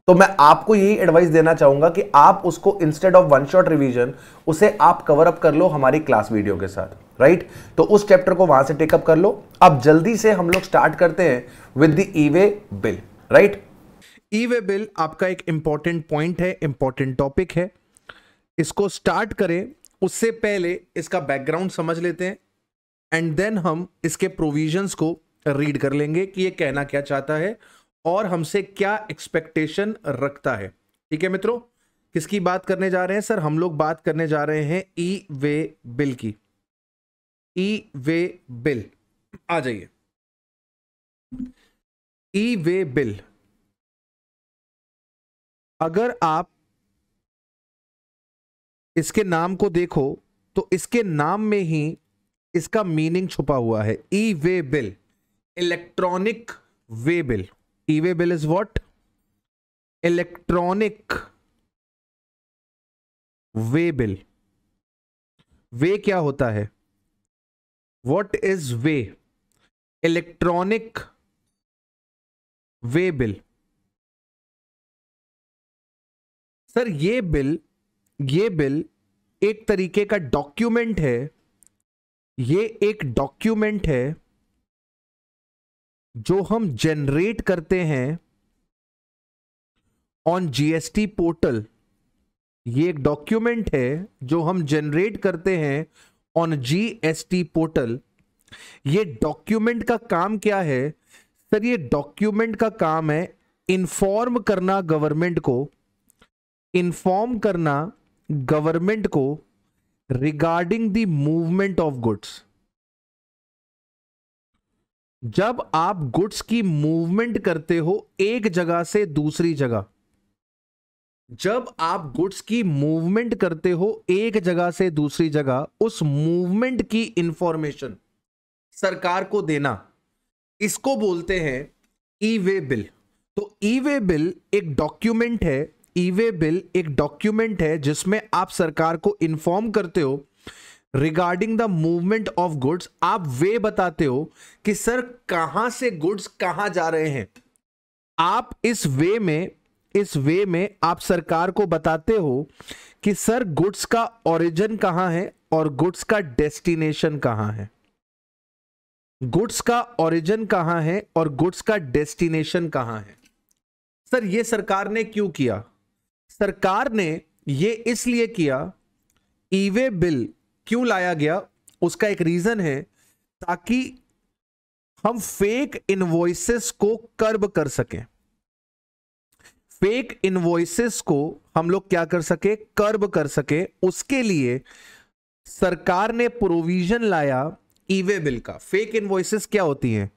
तो मैं आपको यही एडवाइस देना चाहूंगा कि आप उसको instead of one shot revision उसे आप कवर अप कर लो हमारी क्लास वीडियो के साथ राइट तो उस चैप्टर को वहां से टेकअप कर लो अब जल्दी से हम लोग स्टार्ट करते हैं with the e way bill right e way bill आपका एक इंपॉर्टेंट पॉइंट है इंपॉर्टेंट टॉपिक है इसको स्टार्ट करें उससे पहले इसका बैकग्राउंड समझ लेते हैं एंड देन हम इसके प्रोविजंस को रीड कर लेंगे कि ये कहना क्या चाहता है और हमसे क्या एक्सपेक्टेशन रखता है ठीक है मित्रों किसकी बात करने जा रहे हैं सर हम लोग बात करने जा रहे हैं ई वे बिल की ई वे बिल आ जाइए ई वे बिल अगर आप इसके नाम को देखो तो इसके नाम में ही इसका मीनिंग छुपा हुआ है e way bill electronic way bill e way bill is what electronic way bill way क्या होता है what is way electronic way bill sir ये बिल ये बिल एक तरीके का डॉक्यूमेंट है ये एक डॉक्यूमेंट है जो हम जनरेट करते हैं ऑन जीएसटी पोर्टल ये एक डॉक्यूमेंट है जो हम जनरेट करते हैं ऑन जीएसटी पोर्टल ये डॉक्यूमेंट का काम क्या है सर ये डॉक्यूमेंट का काम है इन्फॉर्म करना गवर्नमेंट को इन्फॉर्म करना गवर्नमेंट को regarding the movement of goods जब आप गुड्स की मूवमेंट करते हो एक जगह से दूसरी जगह जब आप गुड्स की मूवमेंट करते हो एक जगह से दूसरी जगह उस मूवमेंट की इंफॉर्मेशन सरकार को देना इसको बोलते हैं ई वे बिल तो ई वे बिल एक डॉक्यूमेंट है ईवे बिल एक डॉक्यूमेंट है जिसमें आप सरकार को इन्फॉर्म करते हो regarding the movement of goods आप वे बताते हो कि सर कहां से गुड्स कहां जा रहे हैं आप इस वे में इस वे में आप सरकार को बताते हो कि सर गुड्स का ओरिजिन कहां है और गुड्स का डेस्टिनेशन कहां है गुड्स का ओरिजिन कहां है और गुड्स का डेस्टिनेशन कहां है सर ये सरकार ने क्यों किया सरकार ने ये इसलिए किया ईवे बिल क्यों लाया गया उसका एक रीजन है ताकि हम फेक इनवॉइसेस को कर्ब कर सकें फेक इनवॉइसेस को हम लोग क्या कर सके कर्ब कर सके उसके लिए सरकार ने प्रोविजन लाया ईवे बिल का फेक इनवॉइसेस क्या होती हैं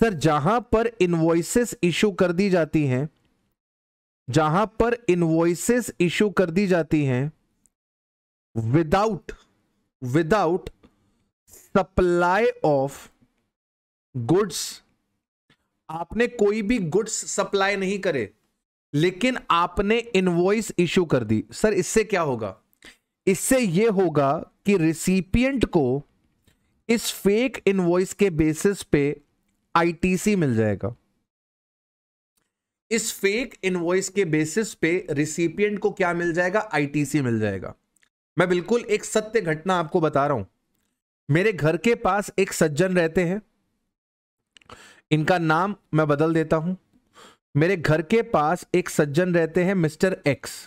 सर जहां पर इनवॉइसेस इशू कर दी जाती हैं जहां पर इनवॉइसेस इशू कर दी जाती हैं without without supply of goods आपने कोई भी गुड्स सप्लाई नहीं करे लेकिन आपने इनवॉइस इशू कर दी सर इससे क्या होगा इससे यह होगा कि रिसिपियंट को इस फेक इनवॉइस के बेसिस पे आईटीसी मिल जाएगा इस फेक इनवॉइस के बेसिस पे रिसिपियंट को क्या मिल जाएगा आईटीसी मिल जाएगा मैं बिल्कुल एक सत्य घटना आपको बता रहा हूं मेरे घर के पास एक सज्जन रहते हैं इनका नाम मैं बदल देता हूं मेरे घर के पास एक सज्जन रहते हैं मिस्टर एक्स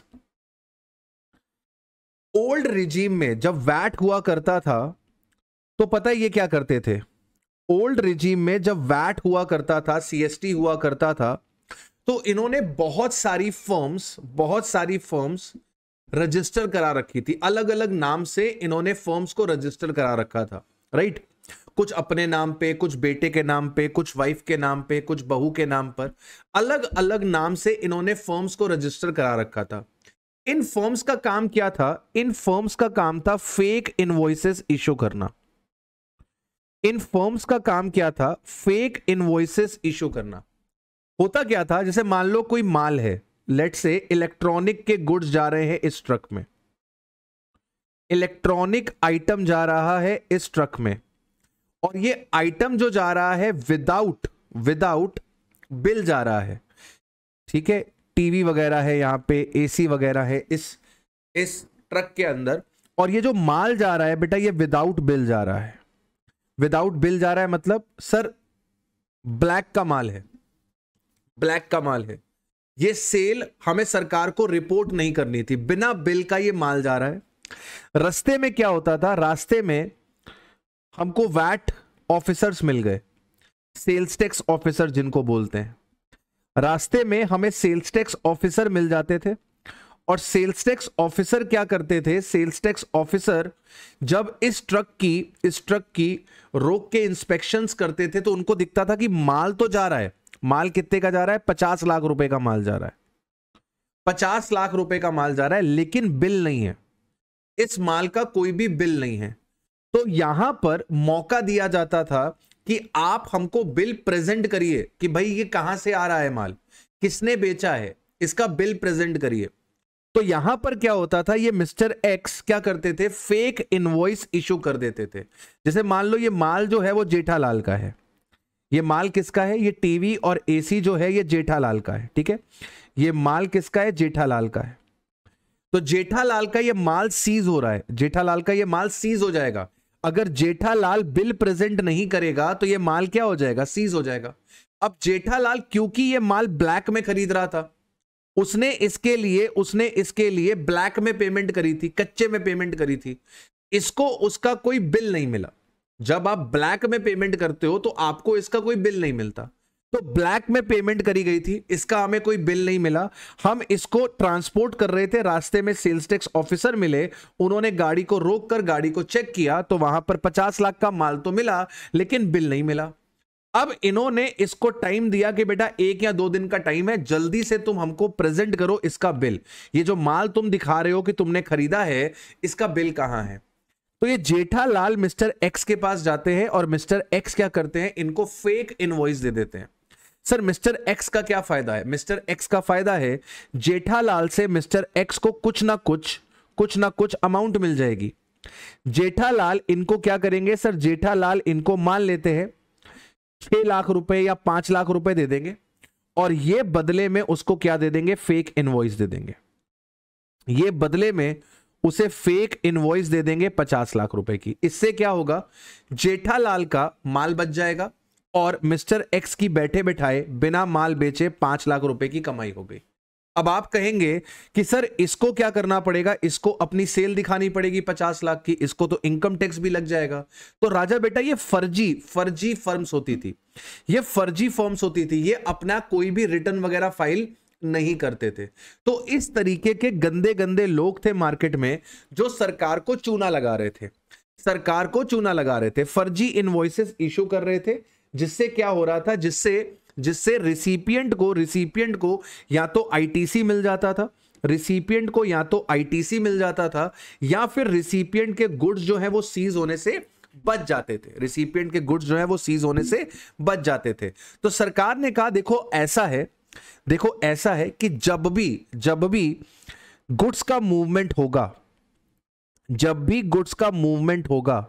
ओल्ड रिजीम में जब वैट हुआ करता था तो पता है ये क्या करते थे ओल्ड रिजीम में जब वैट हुआ करता था सीएसटी हुआ करता था तो इन्होंने बहुत सारी फर्म्स बहुत सारी फर्म्स रजिस्टर करा रखी थी अलग अलग नाम से इन्होंने फर्म्स को रजिस्टर करा रखा था राइट कुछ अपने नाम पे कुछ बेटे के नाम पे कुछ वाइफ के नाम पे कुछ बहू के नाम पर अलग अलग नाम से इन्होंने फर्म्स को रजिस्टर करा रखा था इन फर्म्स का काम क्या था इन फर्म्स का काम था फेक इनवॉइसेस इशू करना इन फर्म्स का काम क्या था फेक इनवॉइसेस इशू करना होता क्या था जैसे मान लो कोई माल है लेट से इलेक्ट्रॉनिक के गुड्स जा रहे हैं इस ट्रक में इलेक्ट्रॉनिक आइटम जा रहा है इस ट्रक में और ये आइटम जो जा रहा है विदाउट विदाउट बिल जा रहा है ठीक है टीवी वगैरह है यहां पे एसी वगैरह है इस इस ट्रक के अंदर और ये जो माल जा रहा है बेटा ये विदाउट बिल जा रहा है विदाउट बिल जा रहा है मतलब सर ब्लैक का माल है ब्लैक का माल है ये सेल हमें सरकार को रिपोर्ट नहीं करनी थी बिना बिल का ये माल जा रहा है रास्ते में क्या होता था रास्ते में हमको वैट ऑफिसर्स मिल गए सेल्स टैक्स ऑफिसर जिनको बोलते हैं रास्ते में हमें सेल्स टैक्स ऑफिसर मिल जाते थे और सेल्स टैक्स ऑफिसर क्या करते थे सेल्स टैक्स ऑफिसर जब इस ट्रक की इस ट्रक की रोक के इंस्पेक्शंस करते थे तो उनको दिखता था कि माल तो जा रहा है माल कितने का जा रहा है पचास लाख रुपए का माल जा रहा है पचास लाख रुपए का माल जा रहा है लेकिन बिल नहीं है इस माल का कोई भी बिल नहीं है तो यहां पर मौका दिया जाता था कि आप हमको बिल प्रेजेंट करिए कि भाई ये कहां से आ रहा है माल किसने बेचा है इसका बिल प्रेजेंट करिए तो यहां पर क्या होता था ये मिस्टर एक्स क्या करते थे फेक इनवॉइस इशू कर देते थे जैसे मान लो ये माल जो है वो जेठालाल का है ये माल किसका है ये टीवी और एसी जो है ये जेठालाल का है ठीक है ये माल किसका है जेठालाल का है तो जेठालाल का ये माल सीज हो रहा है जेठालाल का ये माल सीज हो जाएगा अगर जेठालाल बिल प्रेजेंट नहीं करेगा तो ये माल क्या हो जाएगा सीज हो जाएगा अब जेठालाल क्योंकि ये माल ब्लैक में खरीद रहा था उसने इसके लिए उसने इसके लिए ब्लैक में पेमेंट करी थी कच्चे में पेमेंट करी थी इसको उसका कोई बिल नहीं मिला जब आप ब्लैक में पेमेंट करते हो तो आपको इसका कोई बिल नहीं मिलता तो ब्लैक में पेमेंट करी गई थी इसका हमें कोई बिल नहीं मिला हम इसको ट्रांसपोर्ट कर रहे थे रास्ते में सेल्स टैक्स ऑफिसर मिले उन्होंने गाड़ी को रोक कर गाड़ी को चेक किया तो वहां पर पचास लाख का माल तो मिला लेकिन बिल नहीं मिला अब इन्होंने इसको टाइम दिया कि बेटा एक या दो दिन का टाइम है जल्दी से तुम हमको प्रेजेंट करो इसका बिल ये जो माल तुम दिखा रहे हो कि तुमने खरीदा है इसका बिल कहां है तो ये जेठालाल मिस्टर एक्स के पास जाते हैं और मिस्टर एक्स क्या करते हैं इनको फेक इनवॉइस दे देते हैं सर मिस्टर एक्स का क्या फायदा है मिस्टर एक्स का फायदा है जेठालाल से मिस्टर एक्स को कुछ ना कुछ कुछ ना कुछ अमाउंट मिल जाएगी जेठालाल इनको क्या करेंगे सर जेठालाल इनको मान लेते हैं छह लाख रुपए या पांच लाख रुपए दे देंगे और ये बदले में उसको क्या दे देंगे फेक इनवॉइस दे देंगे ये बदले में उसे फेक इनवॉइस दे देंगे पचास लाख रुपए की इससे क्या होगा जेठालाल का माल बच जाएगा और मिस्टर एक्स की बैठे बैठाए बिना माल बेचे पांच लाख रुपए की कमाई हो गई अब आप कहेंगे कि सर इसको क्या करना पड़ेगा इसको अपनी सेल दिखानी पड़ेगी पचास लाख की इसको तो इनकम टैक्स भी लग जाएगा तो राजा बेटा ये फर्जी फर्जी फर्म्स होती थी ये फर्जी फर्म्स होती थी ये अपना कोई भी रिटर्न वगैरह फाइल नहीं करते थे तो इस तरीके के गंदे गंदे लोग थे मार्केट में जो सरकार को चूना लगा रहे थे सरकार को चूना लगा रहे थे फर्जी इनवॉइसेस इशू कर रहे थे जिससे क्या हो रहा था जिससे जिससे रिसिपियंट को रिसिपियंट को या तो आईटीसी मिल जाता था रिसिपियंट को या तो आईटीसी मिल जाता था या फिर रिसिपियंट के गुड्स जो है वो सीज होने से बच जाते थे रिसिपियंट के गुड्स जो है वो सीज होने से बच जाते थे तो सरकार ने कहा देखो ऐसा है देखो ऐसा है कि जब भी जब भी गुड्स का मूवमेंट होगा जब भी गुड्स का मूवमेंट होगा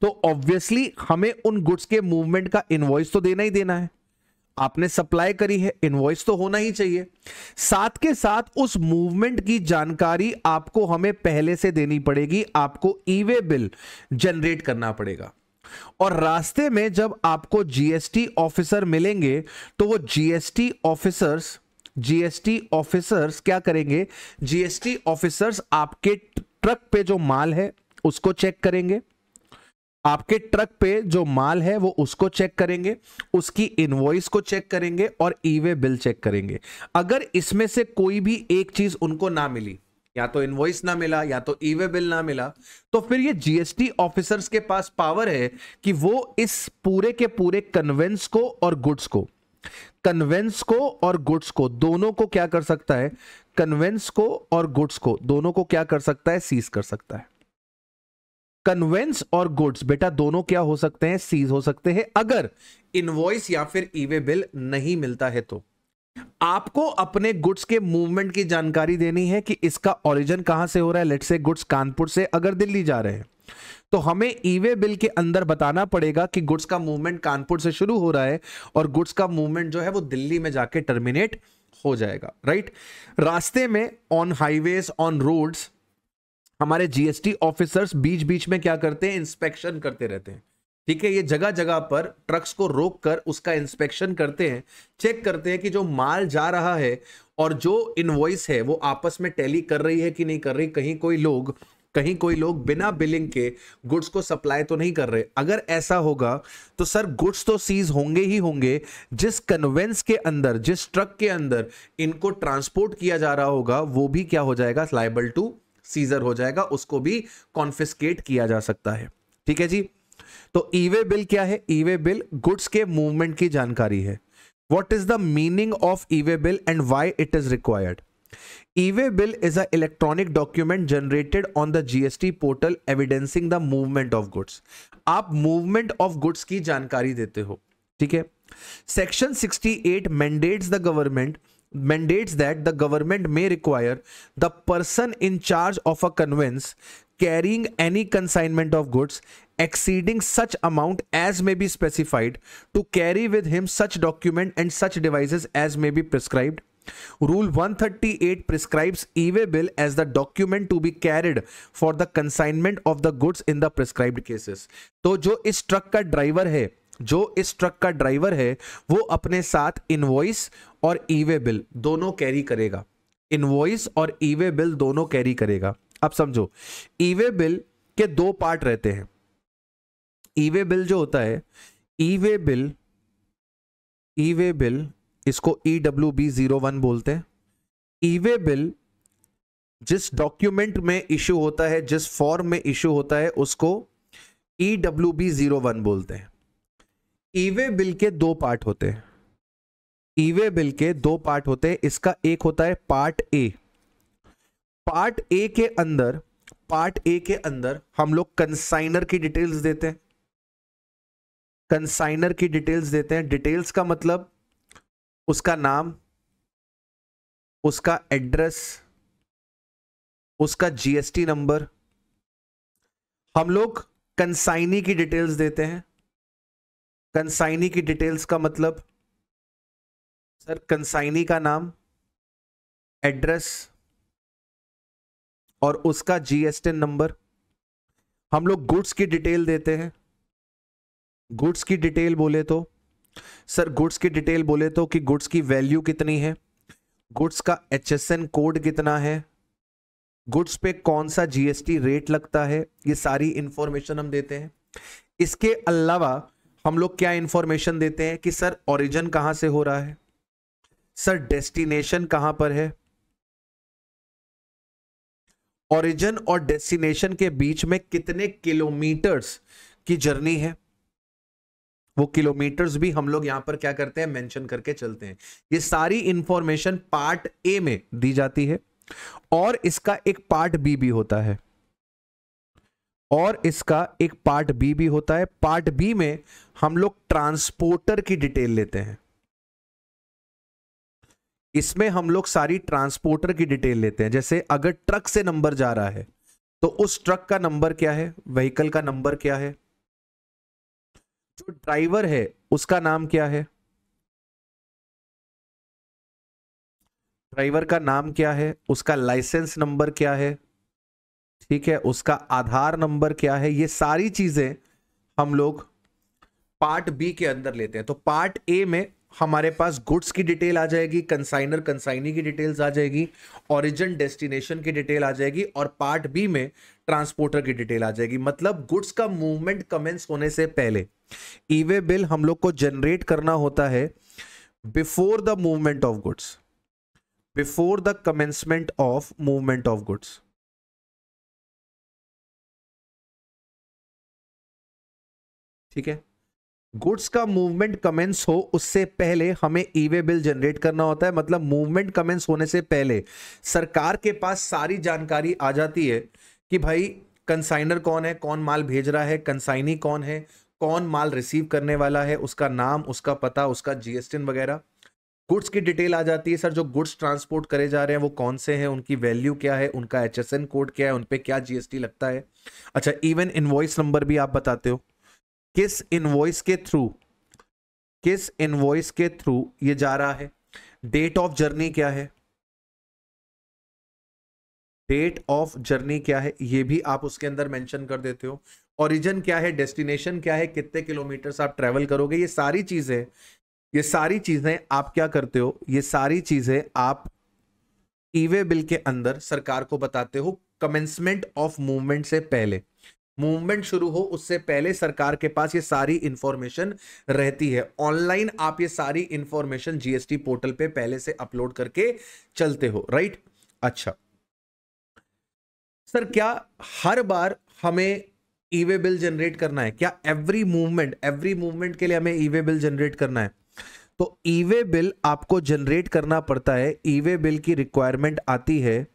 तो ऑब्वियसली हमें उन गुड्स के मूवमेंट का इन्वॉइस तो देना ही देना है आपने सप्लाई करी है इन्वॉइस तो होना ही चाहिए साथ के साथ उस मूवमेंट की जानकारी आपको हमें पहले से देनी पड़ेगी आपको ईवे बिल जनरेट करना पड़ेगा और रास्ते में जब आपको जीएसटी ऑफिसर मिलेंगे तो वो जीएसटी ऑफिसर्स जीएसटी ऑफिसर्स क्या करेंगे जीएसटी ऑफिसर्स आपके ट्रक पे जो माल है उसको चेक करेंगे आपके ट्रक पे जो माल है वो उसको चेक करेंगे उसकी इनवॉइस को चेक करेंगे और ईवे बिल चेक करेंगे अगर इसमें से कोई भी एक चीज उनको ना मिली या तो इनवॉइस ना मिला या तो ईवे बिल ना मिला तो फिर ये जीएसटी ऑफिसर्स के पास पावर है कि वो इस पूरे के पूरे कन्वेंस को और गुड्स को कन्वेंस को और गुड्स को दोनों को क्या कर सकता है कन्वेंस को और गुड्स को दोनों को क्या कर सकता है सीज कर सकता है कन्वेंस और गुड्स बेटा दोनों क्या हो सकते हैं सीज हो सकते हैं अगर इनवॉइस या फिर ईवे बिल नहीं मिलता है तो आपको अपने गुड्स के मूवमेंट की जानकारी देनी है कि इसका ओरिजिन कहां से हो रहा है लेट से गुड्स कानपुर से अगर दिल्ली जा रहे हैं तो हमें ईवे बिल के अंदर बताना पड़ेगा कि गुड्स का मूवमेंट कानपुर से शुरू हो रहा है और गुड्स का मूवमेंट जो है वो दिल्ली में जाके टर्मिनेट हो जाएगा राइट रास्ते में ऑन हाईवेज ऑन रोड्स हमारे जीएसटी ऑफिसर्स बीच बीच में क्या करते हैं इंस्पेक्शन करते रहते हैं ठीक है ये जगह जगह पर ट्रक्स को रोक कर उसका इंस्पेक्शन करते हैं चेक करते हैं कि जो माल जा रहा है और जो इनवॉइस है वो आपस में टैली कर रही है कि नहीं कर रही कहीं कोई लोग कहीं कोई लोग बिना बिलिंग के गुड्स को सप्लाई तो नहीं कर रहे अगर ऐसा होगा तो सर गुड्स तो सीज होंगे ही होंगे जिस कन्वेंस के अंदर जिस ट्रक के अंदर इनको ट्रांसपोर्ट किया जा रहा होगा वो भी क्या हो जाएगा लाइबल टू सीजर हो जाएगा उसको भी कॉन्फिस्केट किया जा सकता है ठीक है जी तो ईवे बिल क्या है ईवे बिल गुड्स के मूवमेंट की जानकारी है what is the meaning of e way bill and why it is required e way bill is a electronic document generated on the GST portal evidencing the movement of goods आप movement of goods की जानकारी देते हो ठीक है section sixty eight mandate the government mandates that the government may require the person in charge of a conveyance carrying any consignment of goods exceeding such amount as may be specified to carry with him such document and such devices as may be prescribed Rule 138 prescribes EVA bill as the document to be carried for the consignment of the goods in the prescribed cases. तो जो इस truck का driver है जो इस truck का driver है वो अपने साथ इनवॉइस और ईवे बिल दोनों कैरी करेगा इनवॉइस और ईवे बिल दोनों कैरी करेगा अब समझो ईवे बिल के दो पार्ट रहते हैं ईवे बिल जो होता है ईवे बिल ईवे बिल इसको E W B zero one बोलते हैं ईवे बिल जिस डॉक्यूमेंट में इशू होता है जिस फॉर्म में इशू होता है उसको E W B zero one बोलते हैं ईवे बिल के दो पार्ट होते हैं ईवे बिल के दो पार्ट होते हैं इसका एक होता है पार्ट ए पार्ट ए के अंदर पार्ट ए के अंदर हम लोग कंसाइनर की डिटेल्स देते हैं कंसाइनर की डिटेल्स देते हैं डिटेल्स का मतलब उसका नाम उसका एड्रेस उसका जीएसटी नंबर हम लोग कंसाइनी की डिटेल्स देते हैं कंसाइनी की डिटेल्स का मतलब सर कंसाइनी का नाम एड्रेस और उसका जीएसटी नंबर हम लोग गुड्स की डिटेल देते हैं गुड्स की डिटेल बोले तो सर गुड्स की डिटेल बोले तो कि गुड्स की वैल्यू कितनी है गुड्स का एच कोड कितना है गुड्स पे कौन सा जीएसटी रेट लगता है ये सारी इंफॉर्मेशन हम देते हैं इसके अलावा हम लोग क्या इंफॉर्मेशन देते हैं कि सर ओरिजिन कहां से हो रहा है सर डेस्टिनेशन कहां पर है ओरिजिन और डेस्टिनेशन के बीच में कितने किलोमीटर्स की जर्नी है वो किलोमीटर्स भी हम लोग यहाँ पर क्या करते हैं मेंशन करके चलते हैं ये सारी इंफॉर्मेशन पार्ट ए में दी जाती है और इसका एक पार्ट बी भी होता है और इसका एक पार्ट बी भी होता है पार्ट बी में हम लोग ट्रांसपोर्टर की डिटेल लेते हैं इसमें हम लोग सारी ट्रांसपोर्टर की डिटेल लेते हैं जैसे अगर ट्रक से नंबर जा रहा है तो उस ट्रक का नंबर क्या है व्हीकल का नंबर क्या है जो ड्राइवर है उसका नाम क्या है ड्राइवर का नाम क्या है उसका लाइसेंस नंबर क्या है ठीक है उसका आधार नंबर क्या है ये सारी चीजें हम लोग पार्ट बी के अंदर लेते हैं तो पार्ट ए में हमारे पास गुड्स की डिटेल आ जाएगी कंसाइनर कंसाइनी की डिटेल्स आ जाएगी ओरिजिन डेस्टिनेशन की डिटेल आ जाएगी और पार्ट बी में ट्रांसपोर्टर की डिटेल आ जाएगी मतलब गुड्स का मूवमेंट कमेंस होने से पहले ईवे बिल हम लोग को जनरेट करना होता है before the movement of goods before the commencement of movement of goods ठीक है गुड्स का मूवमेंट कमेंस हो उससे पहले हमें ईवे बिल जनरेट करना होता है मतलब मूवमेंट कमेंस होने से पहले सरकार के पास सारी जानकारी आ जाती है कि भाई कंसाइनर कौन है कौन माल भेज रहा है कंसाइनी कौन है कौन माल रिसीव करने वाला है उसका नाम उसका पता उसका जीएसटीन वगैरह गुड्स की डिटेल आ जाती है सर जो गुड्स ट्रांसपोर्ट करे जा रहे हैं वो कौन से हैं उनकी वैल्यू क्या है उनका एच कोड क्या है उन पर क्या जीएसटी लगता है अच्छा इवन इन्वॉइस नंबर भी आप बताते हो किस इन्वॉइस के थ्रू किस इन्वॉइस के थ्रू ये जा रहा है डेट ऑफ जर्नी क्या है डेट ऑफ जर्नी क्या है ये भी आप उसके अंदर मेंशन कर देते हो ओरिजिन क्या है डेस्टिनेशन क्या है कितने किलोमीटर्स आप ट्रैवल करोगे ये सारी चीज़ें ये सारी चीज़ें आप क्या करते हो ये सारी चीज़ें आप ईवे बिल के अंदर सरकार को बताते हो कमेंसमेंट ऑफ मूवमेंट से पहले मूवमेंट शुरू हो उससे पहले सरकार के पास ये सारी इंफॉर्मेशन रहती है ऑनलाइन आप ये सारी इंफॉर्मेशन जीएसटी पोर्टल पे पहले से अपलोड करके चलते हो राइट अच्छा सर क्या हर बार हमें ईवे बिल जनरेट करना है क्या एवरी मूवमेंट एवरी मूवमेंट के लिए हमें ईवे बिल जनरेट करना है तो ईवे बिल आपको जनरेट करना पड़ता है ईवे बिल की रिक्वायरमेंट आती है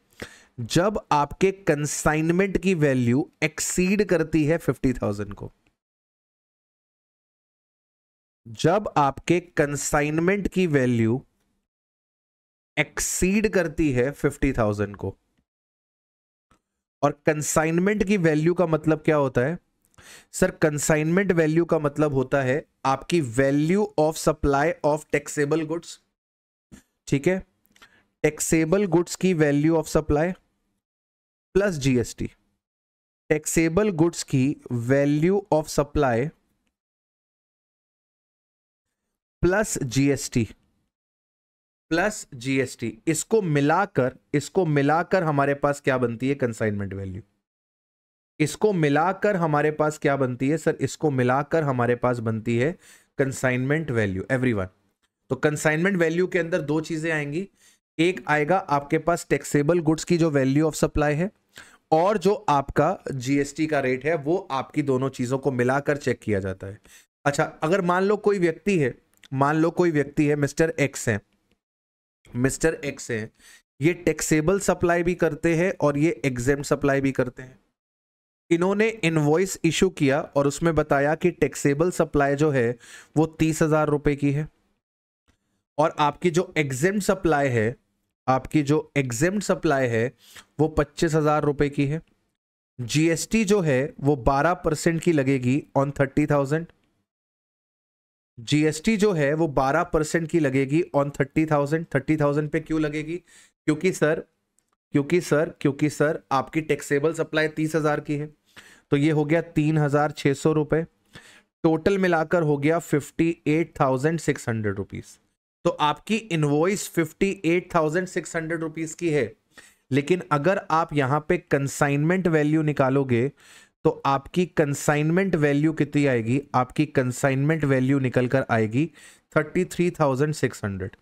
जब आपके कंसाइनमेंट की वैल्यू एक्सीड करती है फिफ्टी थाउजेंड को जब आपके कंसाइनमेंट की वैल्यू एक्सीड करती है फिफ्टी थाउजेंड को और कंसाइनमेंट की वैल्यू का मतलब क्या होता है सर कंसाइनमेंट वैल्यू का मतलब होता है आपकी value of supply of taxable goods ठीक है टैक्सेबल गुड्स की value of supply plus GST taxable goods की value of supply plus GST plus GST इसको मिलाकर इसको मिलाकर हमारे पास क्या बनती है कंसाइनमेंट वैल्यू इसको मिलाकर हमारे पास क्या बनती है सर इसको मिलाकर हमारे पास बनती है कंसाइनमेंट वैल्यू एवरीवन तो कंसाइनमेंट वैल्यू के अंदर दो चीजें आएंगी एक आएगा आपके पास टैक्सेबल गुड्स की जो वैल्यू ऑफ सप्लाई है और जो आपका जीएसटी का रेट है वो आपकी दोनों चीजों को मिलाकर चेक किया जाता है अच्छा अगर मान लो कोई व्यक्ति है मान लो कोई व्यक्ति है मिस्टर एक्स है मिस्टर एक्स हैं ये टैक्सेबल सप्लाई भी करते हैं और ये एग्जाम सप्लाई भी करते हैं इन्होंने इनवॉइस इशू किया और उसमें बताया कि टैक्सेबल सप्लाई जो है वो तीस हजार रुपये की है और आपकी जो एग्जाम सप्लाई है आपकी जो एग्जाम सप्लाई है वो पच्चीस हजार रुपये की है जीएसटी जो है वो बारह परसेंट की लगेगी ऑन थर्टी थाउजेंड जीएसटी जो है वो 12 परसेंट की लगेगी ऑन 30,000 30,000 पे क्यों लगेगी क्योंकि सर क्योंकि सर क्योंकि सर आपकी टैक्सेबल सप्लाई तीस हजार की है तो ये हो गया तीन हजार छः सौ रुपए टोटल मिलाकर हो गया fifty eight thousand six hundred rupees तो आपकी invoice fifty eight thousand six hundred rupees की है लेकिन अगर आप यहां पे कंसाइनमेंट वैल्यू निकालोगे तो आपकी कंसाइनमेंट वैल्यू कितनी आएगी आपकी कंसाइनमेंट वैल्यू निकल कर आएगी thirty three thousand six hundred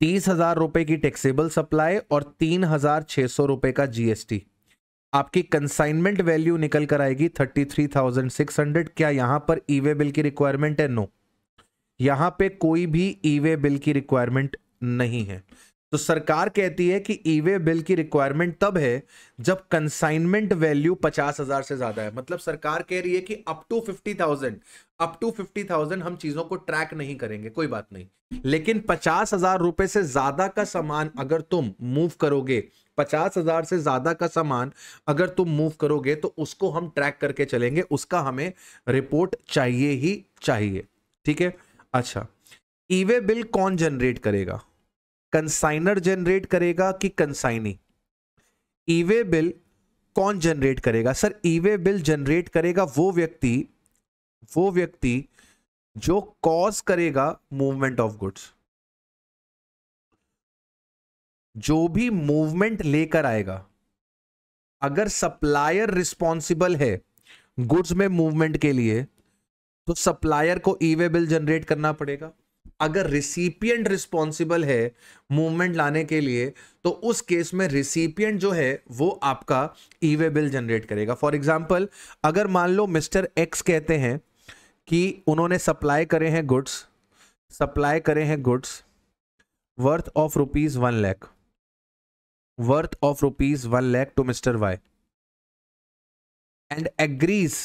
तीस हजार रुपए की टैक्सेबल सप्लाई और तीन हजार छह सौ रुपए का जीएसटी आपकी कंसाइनमेंट वैल्यू निकल कर आएगी thirty three thousand six hundred क्या यहां पर ईवे बिल की रिक्वायरमेंट है नो यहां पे कोई भी ईवे बिल की रिक्वायरमेंट नहीं है तो सरकार कहती है कि ईवे बिल की रिक्वायरमेंट तब है जब कंसाइनमेंट वैल्यू पचास हजार से ज्यादा है मतलब सरकार कह रही है कि up to fifty thousand up to fifty thousand हम चीजों को ट्रैक नहीं करेंगे कोई बात नहीं लेकिन पचास हजार रुपए से ज्यादा का सामान अगर तुम मूव करोगे पचास हजार से ज्यादा का सामान अगर तुम मूव करोगे तो उसको हम ट्रैक करके चलेंगे उसका हमें रिपोर्ट चाहिए ही चाहिए ठीक है अच्छा ईवे बिल कौन जनरेट करेगा कंसाइनर जनरेट करेगा कि कंसाइनी ईवे बिल कौन जनरेट करेगा सर ईवे बिल जनरेट करेगा वो व्यक्ति वो व्यक्ति जो कॉज करेगा मूवमेंट ऑफ गुड्स जो भी मूवमेंट लेकर आएगा अगर सप्लायर रिस्पॉन्सिबल है गुड्स में मूवमेंट के लिए तो सप्लायर को ईवे बिल जनरेट करना पड़ेगा अगर रिसिपियंट रिस्पॉन्सिबल है मूवमेंट लाने के लिए तो उस केस में रिसिपियंट जो है वो आपका ई वे बिल जनरेट करेगा फॉर एग्जाम्पल अगर मान लो मिस्टर एक्स कहते हैं कि उन्होंने सप्लाई करे हैं गुड्स सप्लाई करे हैं goods worth of rupees one lakh worth of rupees one lakh to mister Y and agrees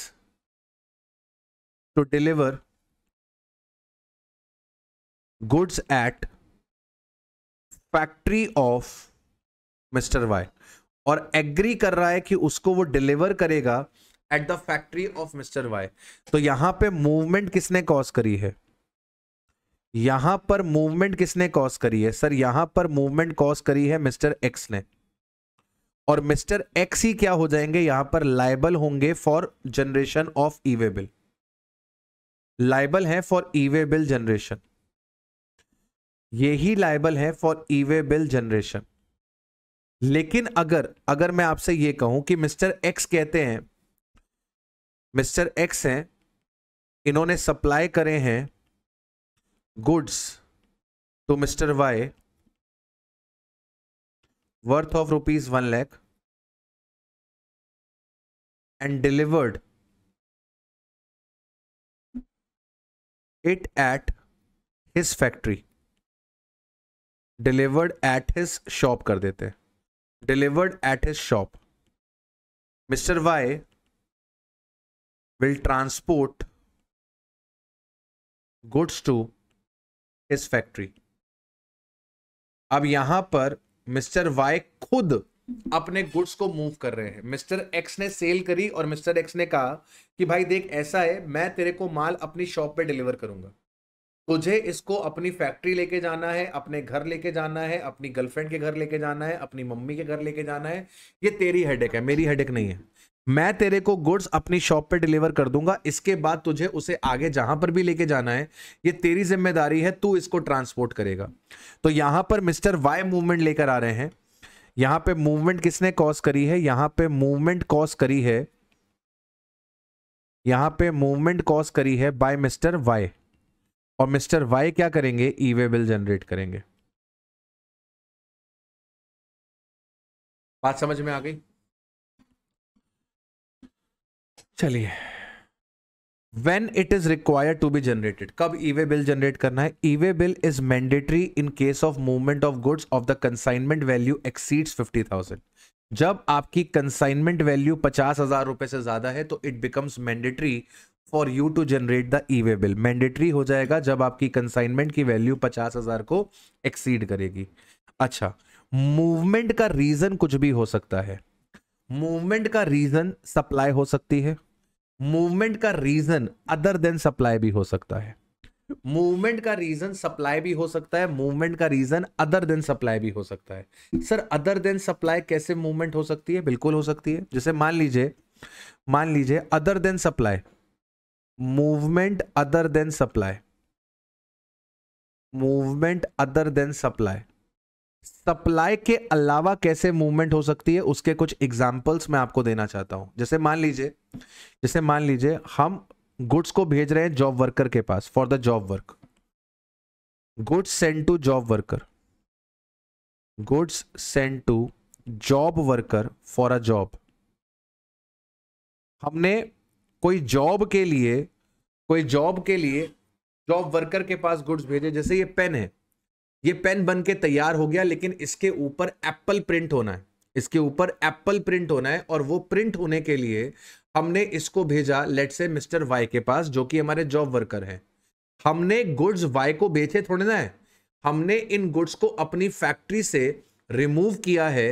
to deliver goods at factory of mister Y और एग्री कर रहा है कि उसको वो डिलीवर करेगा at the factory of mister Y तो यहां पे मूवमेंट किसने कॉज करी है यहां पर मूवमेंट किसने कॉज करी है सर यहां पर मूवमेंट कॉज करी है मिस्टर एक्स ने और मिस्टर एक्स ही क्या हो जाएंगे यहां पर लाइबल होंगे for generation of e way bill liable है फॉर ईवे बिल जनरेशन ये ही लाइबल है फॉर ईवे बिल जनरेशन लेकिन अगर अगर मैं आपसे ये कहूं कि मिस्टर एक्स कहते हैं मिस्टर एक्स हैं इन्होंने सप्लाई करे हैं goods to mister Y worth of rupees one lakh and delivered it at his factory delivered at his shop कर देते delivered at his shop mister Y will transport goods to his factory अब यहां पर mister Y खुद अपने goods को move कर रहे हैं मिस्टर एक्स ने सेल करी और मिस्टर एक्स ने कहा कि भाई देख ऐसा है मैं तेरे को माल अपनी शॉप पे डिलीवर करूंगा तुझे इसको अपनी फैक्ट्री लेके जाना है अपने घर लेके जाना है अपनी गर्लफ्रेंड के घर लेके जाना है अपनी मम्मी के घर लेके जाना है ये तेरी हेडेक है मेरी हेडेक नहीं है मैं तेरे को गुड्स अपनी शॉप पे डिलीवर कर दूंगा इसके बाद तुझे उसे आगे जहां पर भी लेके जाना है ये तेरी जिम्मेदारी है तू इसको ट्रांसपोर्ट करेगा तो यहां पर मिस्टर वाई मूवमेंट लेकर आ रहे हैं यहां पे मूवमेंट किसने कॉज करी है यहां पे मूवमेंट कॉज करी है यहां पे मूवमेंट कॉज करी है बाय मिस्टर वाई और मिस्टर वाई क्या करेंगे ई वे बिल जनरेट करेंगे बात समझ में आ गई चलिए when it is required to be generated कब ईवे बिल जनरेट करना है e way bill is mandatory in case of movement of goods of the consignment value exceeds fifty thousand जब आपकी कंसाइनमेंट वैल्यू पचास हजार रुपए से ज्यादा है तो it becomes mandatory for you to generate the e way bill mandatory हो जाएगा जब आपकी कंसाइनमेंट की वैल्यू पचास हजार को एक्सीड करेगी अच्छा मूवमेंट का रीजन कुछ भी हो सकता है मूवमेंट का रीजन सप्लाई हो सकती है मूवमेंट का रीजन अदर देन सप्लाई भी हो सकता है मूवमेंट का रीजन सप्लाई भी हो सकता है मूवमेंट का रीजन अदर देन सप्लाई भी हो सकता है सर अदर देन सप्लाई कैसे मूवमेंट हो सकती है बिल्कुल हो सकती है जैसे मान लीजिए मान लीजिए other than supply movement other than supply movement other than supply supply के अलावा कैसे मूवमेंट हो सकती है उसके कुछ एग्जाम्पल्स मैं आपको देना चाहता हूं जैसे मान लीजिए जैसे मान लीजिए हम गुड्स को भेज रहे हैं जॉब वर्कर के पास for the job work goods send to job worker goods send to job worker for a job हमने कोई जॉब के लिए कोई जॉब के लिए जॉब वर्कर के पास गुड्स भेजे जैसे ये पेन है ये पेन बन के तैयार हो गया लेकिन इसके ऊपर एप्पल प्रिंट होना है इसके ऊपर एप्पल प्रिंट होना है और वो प्रिंट होने के लिए हमने इसको भेजा लेट से मिस्टर वाई के पास जो कि हमारे जॉब वर्कर है हमने गुड्स वाई को बेचे थोड़े ना है हमने इन गुड्स को अपनी फैक्ट्री से रिमूव किया है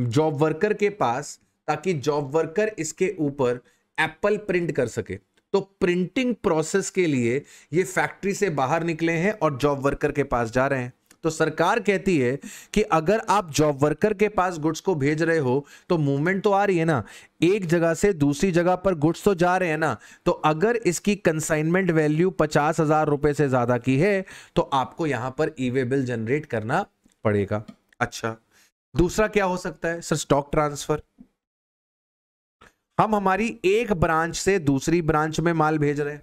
जॉब वर्कर के पास ताकि जॉब वर्कर इसके ऊपर एप्पल प्रिंट कर सके तो प्रिंटिंग प्रोसेस के लिए ये फैक्ट्री से बाहर निकले हैं और जॉब वर्कर के पास जा रहे हैं तो सरकार कहती है कि अगर आप जॉब वर्कर के पास गुड्स को भेज रहे हो तो मूवमेंट तो आ रही है ना एक जगह से दूसरी जगह पर गुड्स तो जा रहे हैं ना तो अगर इसकी कंसाइनमेंट वैल्यू पचास हजार रुपए से ज्यादा की है तो आपको यहां पर ईवे बिल जनरेट करना पड़ेगा अच्छा दूसरा क्या हो सकता है सर स्टॉक ट्रांसफर हम हमारी एक ब्रांच से दूसरी ब्रांच में माल भेज रहे हैं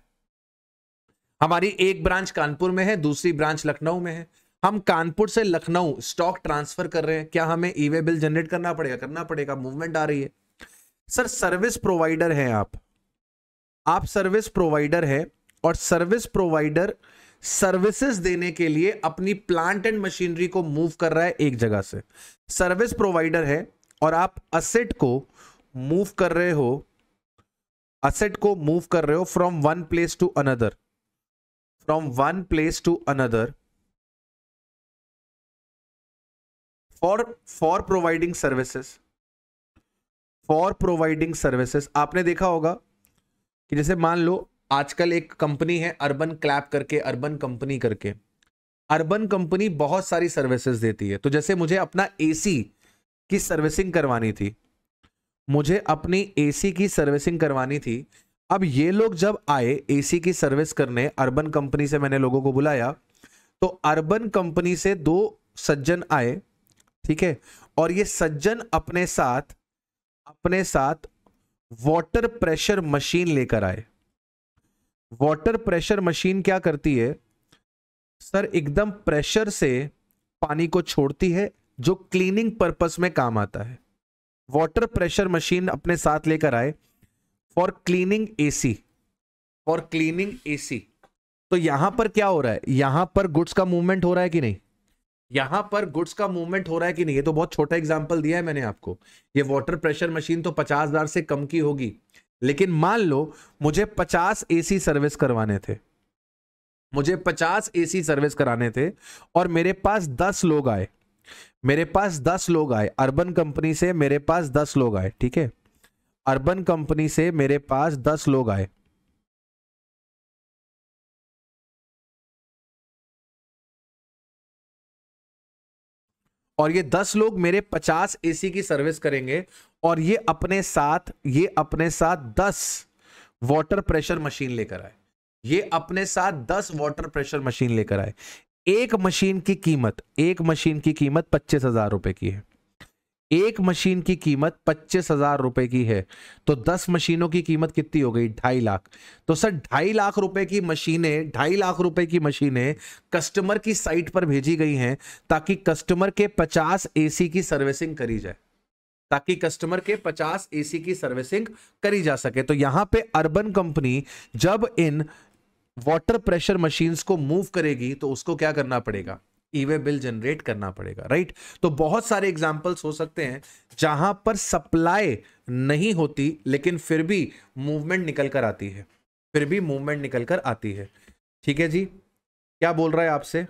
हमारी एक ब्रांच कानपुर में है दूसरी ब्रांच लखनऊ में है हम कानपुर से लखनऊ स्टॉक ट्रांसफर कर रहे हैं क्या हमें ईवे बिल जनरेट करना पड़ेगा करना पड़ेगा मूवमेंट आ रही है सर सर्विस प्रोवाइडर हैं आप आप सर्विस प्रोवाइडर हैं और सर्विस प्रोवाइडर सर्विसेज देने के लिए अपनी प्लांट एंड मशीनरी को मूव कर रहा है एक जगह से सर्विस प्रोवाइडर है और आप असेट को मूव कर रहे हो असेट को मूव कर रहे हो from one place to another from one place to another for for providing services for providing services आपने देखा होगा कि जैसे मान लो आजकल एक कंपनी है अर्बन क्लैप करके अर्बन कंपनी करके अर्बन कंपनी बहुत सारी सर्विसेज देती है तो जैसे मुझे अपना एसी की सर्विसिंग करवानी थी मुझे अपनी एसी की सर्विसिंग करवानी थी अब ये लोग जब आए एसी की सर्विस करने अर्बन कंपनी से मैंने लोगों को बुलाया तो अर्बन कंपनी से दो सज्जन आए ठीक है और ये सज्जन अपने साथ अपने साथ वाटर प्रेशर मशीन लेकर आए वाटर प्रेशर मशीन क्या करती है सर एकदम प्रेशर से पानी को छोड़ती है जो क्लीनिंग पर्पस में काम आता है वाटर प्रेशर मशीन अपने साथ लेकर आए for cleaning AC for cleaning AC तो यहां पर क्या हो रहा है यहां पर गुड्स का मूवमेंट हो रहा है कि नहीं यहां पर गुड्स का मूवमेंट हो रहा है कि नहीं ये तो बहुत छोटा एग्जाम्पल दिया है मैंने आपको ये वाटर प्रेशर मशीन तो पचास हजार से कम की होगी लेकिन मान लो मुझे पचास एसी सर्विस करवाने थे मुझे पचास एसी सर्विस कराने थे और मेरे पास दस लोग आए मेरे पास दस लोग आए अर्बन कंपनी से मेरे पास दस लोग आए ठीक है अर्बन कंपनी से मेरे पास दस लोग आए और ये दस लोग मेरे पचास एसी की सर्विस करेंगे और ये अपने साथ ये अपने साथ दस वाटर प्रेशर मशीन लेकर आए ये अपने साथ दस वाटर प्रेशर मशीन लेकर आए एक मशीन की कीमत एक मशीन की कीमत पच्चीस हजार रुपए की है एक मशीन की कीमत पच्चीस हजार रुपए की है तो दस मशीनों की कीमत कितनी हो गई ढाई लाख तो सर ढाई लाख रुपए की मशीनें ढाई लाख रुपए की मशीनें कस्टमर की साइट पर भेजी गई हैं ताकि कस्टमर के पचास एसी की सर्विसिंग करी जाए ताकि कस्टमर के 50 एसी की सर्विसिंग करी जा सके तो यहां पे अर्बन कंपनी जब इन वाटर प्रेशर मशीन्स को मूव करेगी तो उसको क्या करना पड़ेगा ईवे बिल जनरेट करना पड़ेगा राइट तो बहुत सारे एग्जाम्पल्स हो सकते हैं जहां पर सप्लाई नहीं होती लेकिन फिर भी मूवमेंट निकल कर आती है फिर भी मूवमेंट निकल कर आती है ठीक है जी क्या बोल रहा है आपसे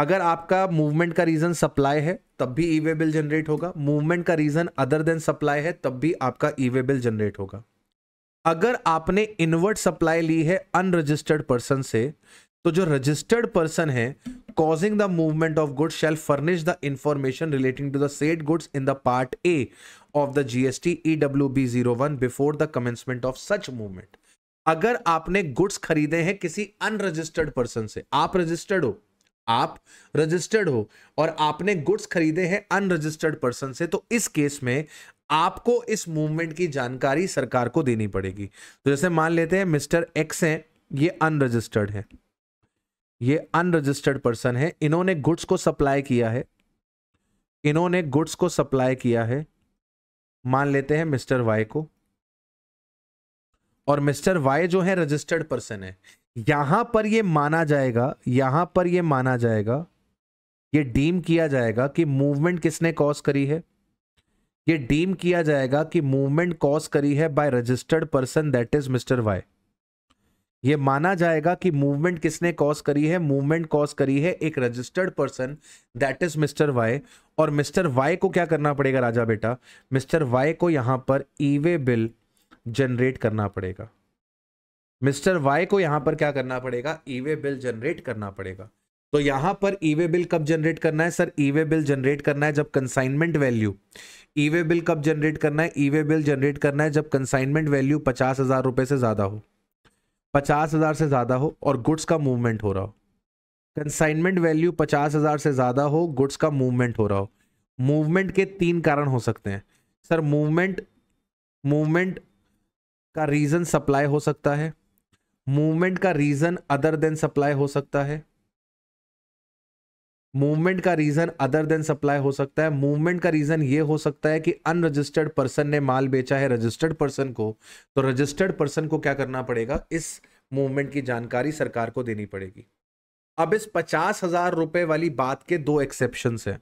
अगर आपका मूवमेंट का रीजन सप्लाई है तब भी ईवे बिल जनरेट होगा मूवमेंट का रीजन अदर देन सप्लाई है तब भी आपका ईवे बिल जनरेट होगा अगर आपने इनवर्ट सप्लाई ली है अनरजिस्टर्ड पर्सन से तो जो रजिस्टर्ड पर्सन है causing the movement of goods shall furnish the information relating to the said goods in the part A of the GST B zero one before the commencement of such movement अगर आपने goods खरीदे हैं किसी unregistered person से आप registered हो आप registered हो और आपने गुड्स खरीदे हैं अनरजिस्टर्ड पर्सन से तो इस केस में आपको इस मूवमेंट की जानकारी सरकार को देनी पड़ेगी तो जैसे मान लेते हैं मिस्टर एक्स हैं ये अनरजिस्टर्ड है ये अनरजिस्टर्ड पर्सन है इन्होंने गुड्स को सप्लाई किया है इन्होंने गुड्स को सप्लाई किया है मान लेते हैं मिस्टर वाई को और मिस्टर वाई जो है रजिस्टर्ड पर्सन है यहां पर यह माना जाएगा यहां पर यह माना जाएगा ये डीम किया जाएगा कि मूवमेंट किसने कॉज करी है ये डीम किया जाएगा कि मूवमेंट कॉज करी है by registered person that is mister Y ये माना जाएगा कि मूवमेंट किसने कॉज करी है मूवमेंट कॉज करी है एक registered person that is mister Y और मिस्टर वाई को क्या करना पड़ेगा राजा बेटा मिस्टर वाई को यहां पर ईवे बिल जनरेट करना पड़ेगा मिस्टर वाई को यहां पर क्या करना पड़ेगा ईवे बिल जनरेट करना पड़ेगा तो यहां पर ईवे बिल कब जनरेट करना है सर ईवे बिल जनरेट करना है जब कंसाइनमेंट वैल्यू ईवे बिल कब जनरेट करना है ईवे बिल जनरेट करना है जब कंसाइनमेंट वैल्यू पचास हजार रुपए से ज्यादा हो पचास हजार से ज्यादा हो और गुड्स का मूवमेंट हो रहा हो कंसाइनमेंट वैल्यू पचास हजार से ज्यादा हो गुड्स का मूवमेंट हो रहा हो मूवमेंट के तीन कारण हो सकते हैं सर मूवमेंट मूवमेंट का रीजन सप्लाई हो सकता है मूवमेंट का रीजन अदर देन सप्लाई हो सकता है मूवमेंट का रीजन अदर देन सप्लाई हो सकता है मूवमेंट का रीजन ये हो सकता है कि अनरजिस्टर्ड पर्सन ने माल बेचा है रजिस्टर्ड पर्सन को तो रजिस्टर्ड पर्सन को क्या करना पड़ेगा इस मूवमेंट की जानकारी सरकार को देनी पड़ेगी अब इस पचास हजार रुपए वाली बात के दो एक्सेप्शन हैं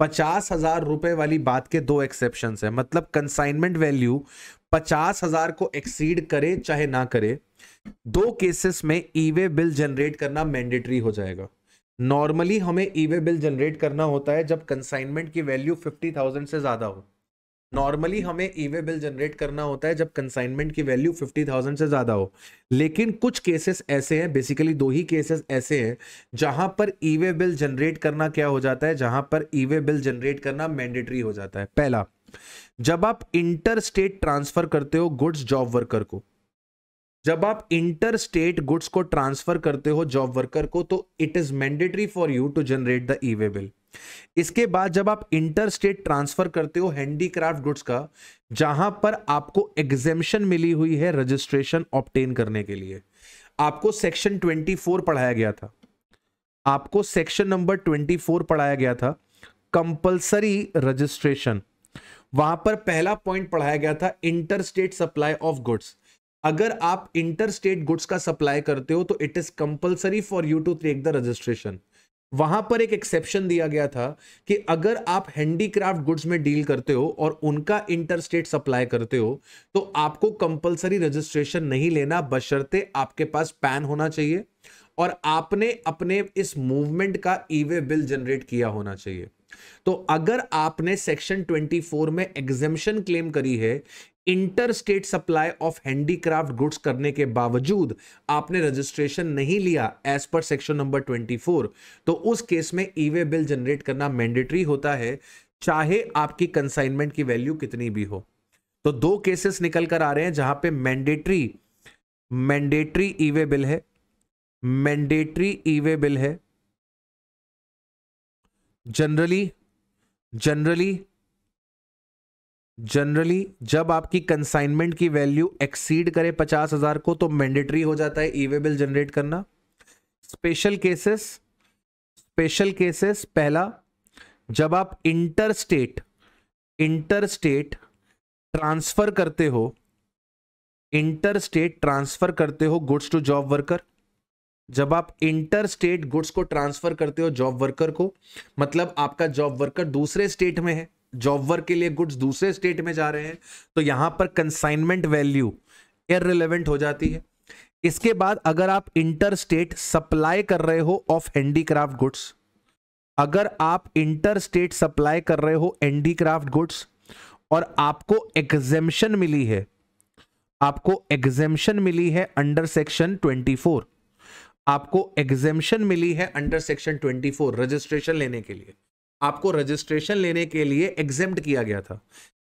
पचास हजार रुपए वाली बात के दो एक्सेप्शन है मतलब कंसाइनमेंट वैल्यू पचास हजार को एक्सीड करे चाहे ना करे दो केसेस में ईवे बिल जनरेट करना मैंडेटरी हो जाएगा नॉर्मली हमें ईवे बिल जनरेट करना होता है जब कंसाइनमेंट की वैल्यू फिफ्टी थाउजेंड से ज़्यादा हो नॉर्मली हमें ईवे बिल जनरेट करना होता है जब कंसाइनमेंट की वैल्यू फिफ्टी थाउजेंड से ज़्यादा हो लेकिन कुछ केसेस ऐसे हैं बेसिकली दो ही केसेस ऐसे हैं जहां पर ईवे बिल जनरेट करना क्या हो जाता है जहां पर ईवे बिल जनरेट करना मैंडेटरी हो जाता है पहला जब आप इंटर स्टेट ट्रांसफर करते हो गुड्स जॉब वर्कर को जब आप इंटर स्टेट गुड्स को ट्रांसफर करते हो जॉब वर्कर को तो it is mandatory for you to generate the e way bill इसके बाद जब आप इंटर स्टेट ट्रांसफर करते हो हैंडीक्राफ्ट गुड्स का जहां पर आपको एग्जेम्शन मिली हुई है रजिस्ट्रेशन ऑप्टेन करने के लिए आपको सेक्शन 24 पढ़ाया गया था आपको सेक्शन नंबर 24 पढ़ाया गया था कंपलसरी रजिस्ट्रेशन वहां पर पहला पॉइंट पढ़ाया गया था inter state supply of goods अगर आप इंटर स्टेट गुड्स का सप्लाई करते हो तो it is compulsory for you to take the registration वहां पर एक एक्सेप्शन दिया गया था कि अगर आप हैंडीक्राफ्ट गुड्स में डील करते हो और उनका इंटर स्टेट सप्लाई करते हो तो आपको कंपलसरी रजिस्ट्रेशन नहीं लेना बशर्ते आपके पास पैन होना चाहिए और आपने अपने इस मूवमेंट का ईवे बिल जनरेट किया होना चाहिए तो अगर आपने सेक्शन 24 में एग्जेम्पन क्लेम करी है inter state supply of handicraft goods करने के बावजूद आपने रजिस्ट्रेशन नहीं लिया एज पर सेक्शन नंबर 24 तो उस केस में ईवे बिल जनरेट करना मैंडेटरी होता है चाहे आपकी कंसाइनमेंट की वैल्यू कितनी भी हो तो दो केसेस निकल कर आ रहे हैं जहां पे मैंडेटरी मैंडेटरी ईवे बिल है मैंडेटरी ईवे बिल है जनरली जनरली जनरली जब आपकी कंसाइनमेंट की वैल्यू एक्सीड करे पचास हजार को तो मैंडेटरी हो जाता है ईवे बिल जनरेट करना स्पेशल केसेस स्पेशल केसेस पहला जब आप inter state inter state transfer करते हो इंटर स्टेट ट्रांसफर करते हो गुड्स टू जॉब वर्कर जब आप इंटर स्टेट गुड्स को ट्रांसफर करते हो जॉब वर्कर को मतलब आपका जॉब वर्कर दूसरे स्टेट में है जॉब वर्क के लिए गुड्स दूसरे स्टेट में जा रहे हैं तो यहां पर कंसाइनमेंट वैल्यू इरेलीवेंट हो जाती है इसके बाद अगर आप इंटर स्टेट सप्लाई कर रहे हो ऑफ हैंडीक्राफ्ट गुड्स अगर आप इंटर स्टेट सप्लाई कर रहे हो हैंडीक्राफ्ट गुड्स और आपको एग्जेम्शन मिली है आपको एग्जेम्शन मिली है अंडर सेक्शन 24 आपको एग्जेम्शन मिली है अंडर सेक्शन 24 रजिस्ट्रेशन लेने के लिए आपको रजिस्ट्रेशन लेने के लिए एग्जेम्प्ट किया गया था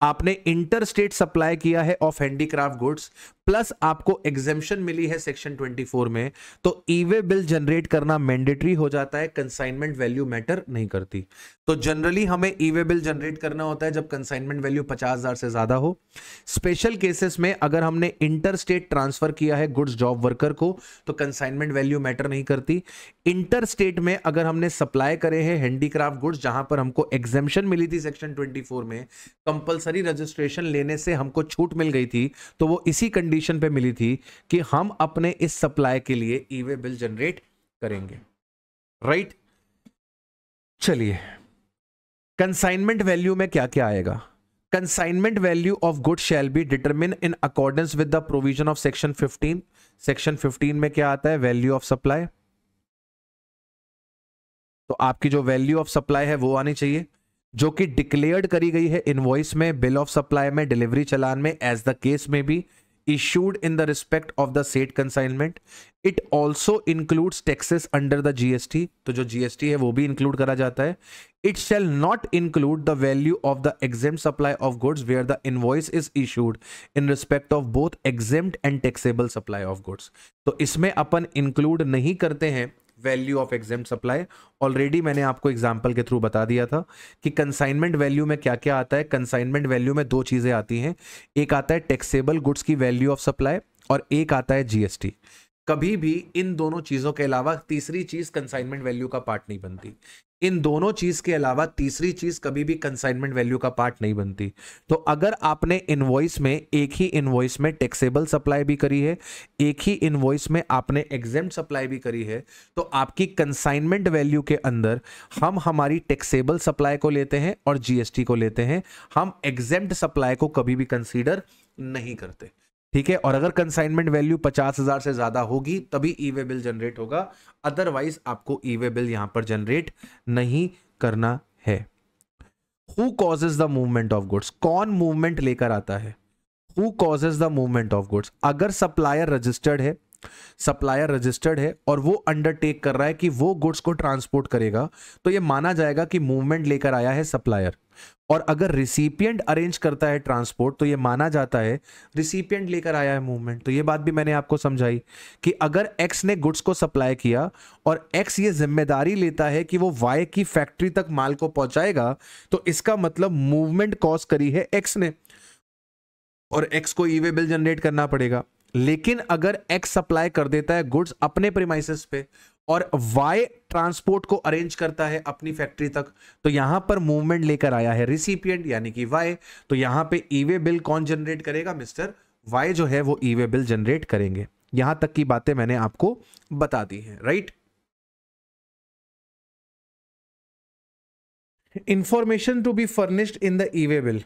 आपने इंटर स्टेट सप्लाई किया है ऑफ हैंडीक्राफ्ट गुड्स प्लस आपको एग्जेम्पन मिली है सेक्शन 24 में तो ईवे बिल जनरेट करना मैंडेटरी हो जाता है कंसाइनमेंट वैल्यू मैटर नहीं करती तो जनरली हमें ईवे बिल जनरेट करना होता है जब कंसाइनमेंट वैल्यू 50,000 से ज्यादा हो स्पेशल केसेस में अगर हमने इंटर स्टेट ट्रांसफर किया है गुड्स जॉब वर्कर को तो कंसाइनमेंट वैल्यू मैटर नहीं करती इंटर स्टेट में अगर हमने सप्लाई करे है हैंडीक्राफ्ट गुड्स जहां पर हमको एग्जेम्पन मिली थी सेक्शन ट्वेंटी में कंपल्सरी कंपलसरी रजिस्ट्रेशन लेने से हमको छूट मिल गई थी तो वो इसी कंडीशन पे मिली थी कि हम अपने इस सप्लाई के लिए ईवे बिल जनरेट करेंगे राइट चलिए कंसाइनमेंट वैल्यू में क्या क्या आएगा consignment value of good shall be determine in accordance with the provision of section 15 section 15 में क्या आता है वैल्यू ऑफ सप्लाई तो आपकी जो वैल्यू ऑफ सप्लाई है वो आनी चाहिए जो कि डिक्लेयर्ड करी गई है इनवॉइस में बिल ऑफ सप्लाई में डिलीवरी चलान में एज द केस में भी issued in the respect of the said consignment it also includes taxes under the GST तो जो जीएसटी है वो भी इंक्लूड करा जाता है it shall not include the value of the exempt supply of goods where the in invoice is issued in respect of both exempt and taxable supply of goods तो इसमें अपन इंक्लूड नहीं करते हैं value of exempt supply already मैंने आपको example के through बता दिया था कि कंसाइनमेंट वैल्यू में क्या क्या आता है कंसाइनमेंट वैल्यू में दो चीज़ें आती हैं एक आता है टैक्सेबल गुड्स की वैल्यू ऑफ सप्लाई और एक आता है जीएसटी कभी भी इन दोनों चीज़ों के अलावा तीसरी चीज़ कंसाइनमेंट वैल्यू का पार्ट नहीं बनती इन दोनों चीज के अलावा तीसरी चीज कभी भी कंसाइनमेंट वैल्यू का पार्ट नहीं बनती तो अगर आपने इनवॉइस में एक ही इनवॉइस में टैक्सेबल सप्लाई भी करी है एक ही इनवॉइस में आपने एग्जाम सप्लाई भी करी है तो आपकी कंसाइनमेंट वैल्यू के अंदर हम हमारी टैक्सेबल सप्लाई को लेते हैं और जीएसटी को लेते हैं हम एग्जाम सप्लाई को कभी भी कंसिडर नहीं करते ठीक है और अगर कंसाइनमेंट वैल्यू पचास हजार से ज्यादा होगी तभी ई वे बिल जनरेट होगा अदरवाइज आपको ई वे बिल यहां पर जनरेट नहीं करना है who causes the movement of goods कौन मूवमेंट लेकर आता है who causes the movement of goods अगर सप्लायर रजिस्टर्ड है सप्लायर रजिस्टर्ड है और वो अंडरटेक कर रहा है कि वो गुड्स को ट्रांसपोर्ट करेगा तो ये माना जाएगा कि मूवमेंट लेकर आया है सप्लायर और अगर रिसिपियंट अरेंज करता है ट्रांसपोर्ट तो ये माना जाता है रिसिपियंट लेकर आया है मूवमेंट तो ये बात भी मैंने आपको समझाई कि अगर एक्स ने गुड्स को सप्लाई किया और एक्स ये जिम्मेदारी लेता है कि वो वाई की फैक्ट्री तक माल को पहुंचाएगा तो इसका मतलब मूवमेंट कॉज करी है एक्स ने और एक्स को ईवे बिल जनरेट करना पड़ेगा लेकिन अगर एक्स सप्लाई कर देता है गुड्स अपने प्रीमाइसिस पे और वाई ट्रांसपोर्ट को अरेंज करता है अपनी फैक्ट्री तक तो यहां पर मूवमेंट लेकर आया है रिसिपियंट यानी कि वाई तो यहां पे ईवे e बिल कौन जनरेट करेगा मिस्टर वाई जो है वो ईवे बिल जनरेट करेंगे यहां तक की बातें मैंने आपको बता दी हैं right information to be furnished in the e way bill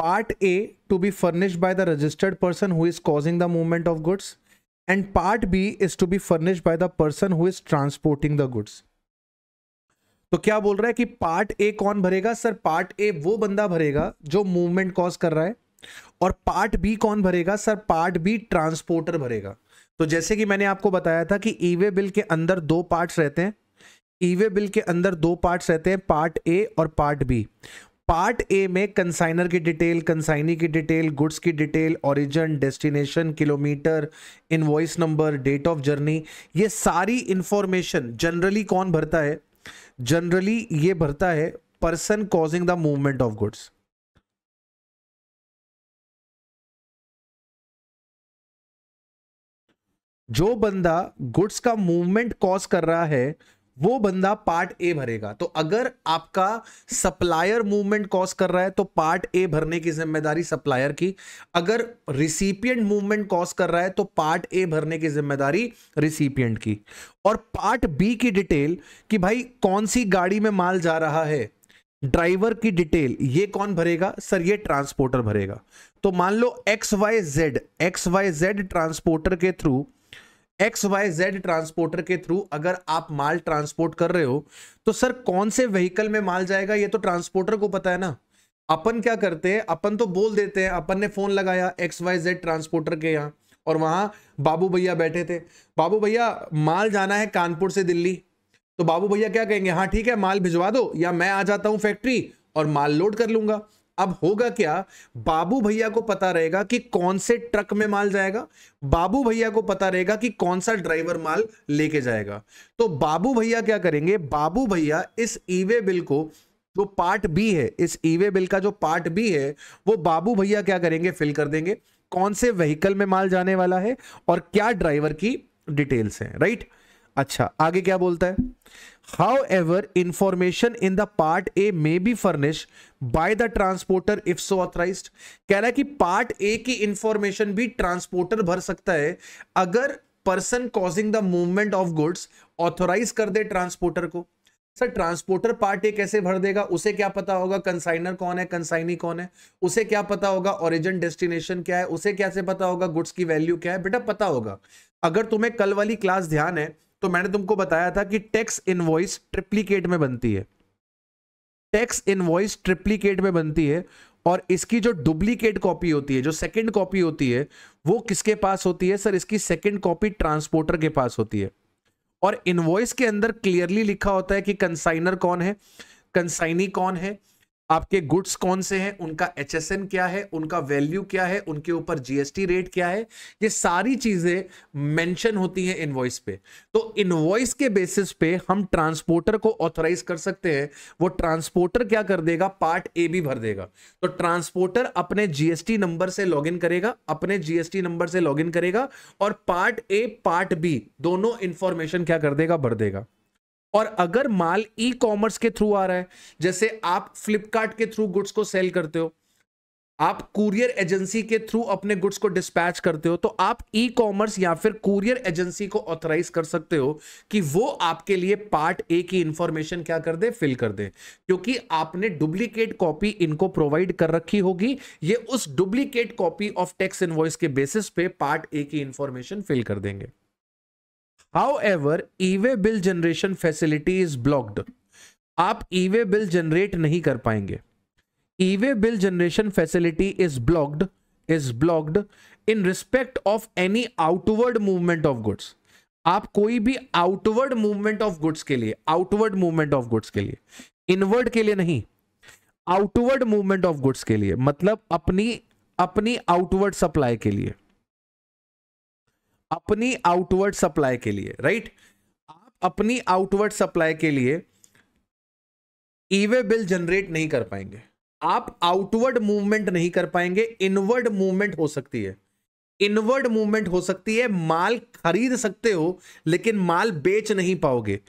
part A to be furnished by the registered person who is causing the movement of goods and part B is to be furnished by the person who is transporting the goods. तो क्या बोल रहा है कि part A कौन भरेगा sir part A वो बंदा भरेगा जो मूवमेंट कॉज कर रहा है और पार्ट बी कौन भरेगा सर पार्ट बी ट्रांसपोर्टर भरेगा तो जैसे कि मैंने आपको बताया था कि ईवे बिल के अंदर दो पार्ट्स रहते हैं ईवे बिल के अंदर दो पार्ट्स रहते हैं पार्ट ए और पार्ट बी पार्ट ए में कंसाइनर की डिटेल कंसाइनी की डिटेल गुड्स की detail origin destination kilometre invoice number date of journey ये सारी इंफॉर्मेशन जनरली कौन भरता है जनरली ये भरता है person causing the movement of goods जो बंदा गुड्स का मूवमेंट कॉज कर रहा है वो बंदा पार्ट ए भरेगा तो अगर आपका सप्लायर मूवमेंट कॉज कर रहा है तो पार्ट ए भरने की जिम्मेदारी सप्लायर की अगर रिसिपियंट मूवमेंट कॉज कर रहा है तो पार्ट ए भरने की जिम्मेदारी रिसिपियंट की और पार्ट बी की डिटेल कि भाई कौन सी गाड़ी में माल जा रहा है ड्राइवर की डिटेल ये कौन भरेगा सर ये ट्रांसपोर्टर भरेगा तो मान लो X Y Z X Y Z transporter के through X Y Z transporter के थ्रू अगर आप माल ट्रांसपोर्ट कर रहे हो तो सर कौन से व्हीकल में माल जाएगा ये तो ट्रांसपोर्टर को पता है ना अपन क्या करते हैं अपन तो बोल देते हैं अपन ने फोन लगाया एक्स वाई जेड ट्रांसपोर्टर के यहाँ और वहाँ बाबू भैया बैठे थे बाबू भैया माल जाना है कानपुर से दिल्ली तो बाबू भैया क्या कहेंगे हाँ ठीक है माल भिजवा दो या मैं आ जाता हूँ फैक्ट्री और माल लोड कर लूंगा अब होगा क्या बाबू भैया को पता रहेगा कि कौन से ट्रक में माल जाएगा बाबू भैया को पता रहेगा कि कौन सा ड्राइवर माल लेके जाएगा तो बाबू भैया क्या करेंगे बाबू भैया इस ईवे बिल को जो पार्ट बी है इस ईवे बिल का जो पार्ट बी है वो बाबू भैया क्या करेंगे फिल कर देंगे कौन से व्हीकल में माल जाने वाला है और क्या ड्राइवर की डिटेल्स है राइट अच्छा आगे क्या बोलता है ever information in the part A may be furnish by the transporter if so authorise कह रहा है कि पार्ट ए की इंफॉर्मेशन भी ट्रांसपोर्टर भर सकता है अगर person causing the movement of goods authorise कर दे ट्रांसपोर्टर को सर ट्रांसपोर्टर पार्ट ए कैसे भर देगा उसे क्या पता होगा कंसाइनर कौन है कंसाइनी कौन है उसे क्या पता होगा ओरिजिन डेस्टिनेशन क्या है उसे कैसे पता होगा गुड्स की वैल्यू क्या है बेटा पता होगा अगर तुम्हें कल वाली क्लास ध्यान है तो मैंने तुमको बताया था कि टैक्स इनवॉइस ट्रिप्लीकेट में बनती है टैक्स इनवॉइस ट्रिप्लीकेट में बनती है और इसकी जो डुप्लीकेट कॉपी होती है जो सेकंड कॉपी होती है वो किसके पास होती है सर इसकी सेकंड कॉपी ट्रांसपोर्टर के पास होती है और इनवॉइस के अंदर क्लियरली लिखा होता है कि कंसाइनर कौन है कंसाइनी कौन है आपके गुड्स कौन से हैं उनका एच क्या है उनका वैल्यू क्या है उनके ऊपर जीएसटी रेट क्या है ये सारी चीजें मेंशन होती हैं इनवॉइस पे तो इनवॉइस के बेसिस पे हम ट्रांसपोर्टर को ऑथराइज कर सकते हैं वो ट्रांसपोर्टर क्या कर देगा पार्ट ए भी भर देगा तो ट्रांसपोर्टर अपने जीएसटी नंबर से लॉग करेगा अपने जीएसटी नंबर से लॉग करेगा और पार्ट ए पार्ट बी दोनों इंफॉर्मेशन क्या कर देगा भर देगा और अगर माल ई कॉमर्स के थ्रू आ रहा है जैसे आप फ्लिपकार्ट के थ्रू गुड्स को सेल करते हो आप कुरियर एजेंसी के थ्रू अपने गुड्स को डिस्पैच करते हो तो आप ई कॉमर्स या फिर कुरियर एजेंसी को ऑथराइज कर सकते हो कि वो आपके लिए पार्ट ए की इंफॉर्मेशन क्या कर दे फिल कर दे क्योंकि आपने डुप्लीकेट कॉपी इनको प्रोवाइड कर रखी होगी ये उस duplicate copy of tax invoice के बेसिस पे पार्ट ए की इंफॉर्मेशन फिल कर देंगे However, e way bill generation facility is blocked आप ईवे बिल जनरेट नहीं कर पाएंगे e way bill generation facility is blocked is blocked in respect of any outward movement of goods आप कोई भी आउटवर्ड मूवमेंट ऑफ गुड्स के लिए आउटवर्ड मूवमेंट ऑफ गुड्स के लिए इनवर्ड के लिए नहीं आउटवर्ड मूवमेंट ऑफ गुड्स के लिए मतलब अपनी अपनी आउटवर्ड सप्लाई के लिए अपनी आउटवर्ड सप्लाई के लिए राइट आप अपनी आउटवर्ड सप्लाई के लिए ईवे बिल जनरेट नहीं कर पाएंगे आप आउटवर्ड मूवमेंट नहीं कर पाएंगे इनवर्ड मूवमेंट हो सकती है इनवर्ड मूवमेंट हो सकती है माल खरीद सकते हो लेकिन माल बेच नहीं पाओगे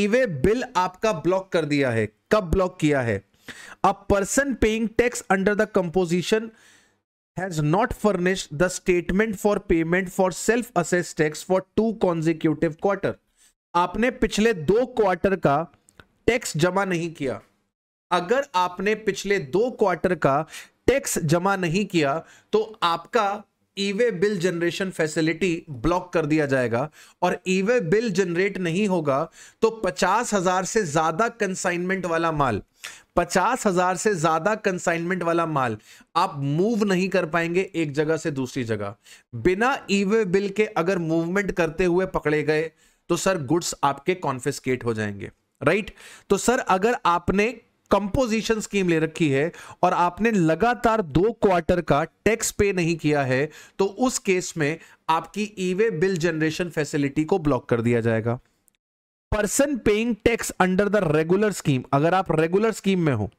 ईवे बिल आपका ब्लॉक कर दिया है कब ब्लॉक किया है a person paying tax under the composition has not furnished the statement for payment for self assessed tax for two consecutive quarter aapne pichle do quarter ka tax jama nahi kiya agar aapne pichle do quarter ka tax jama nahi kiya to aapka e way bill generation facility block कर दिया जाएगा और e way bill generate नहीं होगा तो पचास हजार से ज्यादा कंसाइनमेंट वाला माल पचास हजार से ज्यादा कंसाइनमेंट वाला माल आप मूव नहीं कर पाएंगे एक जगह से दूसरी जगह बिना ईवे बिल के अगर मूवमेंट करते हुए पकड़े गए तो सर गुड्स आपके कॉन्फिस्केट हो जाएंगे राइट right? तो सर अगर आपने कंपोजिशन स्कीम ले रखी है और आपने लगातार दो क्वार्टर का टैक्स पे नहीं किया है तो उस केस में आपकी ईवे बिल जनरेशन फैसिलिटी को ब्लॉक कर दिया जाएगा person paying tax under the regular scheme अगर आप रेगुलर स्कीम में हो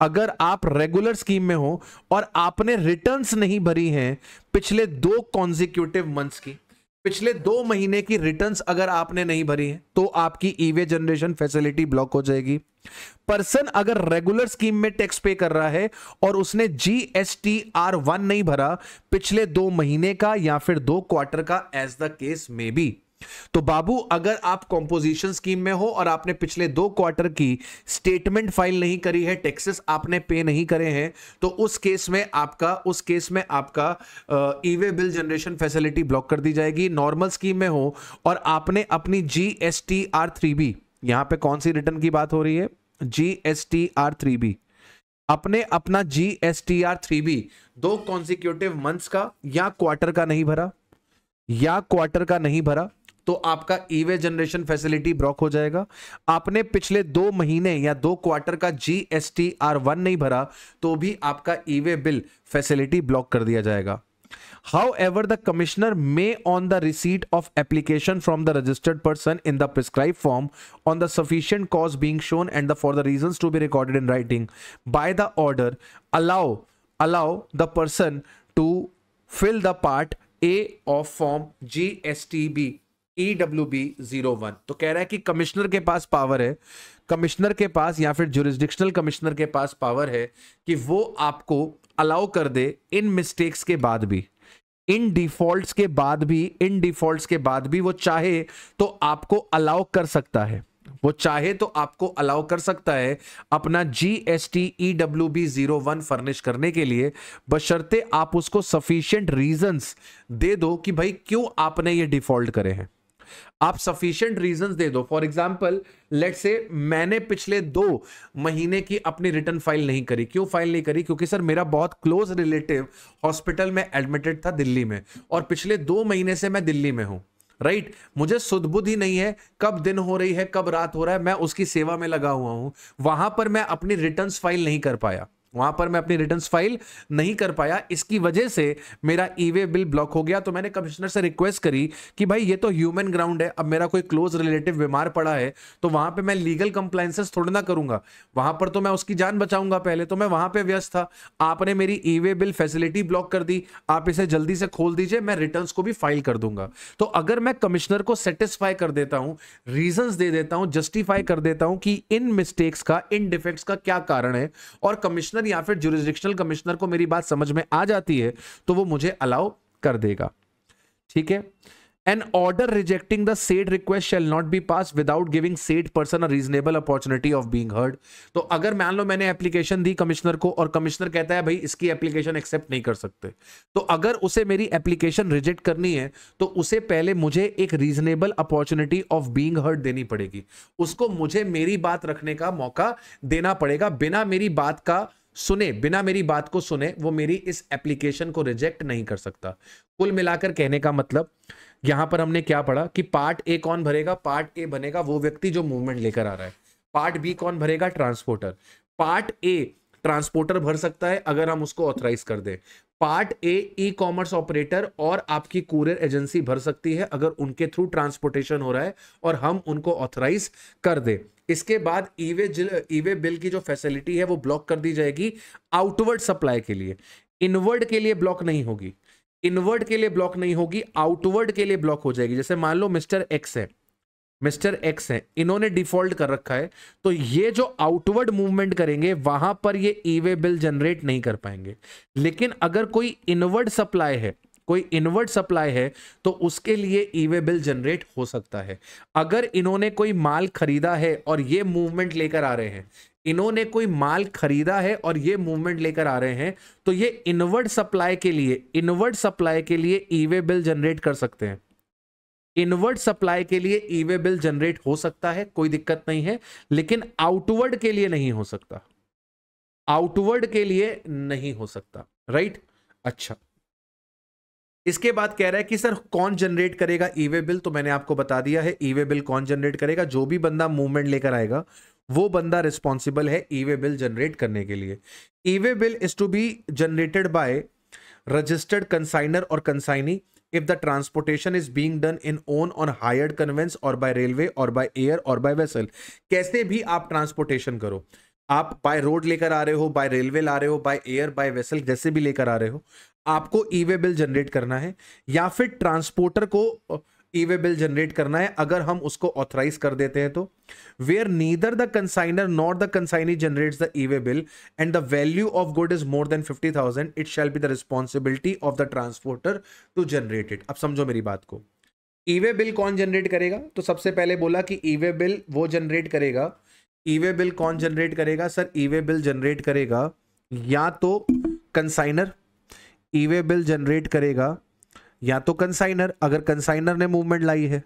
अगर आप रेगुलर स्कीम में हो और आपने रिटर्न्स नहीं भरी हैं पिछले दो कॉन्जिक्यूटिव मंथ्स की पिछले दो महीने की रिटर्न्स अगर आपने नहीं भरी है तो आपकी ईवे जनरेशन फैसिलिटी ब्लॉक हो जाएगी पर्सन अगर रेगुलर स्कीम में टैक्स पे कर रहा है और उसने G S T R one नहीं भरा पिछले दो महीने का या फिर दो क्वार्टर का एज द केस में बी तो बाबू अगर आप कॉम्पोजिशन स्कीम में हो और आपने पिछले दो क्वार्टर की स्टेटमेंट फाइल नहीं करी है टैक्सेस आपने पे नहीं करे हैं तो उस केस में आपका उस केस में आपका e way bill generation facility block कर दी जाएगी नॉर्मल स्कीम में हो और आपने अपनी G S T R three B यहां पर कौन सी रिटर्न की बात हो रही है G S T R three B अपने अपना G S T R three B दो कॉन्सिक्यूटिव मंथ्स का या क्वार्टर का नहीं भरा या क्वार्टर का नहीं भरा तो आपका ईवे जनरेशन फैसिलिटी ब्लॉक हो जाएगा आपने पिछले दो महीने या दो क्वार्टर का G S T R one नहीं भरा तो भी आपका ईवे बिल फैसिलिटी ब्लॉक कर दिया जाएगा however the commissioner may on the receipt of application from the registered person in the prescribe form on the sufficient cause being shown and the for the reason to be recorded in writing by the order allow allow the person to fill the part A of form G S T B E W B zero one तो कह रहा है कि commissioner के पास power है commissioner के पास या फिर जुरिस्डिक्शनल कमिश्नर के पास पावर है कि वो आपको अलाउ कर दे इन मिस्टेक्स के बाद भी इन डिफॉल्ट्स के बाद भी इन डिफॉल्ट्स के बाद भी वो चाहे तो आपको अलाउ कर सकता है वो चाहे तो आपको अलाउ कर सकता है अपना G S T E W B zero one furnish करने के लिए बशर्ते आप उसको सफिशियंट रीजंस दे दो कि भाई क्यों आपने ये डिफॉल्ट करे हैं आप सफिशियंट रीजंस दे दो फॉर एग्जांपल लेट से मैंने पिछले दो महीने की अपनी रिटर्न फाइल नहीं करी क्यों फाइल नहीं करी क्योंकि सर मेरा बहुत क्लोज रिलेटिव हॉस्पिटल में एडमिटेड था दिल्ली में और पिछले दो महीने से मैं दिल्ली में हूं राइट right? मुझे ही नहीं है कब दिन हो रही है कब रात हो रहा है मैं उसकी सेवा में लगा हुआ हूं वहां पर मैं अपनी रिटर्न्स फाइल नहीं कर पाया वहां पर मैं अपनी रिटर्न फाइल नहीं कर पाया इसकी वजह से मेरा ईवे बिल ब्लॉक हो गया तो मैंने कमिश्नर से रिक्वेस्ट करी कि भाई ये तो ह्यूमन ग्राउंड है अब मेरा कोई क्लोज रिलेटिव बीमार पड़ा है तो वहां पे मैं लीगल कंप्लाइंसेस थोड़ा ना करूंगा वहां पर तो मैं उसकी जान बचाऊंगा पहले तो मैं वहां पर व्यस्त था आपने मेरी वे बिल फैसिलिटी ब्लॉक कर दी आप इसे जल्दी से खोल दीजिए मैं रिटर्न को भी फाइल कर दूंगा तो अगर मैं कमिश्नर को सेटिस्फाई कर देता हूँ रीजन दे देता हूँ जस्टिफाई कर देता हूँ कि इन मिस्टेक्स का इन डिफेक्ट्स का क्या कारण है और कमिश्नर कमिश्नर या फिर जुरिस्डिक्शनल कमिश्नर को मेरी बात समझ में आ जाती है तो वो मुझे अलाउ कर देगा ठीक है an order rejecting the said request shall not be pass without giving said person a reasonable opportunity of being heard तो अगर मान लो मैंने एप्लीकेशन दी कमिश्नर को और कमिश्नर कहता है भाई इसकी एप्लीकेशन एक्सेप्ट नहीं कर सकते तो अगर उसे मेरी एप्लीकेशन रिजेक्ट करनी है तो उसे पहले मुझे एक reasonable opportunity of being heard देनी पड़ेगी उसको मुझे मेरी बात रखने का मौका देना पड़ेगा बिना मेरी बात का सुने बिना मेरी बात को सुने वो मेरी इस एप्लीकेशन को रिजेक्ट नहीं कर सकता कुल मिलाकर कहने का मतलब यहां पर हमने क्या पढ़ा कि पार्ट ए कौन भरेगा पार्ट ए बनेगा वो व्यक्ति जो मूवमेंट लेकर आ रहा है पार्ट बी कौन भरेगा ट्रांसपोर्टर पार्ट ए ट्रांसपोर्टर भर सकता है अगर हम उसको ऑथराइज कर दें part A e commerce operator और आपकी कुरियर एजेंसी भर सकती है अगर उनके थ्रू ट्रांसपोर्टेशन हो रहा है और हम उनको ऑथराइज कर दें इसके बाद ईवे ईवे बिल की जो फैसिलिटी है वो ब्लॉक कर दी जाएगी आउटवर्ड सप्लाई के लिए इनवर्ड के लिए ब्लॉक नहीं होगी इनवर्ड के लिए ब्लॉक नहीं होगी आउटवर्ड के लिए ब्लॉक हो जाएगी जैसे मान लो मिस्टर एक्स है मिस्टर एक्स है इन्होंने डिफॉल्ट कर रखा है तो ये जो आउटवर्ड मूवमेंट करेंगे वहां पर ये ईवे बिल जनरेट नहीं कर पाएंगे लेकिन अगर कोई इनवर्ड सप्लाई है कोई इनवर्ट सप्लाई है तो उसके लिए ईवे बिल जनरेट हो सकता है अगर इन्होंने कोई माल खरीदा है और ये मूवमेंट लेकर आ रहे हैं इन्होंने कोई माल खरीदा है और ये मूवमेंट लेकर आ रहे हैं तो ये इनवर्ट सप्लाई के लिए इनवर्ट सप्लाई के लिए ईवे बिल जनरेट कर सकते हैं इनवर्ड सप्लाई के लिए ईवे बिल जनरेट हो सकता है कोई दिक्कत नहीं है लेकिन आउटवर्ड के लिए नहीं हो सकता आउटवर्ड के लिए नहीं हो सकता राइट अच्छा इसके बाद कह रहा है कि सर कौन जनरेट करेगा ईवे बिल तो मैंने आपको बता दिया है ईवे बिल कौन जनरेट करेगा जो भी बंदा मूवमेंट लेकर आएगा वो बंदा रिस्पॉन्सिबल है ईवे बिल जनरेट करने के लिए e way bill is to be generated by registered consignor और consignee if the transportation is being done in own on hired conveyance और बाय रेलवे और बाय एयर और बाय वेसल कैसे भी आप ट्रांसपोर्टेशन करो आप बाय रोड लेकर आ रहे हो बाय रेलवे ला रहे हो बाय एयर बाय वेसल जैसे भी लेकर आ रहे हो आपको ई वे बिल जनरेट करना है या फिर ट्रांसपोर्टर को ई वे बिल जनरेट करना है अगर हम उसको ऑथराइज कर देते हैं तो where neither the consignor not the consignee generate the e way bill and the value of good is more than fifty thousand it shall be the responsibility of the transporter to generate it अब समझो मेरी बात को ई way bill कौन generate करेगा तो सबसे पहले बोला कि ई वे बिल वो जनरेट करेगा ईवे बिल कौन जनरेट करेगा सर ईवे बिल जनरेट करेगा या तो कंसाइनर ईवे बिल जनरेट करेगा या तो कंसाइनर अगर कंसाइनर ने मूवमेंट लाई है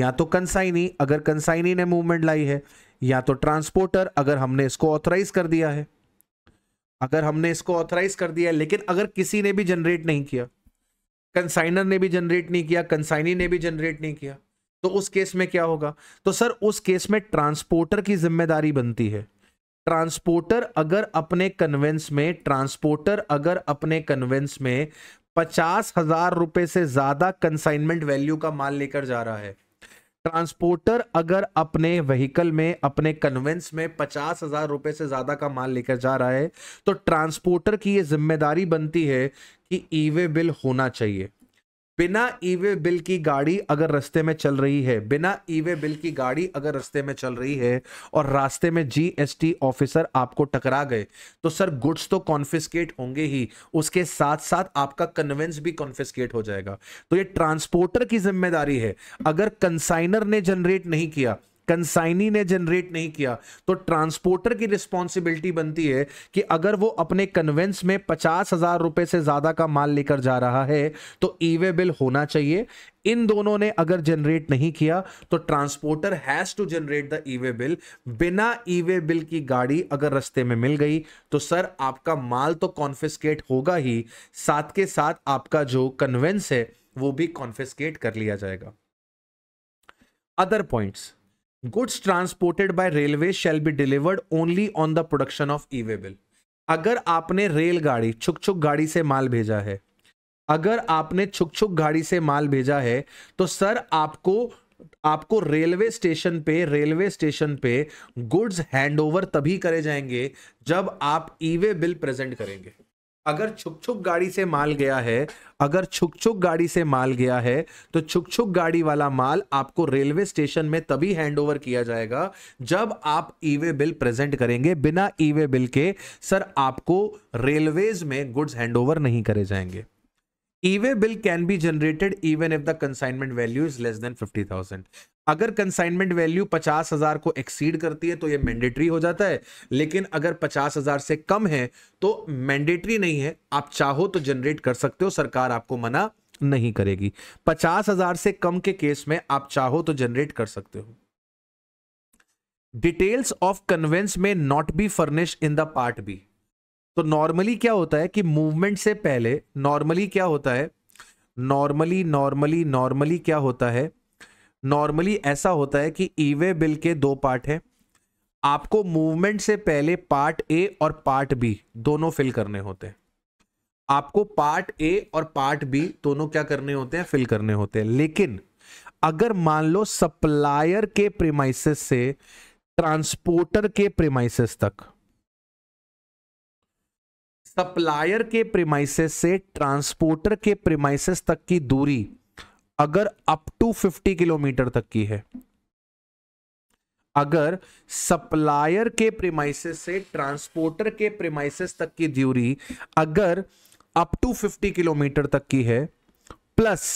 या तो कंसाइनी अगर कंसाइनी ने मूवमेंट लाई है या तो ट्रांसपोर्टर अगर हमने इसको ऑथराइज कर दिया है अगर हमने इसको ऑथराइज कर दिया है लेकिन अगर किसी ने भी जनरेट नहीं किया कंसाइनर ने भी जनरेट नहीं किया कंसाइनी ने भी जनरेट नहीं किया तो उस केस में क्या होगा तो सर उस केस में ट्रांसपोर्टर की जिम्मेदारी बनती है ट्रांसपोर्टर अगर अपने कन्वेंस में ट्रांसपोर्टर अगर अपने कन्वेंस में पचास हजार रुपए से ज्यादा कंसाइनमेंट वैल्यू का माल लेकर जा रहा है ट्रांसपोर्टर अगर अपने व्हीकल में अपने कन्वेंस में पचास हजार रुपए से ज्यादा का माल लेकर जा रहा है तो ट्रांसपोर्टर की यह जिम्मेदारी बनती है कि ईवे बिल होना चाहिए बिना ईवे बिल की गाड़ी अगर रास्ते में चल रही है बिना ईवे बिल की गाड़ी अगर रास्ते में चल रही है और रास्ते में जीएसटी ऑफिसर आपको टकरा गए तो सर गुड्स तो कॉन्फिस्केट होंगे ही उसके साथ साथ आपका कन्वेंस भी कॉन्फिस्केट हो जाएगा तो ये ट्रांसपोर्टर की जिम्मेदारी है अगर कंसाइनर ने जनरेट नहीं किया कंसाइनी ने जनरेट नहीं किया तो ट्रांसपोर्टर की रिस्पॉन्सिबिलिटी बनती है कि अगर वो अपने कन्वेंस में पचास हजार रुपए से ज्यादा का माल लेकर जा रहा है तो ईवे बिल होना चाहिए इन दोनों ने अगर जनरेट नहीं किया तो transporter has to generate the e way bill बिना ईवे बिल की गाड़ी अगर रस्ते में मिल गई तो सर आपका माल तो कॉन्फिस्केट होगा ही साथ के साथ आपका जो कन्वेंस है वो भी कॉन्फिस्केट कर लिया जाएगा other points goods transported by railway shall be delivered only on the production of e bill अगर आपने रेलगाड़ी छुक छुक गाड़ी से माल भेजा है अगर आपने छुक छुक गाड़ी से माल भेजा है तो सर आपको आपको रेलवे स्टेशन पे रेलवे स्टेशन पे गुड्स हैंडओवर तभी करे जाएंगे जब आप ईवे बिल प्रेजेंट करेंगे अगर छुक छुक गाड़ी से माल गया है अगर छुक छुक गाड़ी से माल गया है तो छुक छुक गाड़ी वाला माल आपको रेलवे स्टेशन में तभी हैंडओवर किया जाएगा जब आप ईवे बिल प्रेजेंट करेंगे बिना ईवे बिल के सर आपको रेलवेज में गुड्स हैंडओवर नहीं करे जाएंगे e way bill can be generated even if the consignment value is less than fifty thousand अगर कंसाइनमेंट वैल्यू पचास हजार को एक्सीड करती है तो ये मैंडेटरी हो जाता है लेकिन अगर पचास हजार से कम है तो मैंडेटरी नहीं है आप चाहो तो जनरेट कर सकते हो सरकार आपको मना नहीं करेगी पचास हजार से कम के केस में आप चाहो तो जनरेट कर सकते हो details of conveyance may not be furnish in the part B तो नॉर्मली क्या होता है कि मूवमेंट से पहले नॉर्मली क्या होता है नॉर्मली नॉर्मली नॉर्मली क्या होता है नॉर्मली ऐसा होता है कि ईवे बिल के दो पार्ट हैं आपको मूवमेंट से पहले पार्ट ए और पार्ट बी दोनों फिल करने होते हैं आपको पार्ट ए और पार्ट बी दोनों क्या करने होते हैं फिल करने होते हैं लेकिन अगर मान लो सप्लायर के प्रेमाइसिस से ट्रांसपोर्टर के प्रेमाइसिस तक सप्लायर के प्रीमाइसेस से ट्रांसपोर्टर के प्रीमाइसेस तक की दूरी अगर अप टू 50 किलोमीटर तक की है अगर सप्लायर के प्रीमाइसेस से ट्रांसपोर्टर के प्रीमाइसेस तक की दूरी अगर अप टू 50 किलोमीटर तक की है plus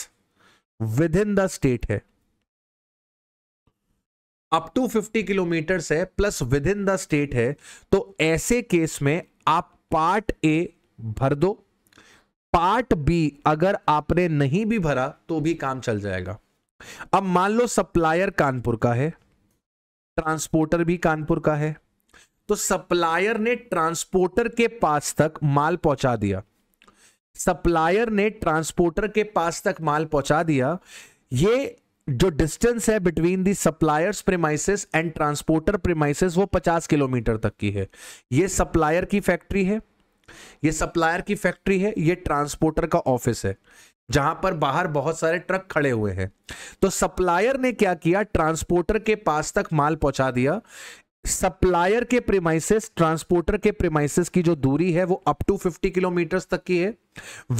within the state है अप टू 50 किलोमीटर है plus within the state है तो ऐसे केस में आप पार्ट ए भर दो पार्ट बी अगर आपने नहीं भी भरा तो भी काम चल जाएगा अब मान लो सप्लायर कानपुर का है ट्रांसपोर्टर भी कानपुर का है तो सप्लायर ने ट्रांसपोर्टर के पास तक माल पहुंचा दिया सप्लायर ने ट्रांसपोर्टर के पास तक माल पहुंचा दिया ये जो डिस्टेंस है between the suppliers premises and transporter premises वो 50 किलोमीटर तक की है ये सप्लायर की फैक्ट्री है ये सप्लायर की फैक्ट्री है ये ट्रांसपोर्टर का ऑफिस है जहां पर बाहर बहुत सारे ट्रक खड़े हुए हैं तो सप्लायर ने क्या किया ट्रांसपोर्टर के पास तक माल पहुंचा दिया सप्लायर के प्रीमाइसिस ट्रांसपोर्टर के प्रीमाइसिस की जो दूरी है वो अप टू 50 किलोमीटर तक की है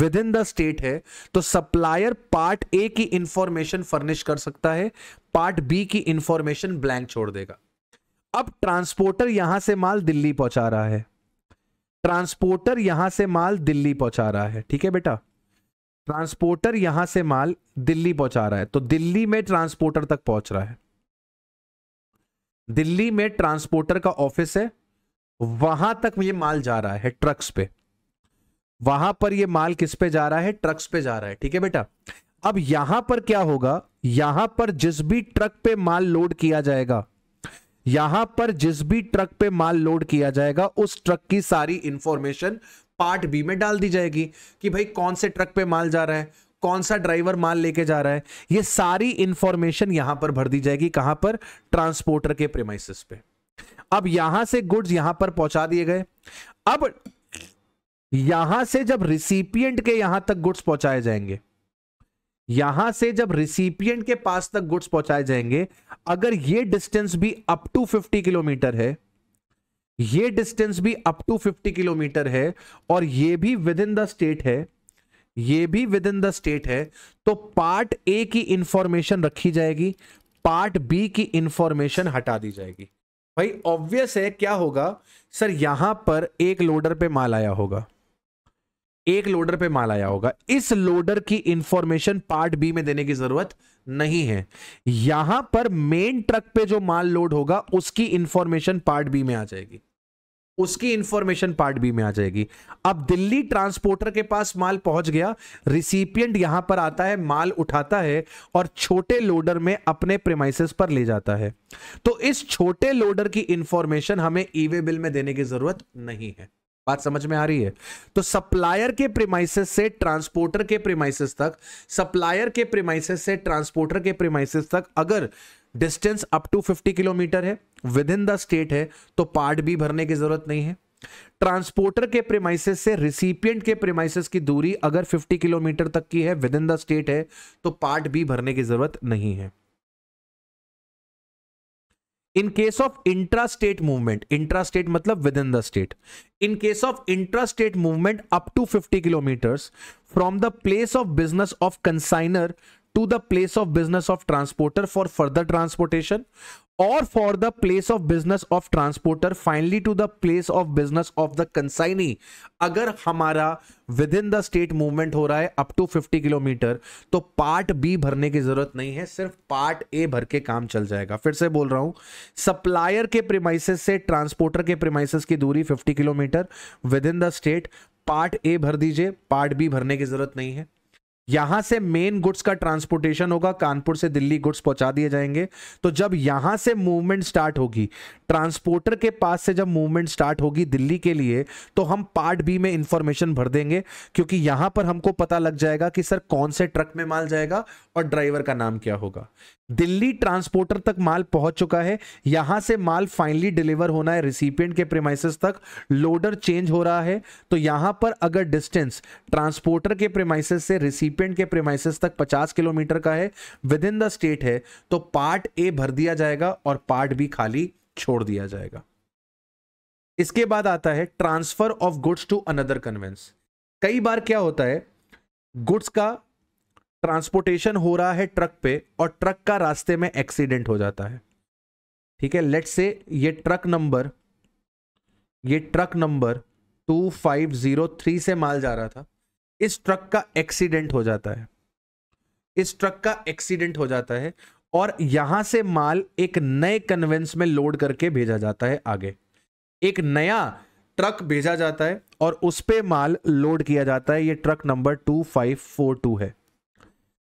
विद इन द स्टेट है तो सप्लायर पार्ट ए की इंफॉर्मेशन फर्निश कर सकता है पार्ट बी की इंफॉर्मेशन ब्लैंक छोड़ देगा अब ट्रांसपोर्टर यहां से माल दिल्ली पहुंचा रहा है ट्रांसपोर्टर यहां से माल दिल्ली पहुंचा रहा है ठीक है बेटा ट्रांसपोर्टर यहां से माल दिल्ली पहुंचा रहा है तो दिल्ली में ट्रांसपोर्टर तक पहुंच रहा है दिल्ली में ट्रांसपोर्टर का ऑफिस है वहां तक ये माल जा रहा है ट्रक्स पे वहां पर ये माल किस पे जा रहा है ट्रक्स पे जा रहा है ठीक है बेटा अब यहां पर क्या होगा यहां पर जिस भी ट्रक पे माल लोड किया जाएगा यहां पर जिस भी ट्रक पे माल लोड किया जाएगा उस ट्रक की सारी इंफॉर्मेशन पार्ट बी में डाल दी जाएगी कि भाई कौन से ट्रक पे माल जा रहा है कौन सा ड्राइवर माल लेके जा रहा है ये सारी इंफॉर्मेशन यहां पर भर दी जाएगी कहां पर ट्रांसपोर्टर के प्रेमाइसिस पे अब यहां से गुड्स यहां पर पहुंचा दिए गए अब यहां से जब रिसिपियंट के यहां तक गुड्स पहुंचाए जाएंगे यहां से जब रिसिपियंट के पास तक गुड्स पहुंचाए जाएंगे अगर ये डिस्टेंस भी अप टू 50 किलोमीटर है ये डिस्टेंस भी अप टू 50 किलोमीटर है और ये भी विद इन द स्टेट है ये भी विद इन द स्टेट है तो पार्ट ए की इंफॉर्मेशन रखी जाएगी पार्ट बी की इंफॉर्मेशन हटा दी जाएगी भाई ऑब्वियस है क्या होगा सर यहां पर एक लोडर पे माल आया होगा एक लोडर पे माल आया होगा इस लोडर की इंफॉर्मेशन पार्ट बी में देने की जरूरत नहीं है यहां पर मेन ट्रक पे जो माल लोड होगा उसकी इंफॉर्मेशन पार्ट बी में आ जाएगी उसकी इंफॉर्मेशन पार्ट बी में आ जाएगी अब दिल्ली ट्रांसपोर्टर के पास माल पहुंच गया रिसिपियंट यहां पर आता है माल उठाता है और छोटे लोडर में अपने प्रेमाइसिस पर ले जाता है तो इस छोटे लोडर की इंफॉर्मेशन हमें ईवे e बिल में देने की जरूरत नहीं है बात समझ में आ रही है तो सप्लायर के प्रीमाइसेस से ट्रांसपोर्टर के प्रीमाइसेस तक सप्लायर के प्रीमाइसेस से ट्रांसपोर्टर के प्रीमाइसेस तक अगर डिस्टेंस अप टू 50 किलोमीटर है विद इन द स्टेट है तो पार्ट भी भरने की जरूरत नहीं है ट्रांसपोर्टर के प्रेमाइसिस से रिसिपियंट के प्रेमाइसिस की दूरी अगर 50 किलोमीटर तक की है विद इन द स्टेट है तो पार्ट भी भरने की जरूरत नहीं है in case of intra state movement intra state मतलब within the state in case of intra state movement up to 50 kilometre from the place of business of consignor to the place of business of transporter for further transportation और for the place of business of transporter finally to the place of business of the consignee अगर हमारा within the state movement हो रहा है up to 50 kilometre तो part B भरने की जरूरत नहीं है सिर्फ पार्ट ए भर के काम चल जाएगा फिर से बोल रहा हूं सप्लायर के प्रिमाइसिस से ट्रांसपोर्टर के प्रिमाइसिस की दूरी 50 kilometre within the state part A भर दीजिए पार्ट बी भरने की जरूरत नहीं है यहां से मेन गुड्स का ट्रांसपोर्टेशन होगा कानपुर से दिल्ली गुड्स पहुंचा दिए जाएंगे तो जब यहां से मूवमेंट स्टार्ट होगी ट्रांसपोर्टर के पास से जब मूवमेंट स्टार्ट होगी दिल्ली के लिए तो हम पार्ट बी में इंफॉर्मेशन भर देंगे क्योंकि यहां पर हमको पता लग जाएगा कि सर कौन से ट्रक में माल जाएगा और ड्राइवर का नाम क्या होगा दिल्ली ट्रांसपोर्टर तक माल पहुंच चुका है यहां से माल फाइनली डिलीवर होना है रिसिपियंट के प्रेमाइसिस तक लोडर चेंज हो रहा है तो यहां पर अगर डिस्टेंस ट्रांसपोर्टर के प्रेमाइसिस से रिसिपियंट के प्रेमाइसिस तक 50 किलोमीटर का है विद इन द स्टेट है तो पार्ट ए भर दिया जाएगा और पार्ट बी खाली छोड़ दिया जाएगा इसके बाद आता है transfer of goods to another conveyance कई बार क्या होता है गुड्स का ट्रांसपोर्टेशन हो रहा है ट्रक पे और ट्रक का रास्ते में एक्सीडेंट हो जाता है ठीक है लेट से ये ट्रक नंबर ये truck number two five zero three से माल जा रहा था इस ट्रक का एक्सीडेंट हो जाता है इस ट्रक का एक्सीडेंट हो जाता है और यहां से माल एक नए कन्वेंस में लोड करके भेजा जाता है आगे एक नया ट्रक भेजा जाता है और उस पर माल लोड किया जाता है ये truck number two five four two है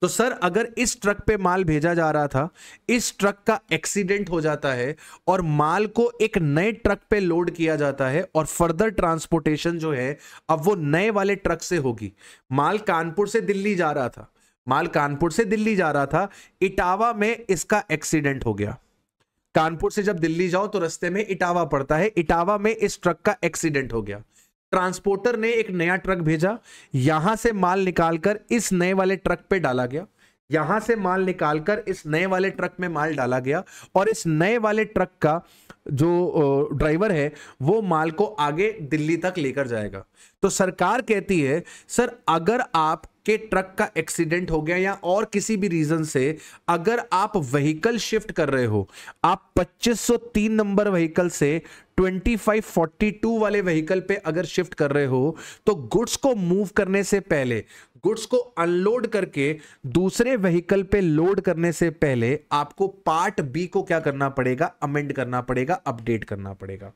तो सर अगर इस ट्रक पे माल भेजा जा रहा था इस ट्रक का एक्सीडेंट हो जाता है और माल को एक नए ट्रक पे लोड किया जाता है और फर्दर ट्रांसपोर्टेशन जो है अब वो नए वाले ट्रक से होगी माल कानपुर से दिल्ली जा रहा था माल कानपुर से दिल्ली जा रहा था इटावा में इसका एक्सीडेंट हो गया कानपुर से जब दिल्ली जाओ तो रस्ते में इटावा पड़ता है इटावा में इस ट्रक का एक्सीडेंट हो गया ट्रांसपोर्टर ने एक नया ट्रक भेजा यहां से माल निकालकर इस नए वाले ट्रक पे डाला गया यहां से माल निकालकर इस नए वाले ट्रक में माल डाला गया और इस नए वाले ट्रक का जो ड्राइवर है वो माल को आगे दिल्ली तक लेकर जाएगा तो सरकार कहती है सर अगर आप के ट्रक का एक्सीडेंट हो गया या और किसी भी रीजन से अगर आप व्हीकल शिफ्ट कर रहे हो आप 2503 नंबर व्हीकल से 2542 वाले व्हीकल पे अगर शिफ्ट कर रहे हो तो गुड्स को मूव करने से पहले गुड्स को अनलोड करके दूसरे व्हीकल पे लोड करने से पहले आपको पार्ट बी को क्या करना पड़ेगा अमेंड करना पड़ेगा अपडेट करना पड़ेगा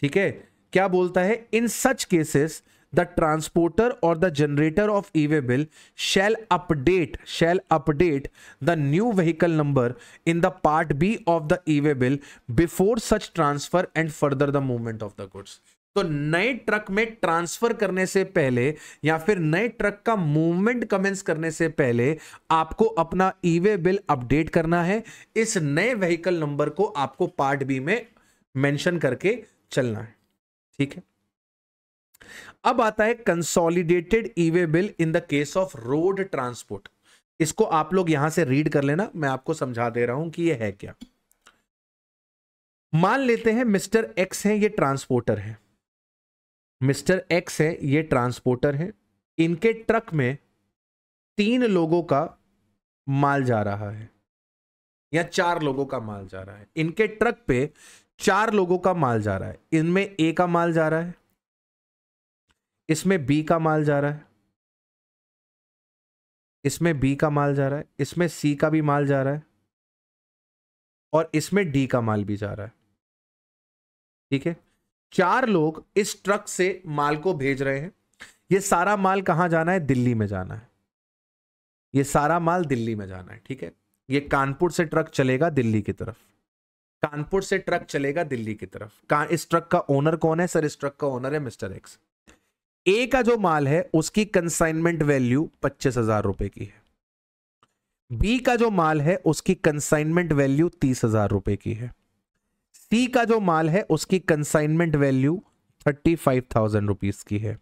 ठीक है क्या बोलता है in such cases the transporter or the generator of e way bill shall update shall update the new vehicle number in the part B of the e way bill before such transfer and further the movement of the goods तो नए truck में transfer करने से पहले या फिर नए truck का मूवमेंट कमेंस करने से पहले आपको अपना ई वे बिल अपडेट करना है इस नए व्हीकल नंबर को आपको पार्ट बी में मेंशन करके चलना है ठीक है अब आता है consolidated e way bill in the case of road transport इसको आप लोग यहां से रीड कर लेना मैं आपको समझा दे रहा हूं कि ये है क्या मान लेते हैं मिस्टर एक्स हैं ये ट्रांसपोर्टर हैं मिस्टर एक्स हैं ये ट्रांसपोर्टर हैं इनके ट्रक में तीन लोगों का माल जा रहा है या चार लोगों का माल जा रहा है इनके ट्रक पे चार लोगों का माल जा रहा है इनमें ए का माल जा रहा है इसमें बी का माल जा रहा है इसमें बी का माल जा रहा है इसमें सी का भी माल जा रहा है और इसमें डी का माल भी जा रहा है ठीक है चार लोग इस ट्रक से माल को भेज रहे हैं ये सारा माल कहाँ जाना है दिल्ली में जाना है ये सारा माल दिल्ली में जाना है ठीक है ये कानपुर से ट्रक चलेगा दिल्ली की तरफ कानपुर से ट्रक चलेगा दिल्ली की तरफ इस ट्रक का ओनर कौन है सर इस ट्रक का ओनर है मिस्टर एक्स ए का जो माल है उसकी कंसाइनमेंट वैल्यू पच्चीस हजार रुपए की है बी का जो माल है उसकी कंसाइनमेंट वैल्यू तीस हजार रुपए की है सी का जो माल है उसकी consignment value thirty five thousand rupees की है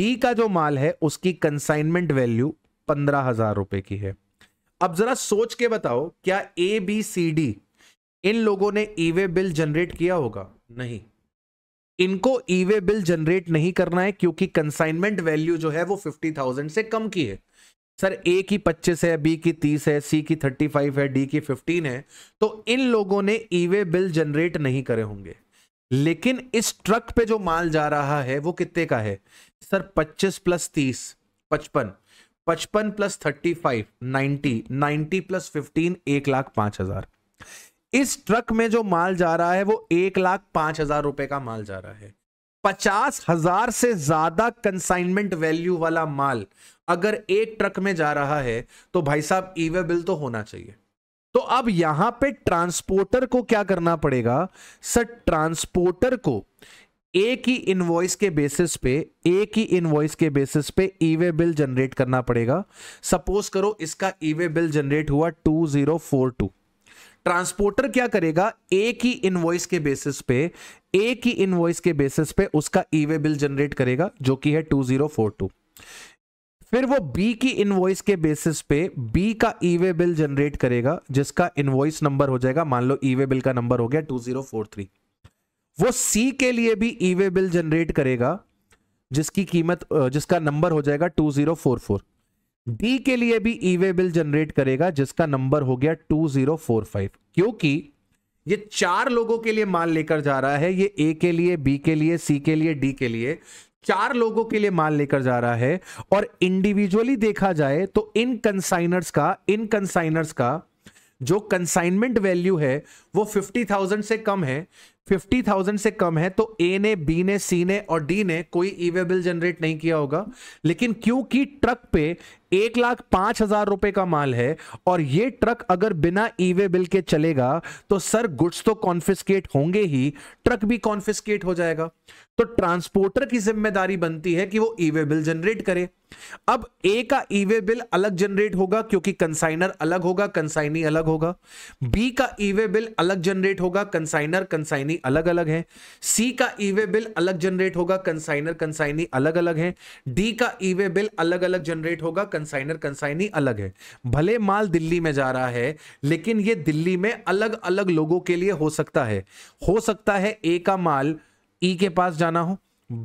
डी का जो माल है उसकी कंसाइनमेंट वैल्यू पंद्रह हजार रुपए की है अब जरा सोच के बताओ क्या ए बी सी डी इन लोगों ने ईवे बिल जनरेट किया होगा नहीं इनको ईवे बिल जनरेट नहीं करना है क्योंकि कंसाइनमेंट वैल्यू जो है वो फिफ्टी थाउजेंड से कम की है सर ए की पच्चीस है बी की तीस है सी की थर्टी फाइव है डी की फिफ्टीन है तो इन लोगों ने ईवे बिल जनरेट नहीं करे होंगे लेकिन इस ट्रक पे जो माल जा रहा है वो कितने का है सर पच्चीस प्लस तीस पचपन पचपन plus thirty five ninety ninety plus fifteen एक लाख पांच हजार इस ट्रक में जो माल जा रहा है वो एक लाख पांच हजार रुपए का माल जा रहा है पचास हजार से ज्यादा कंसाइनमेंट वैल्यू वाला माल अगर एक ट्रक में जा रहा है तो भाई साहब ईवे बिल तो होना चाहिए तो अब यहां पे ट्रांसपोर्टर को क्या करना पड़ेगा सर ट्रांसपोर्टर को एक ही इनवॉइस के बेसिस पे एक ही इनवॉइस के बेसिस पे ईवे बिल जनरेट करना पड़ेगा सपोज करो इसका ईवे बिल जनरेट हुआ two zero four two transporter क्या करेगा ए की इनवॉइस के बेसिस पे ए की इनवॉइस के बेसिस पे उसका ईवे बिल जनरेट करेगा जो कि है 2042 फिर वो बी की इनवॉइस के बेसिस पे बी का ईवे बिल जनरेट करेगा जिसका इनवॉइस नंबर हो जाएगा मान लो ईवे बिल का नंबर हो गया 2043 वो सी के लिए भी ईवे बिल जनरेट करेगा जिसकी कीमत जिसका नंबर हो जाएगा फोर डी के लिए भी ईवे बिल जनरेट करेगा जिसका नंबर हो गया 2045 क्योंकि ये चार लोगों के लिए माल लेकर जा रहा है ये ए के लिए बी के लिए सी के लिए डी के लिए चार लोगों के लिए माल लेकर जा रहा है और इंडिविजुअली देखा जाए तो इन कंसाइनर्स का इन कंसाइनर्स का जो कंसाइनमेंट वैल्यू है वो 50,000 से कम है फिफ्टी थाउजेंड से कम है तो ए ने बी ने सी ने और डी ने कोई ईवे बिल जनरेट नहीं किया होगा लेकिन क्योंकि ट्रक पे एक लाख पांच हजार रुपए का माल है और ये ट्रक अगर बिना ईवे बिल के चलेगा तो सर गुड्स तो कॉन्फिस्केट होंगे ही ट्रक भी कॉन्फिस्केट हो जाएगा तो ट्रांसपोर्टर की जिम्मेदारी बनती है कि वो ईवे बिल जनरेट करे अब ए का ईवे बिल अलग जनरेट होगा क्योंकि कंसाइनर अलग होगा कंसाइनी अलग होगा बी का ईवे बिल अलग जनरेट होगा कंसाइनर कंसाइनी कंसाइनी अलग अलग हैं सी का ईवे बिल अलग जनरेट होगा कंसाइनर कंसाइनी अलग अलग हैं डी का ईवे बिल अलग अलग जनरेट होगा कंसाइनर कंसाइनी अलग है भले माल दिल्ली में जा रहा है लेकिन ये दिल्ली में अलग अलग लोगों के लिए हो सकता है हो सकता है ए का माल ई e के पास जाना हो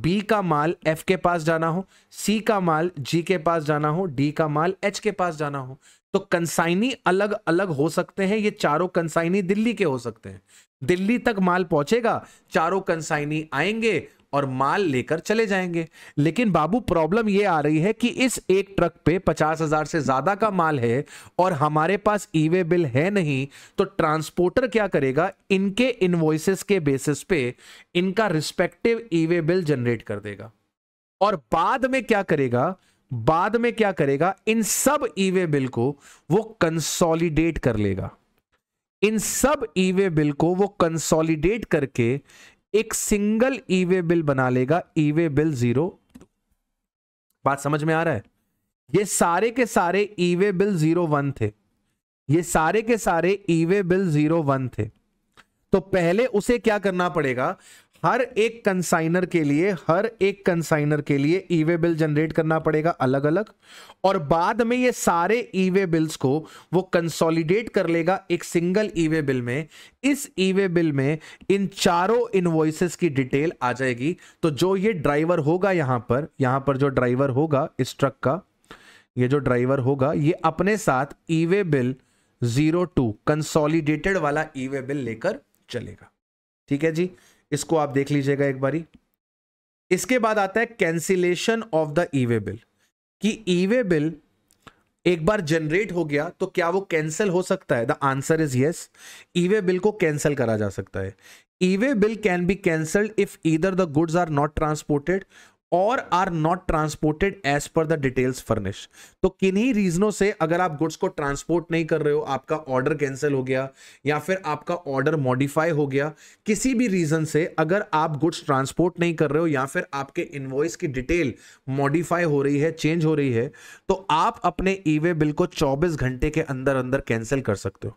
बी का माल एफ के पास जाना हो सी का माल जी के पास जाना हो डी का माल एच के पास जाना हो तो कंसाइनी अलग अलग हो सकते हैं ये चारों कंसाइनी दिल्ली के हो सकते हैं दिल्ली तक माल पहुंचेगा चारों कंसाइनी आएंगे और माल लेकर चले जाएंगे लेकिन बाबू प्रॉब्लम यह आ रही है कि इस एक ट्रक पे पचास हजार से ज्यादा का माल है और हमारे पास ईवे बिल है नहीं तो ट्रांसपोर्टर क्या करेगा इनके इनवॉइसेस के बेसिस पे इनका रिस्पेक्टिव ईवे बिल जनरेट कर देगा और बाद में क्या करेगा बाद में क्या करेगा इन सब ईवे बिल को वो कंसोलिडेट कर लेगा इन सब ईवे बिल को वो कंसोलिडेट करके एक सिंगल ईवे बिल बना लेगा ईवे बिल जीरो बात समझ में आ रहा है ये सारे के सारे ईवे बिल जीरो वन थे ये सारे के सारे ईवे बिल जीरो वन थे तो पहले उसे क्या करना पड़ेगा हर एक कंसाइनर के लिए हर एक कंसाइनर के लिए ईवे बिल जनरेट करना पड़ेगा अलग अलग और बाद में ये सारे ईवे बिल्स को वो कंसोलिडेट कर लेगा एक सिंगल ईवे बिल में इस ईवे बिल में इन चारों इनवॉइसेस की डिटेल आ जाएगी तो जो ये ड्राइवर होगा यहां पर यहां पर जो ड्राइवर होगा इस ट्रक का ये जो ड्राइवर होगा ये अपने साथ e way bill zero two consolidated वाला ईवे बिल लेकर चलेगा ठीक है जी इसको आप देख लीजिएगा एक बारी इसके बाद आता है cancellation of the e way bill कि ईवे बिल एक बार जनरेट हो गया तो क्या वो कैंसिल हो सकता है the answer is yes e way bill को कैंसिल करा जा सकता है e way bill can be cancelled if either the goods are not transported or are not transported as per the details furnish तो किन्हीं रीजनों से अगर आप गुड्स को ट्रांसपोर्ट नहीं कर रहे हो आपका ऑर्डर कैंसिल हो गया या फिर आपका ऑर्डर मॉडिफाई हो गया किसी भी रीजन से अगर आप गुड्स ट्रांसपोर्ट नहीं कर रहे हो या फिर आपके इन्वॉइस की डिटेल मॉडिफाई हो रही है चेंज हो रही है तो आप अपने ई वे बिल को चौबीस घंटे के अंदर अंदर कैंसिल कर सकते हो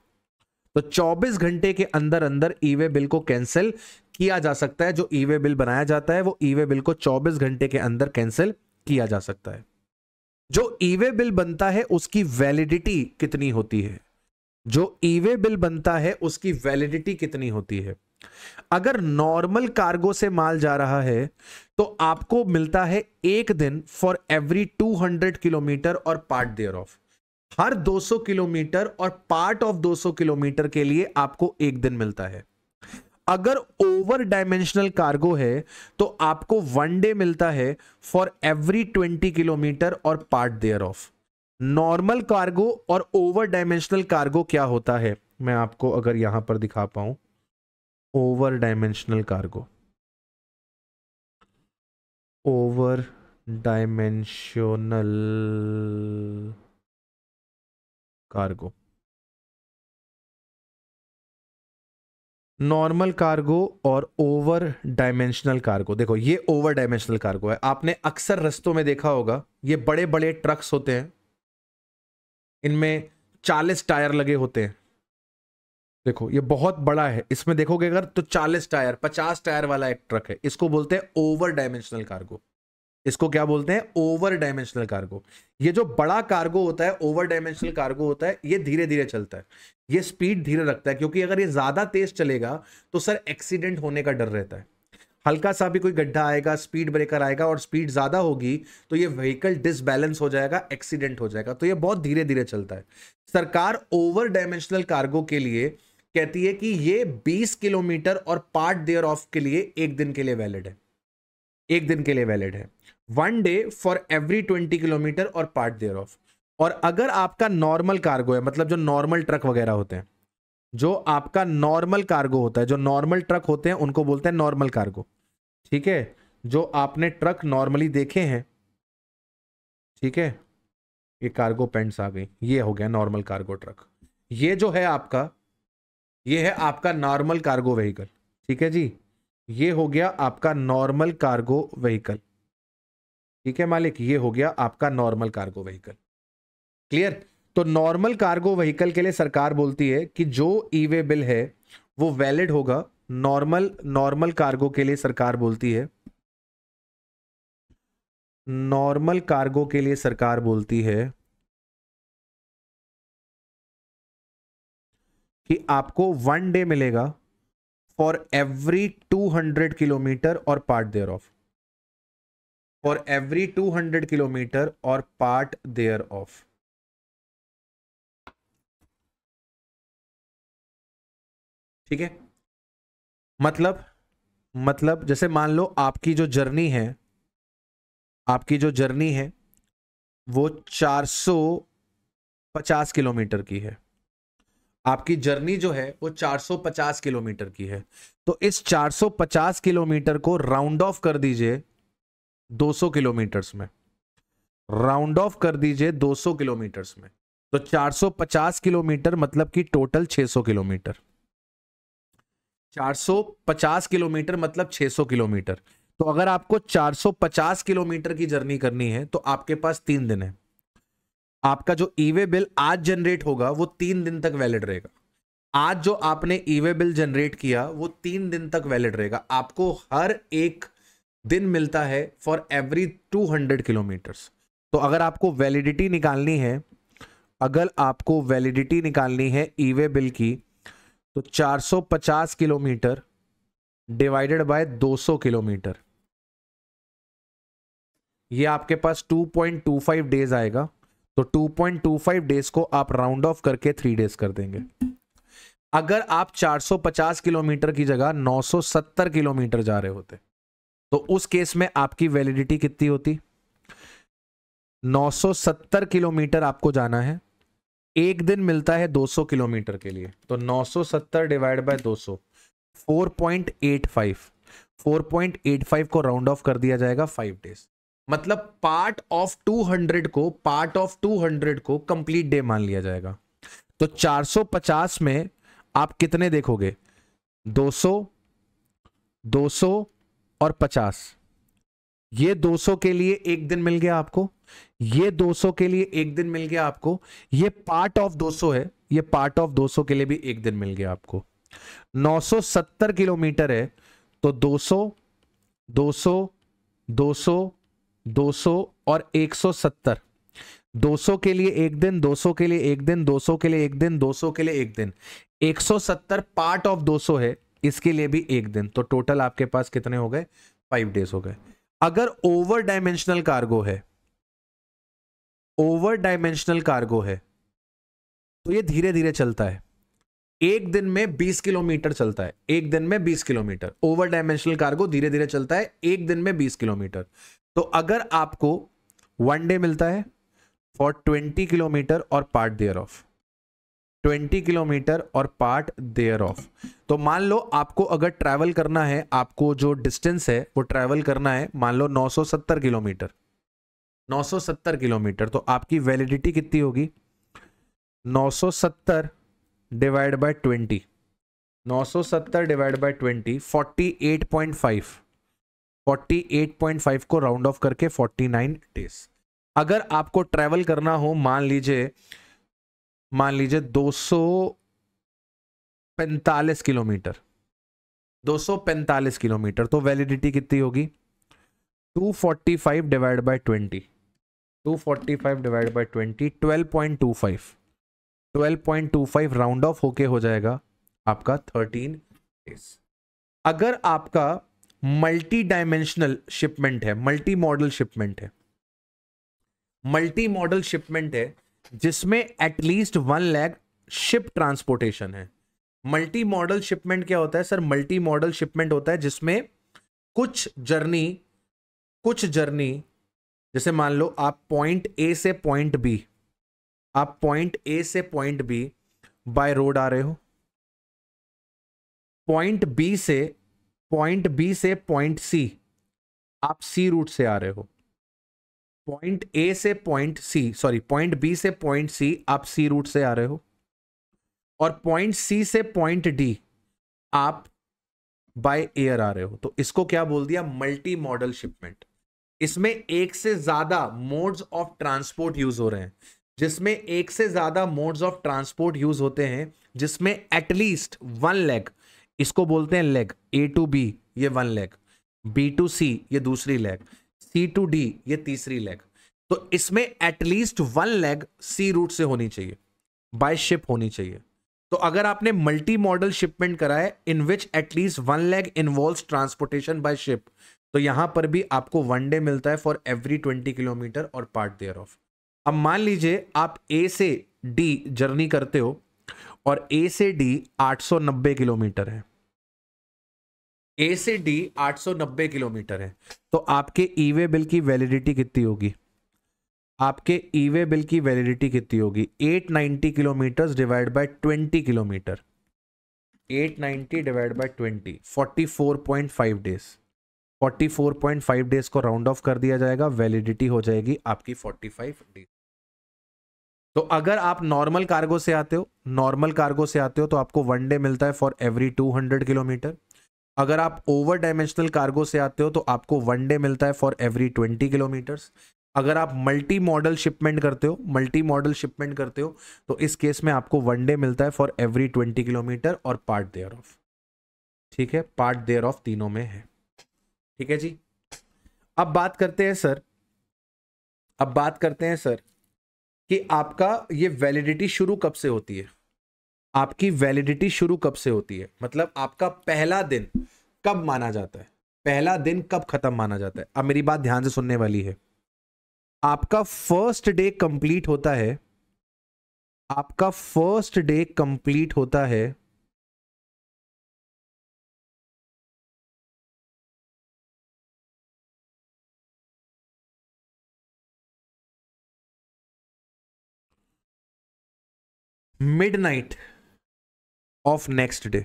तो 24 घंटे के अंदर अंदर ईवे बिल को कैंसिल किया जा सकता है जो ई वे बिल बनाया जाता है वो ई वे बिल को 24 घंटे के अंदर कैंसिल किया जा सकता है जो ई वे बिल बनता है उसकी वैलिडिटी कितनी होती है जो ई वे बिल बनता है उसकी वैलिडिटी कितनी होती है अगर नॉर्मल कार्गो से माल जा रहा है तो आपको मिलता है एक दिन फॉर एवरी 200 किलोमीटर और पार्ट देयर ऑफ हर 200 किलोमीटर और पार्ट ऑफ 200 किलोमीटर के लिए आपको एक दिन मिलता है अगर ओवर डायमेंशनल कार्गो है तो आपको वन डे मिलता है फॉर एवरी ट्वेंटी किलोमीटर और part thereof normal cargo और ओवर डायमेंशनल कार्गो क्या होता है मैं आपको अगर यहां पर दिखा पाऊं over dimensional cargo over dimensional cargo normal cargo और ओवर डायमेंशनल कार्गो देखो ये ओवर डायमेंशनल कार्गो है आपने अक्सर रस्तों में देखा होगा ये बड़े बड़े ट्रक्स होते हैं इनमें चालीस टायर लगे होते हैं देखो ये बहुत बड़ा है इसमें देखोगे अगर तो चालीस टायर पचास टायर वाला एक ट्रक है इसको बोलते हैं ओवर डायमेंशनल कार्गो इसको क्या बोलते हैं ओवर डायमेंशनल कार्गो ये जो बड़ा कार्गो होता है ओवर डायमेंशनल कार्गो होता है ये धीरे धीरे चलता है ये स्पीड धीरे रखता है क्योंकि अगर ये ज़्यादा तेज चलेगा तो सर एक्सीडेंट होने का डर रहता है हल्का सा भी कोई गड्ढा आएगा स्पीड ब्रेकर आएगा और स्पीड ज़्यादा होगी तो ये व्हीकल डिसबैलेंस हो जाएगा एक्सीडेंट हो जाएगा तो ये बहुत धीरे धीरे चलता है सरकार ओवर डायमेंशनल कार्गो के लिए कहती है कि ये 20 किलोमीटर और पार्ट देयर ऑफ के लिए एक दिन के लिए वैलिड है एक दिन के लिए वैलिड है one day for every twenty kilometre और पार्ट देयर ऑफ और अगर आपका नॉर्मल कार्गो है मतलब जो नॉर्मल ट्रक वगैरह होते हैं जो आपका नॉर्मल कार्गो होता है जो नॉर्मल ट्रक होते हैं उनको बोलते हैं नॉर्मल कार्गो ठीक है जो आपने ट्रक नॉर्मली देखे हैं ठीक है ये कार्गो पेंट्स आ गई ये हो गया नॉर्मल कार्गो ट्रक ये जो है आपका ये है आपका नॉर्मल कार्गो व्हीकल ठीक है जी ये हो गया आपका नॉर्मल कार्गो व्हीकल ठीक है मालिक ये हो गया आपका नॉर्मल कार्गो व्हीकल क्लियर तो नॉर्मल कार्गो व्हीकल के लिए सरकार बोलती है कि जो ई वे बिल है वो वैलिड होगा नॉर्मल नॉर्मल कार्गो के लिए सरकार बोलती है नॉर्मल कार्गो के लिए सरकार बोलती है कि आपको वन डे मिलेगा फॉर एवरी 200 किलोमीटर और part thereof two hundred 200 और पार्ट देयर ऑफ ठीक है मतलब मतलब जैसे मान लो आपकी जो जर्नी है आपकी जो जर्नी है वो 450 किलोमीटर की है आपकी जर्नी जो है वो 450 किलोमीटर की है तो इस 450 किलोमीटर को राउंड ऑफ कर दीजिए 200 किलोमीटर्स में राउंड ऑफ कर दीजिए 200 किलोमीटर्स में तो 450 किलोमीटर मतलब कि टोटल 600 किलोमीटर 450 किलोमीटर मतलब 600 किलोमीटर तो अगर आपको 450 किलोमीटर की जर्नी करनी है तो आपके पास तीन दिन है आपका जो ईवे बिल आज जनरेट होगा वो तीन दिन तक वैलिड रहेगा आज जो आपने ईवे बिल जनरेट किया वो तीन दिन तक वैलिड रहेगा आपको हर एक दिन मिलता है for every two hundred kilometres तो अगर आपको वैलिडिटी निकालनी है अगर आपको वैलिडिटी निकालनी है ईवे बिल की तो 450 किलोमीटर डिवाइडेड बाय 200 किलोमीटर ये आपके पास 2.25 डेज आएगा तो 2.25 डेज को आप राउंड ऑफ करके थ्री डेज कर देंगे अगर आप 450 किलोमीटर की जगह 970 किलोमीटर जा रहे होते तो उस केस में आपकी वैलिडिटी कितनी होती 970 किलोमीटर आपको जाना है एक दिन मिलता है 200 किलोमीटर के लिए तो 970 डिवाइड बाय 200 4.85 4.85 को राउंड ऑफ कर दिया जाएगा फाइव डेज मतलब पार्ट ऑफ 200 को पार्ट ऑफ 200 को कंप्लीट डे मान लिया जाएगा तो 450 में आप कितने देखोगे 200 200 और पचास ये 200 के लिए एक दिन मिल गया आपको ये 200 के लिए एक दिन मिल गया आपको ये पार्ट ऑफ 200 है ये पार्ट ऑफ 200 के लिए भी एक दिन मिल गया आपको 970 किलोमीटर है तो 200 200 200 200 और 170 200 के लिए एक दिन 200 के लिए एक दिन 200 के लिए एक दिन 200 के लिए एक दिन 170 पार्ट ऑफ 200 है इसके लिए भी एक दिन तो टोटल आपके पास कितने हो गए फाइव डेज हो गए अगर ओवर डायमेंशनल कार्गो है ओवर डायमेंशनल कार्गो है तो ये धीरे धीरे चलता है एक दिन में 20 किलोमीटर चलता है एक दिन में 20 किलोमीटर ओवर डायमेंशनल कार्गो धीरे धीरे चलता है एक दिन में 20 किलोमीटर तो अगर आपको वन डे मिलता है फॉर 20 किलोमीटर और part thereof twenty kilometre और पार्ट देयर ऑफ तो मान लो आपको अगर ट्रैवल करना है आपको जो डिस्टेंस है वो ट्रैवल करना है मान लो 970 किलोमीटर 970 किलोमीटर तो आपकी वैलिडिटी कितनी होगी 970 डिवाइड बाय 20 970 डिवाइड बाय 20 48.5 48.5 को राउंड ऑफ करके 49 डेज अगर आपको ट्रैवल करना हो मान लीजिए मान लीजिए दो किलोमीटर 245 किलोमीटर तो वैलिडिटी कितनी होगी 245 divide by twenty two divide by 20 12.25 12.25 round off होके हो जाएगा आपका 13 डेज अगर आपका मल्टी डायमेंशनल शिपमेंट है मल्टी मॉडल शिपमेंट है मल्टी मॉडल शिपमेंट है जिसमें at least one leg ship transportation है मल्टी मॉडल शिपमेंट क्या होता है सर मल्टी मॉडल शिपमेंट होता है जिसमें कुछ जर्नी कुछ जर्नी जैसे मान लो आप पॉइंट ए से पॉइंट बी आप पॉइंट ए से पॉइंट बी बाय रोड आ रहे हो पॉइंट बी से पॉइंट बी से पॉइंट सी आप सी रूट से आ रहे हो पॉइंट ए से point C sorry point B से पॉइंट सी आप सी रूट से आ रहे हो और पॉइंट सी से पॉइंट डी आप बाय एयर आ रहे हो तो इसको क्या बोल दिया मल्टी मॉडल शिपमेंट इसमें एक से ज्यादा मोड्स ऑफ ट्रांसपोर्ट यूज हो रहे हैं जिसमें एक से ज्यादा मोड्स ऑफ ट्रांसपोर्ट यूज होते हैं जिसमें एटलीस्ट वन लेग इसको बोलते हैं लेग ए टू बी ये one leg B to C ये दूसरी लेग सी टू डी ये तीसरी लेग तो इसमें at least one leg sea route से होनी चाहिए बाय शिप होनी चाहिए तो अगर आपने मल्टी मॉडल शिपमेंट करा है in which at least one leg involve transportation by ship तो यहां पर भी आपको वन डे मिलता है फॉर एवरी ट्वेंटी किलोमीटर और पार्ट देयर ऑफ अब मान लीजिए आप ए से डी जर्नी करते हो और ए से डी 890 किलोमीटर है ए से डी 890 किलोमीटर है तो आपके ईवे बिल की वैलिडिटी कितनी होगी आपके ईवे बिल की वैलिडिटी कितनी होगी 890 kilometre divide by 20 kilometre 890 divide by 20 44.5 days 44.5 days को राउंड ऑफ कर दिया जाएगा वैलिडिटी हो जाएगी आपकी 45 डेज तो अगर आप नॉर्मल कार्गो से आते हो नॉर्मल कार्गो से आते हो तो आपको वन डे मिलता है फॉर एवरी 200 किलोमीटर अगर आप ओवर डायमेंशनल कार्गो से आते हो तो आपको वन डे मिलता है फॉर एवरी ट्वेंटी किलोमीटर्स अगर आप मल्टी मॉडल शिपमेंट करते हो मल्टी मॉडल शिपमेंट करते हो तो इस केस में आपको वन डे मिलता है फॉर एवरी ट्वेंटी किलोमीटर और पार्ट देयर ऑफ ठीक है पार्ट देयर ऑफ तीनों में है ठीक है जी अब बात करते हैं सर अब बात करते हैं सर कि आपका ये वैलिडिटी शुरू कब से होती है आपकी वैलिडिटी शुरू कब से होती है मतलब आपका पहला दिन कब माना जाता है पहला दिन कब खत्म माना जाता है अब मेरी बात ध्यान से सुनने वाली है आपका फर्स्ट डे कंप्लीट होता है आपका फर्स्ट डे कंप्लीट होता है मिडनाइट ऑफ नेक्स्ट डे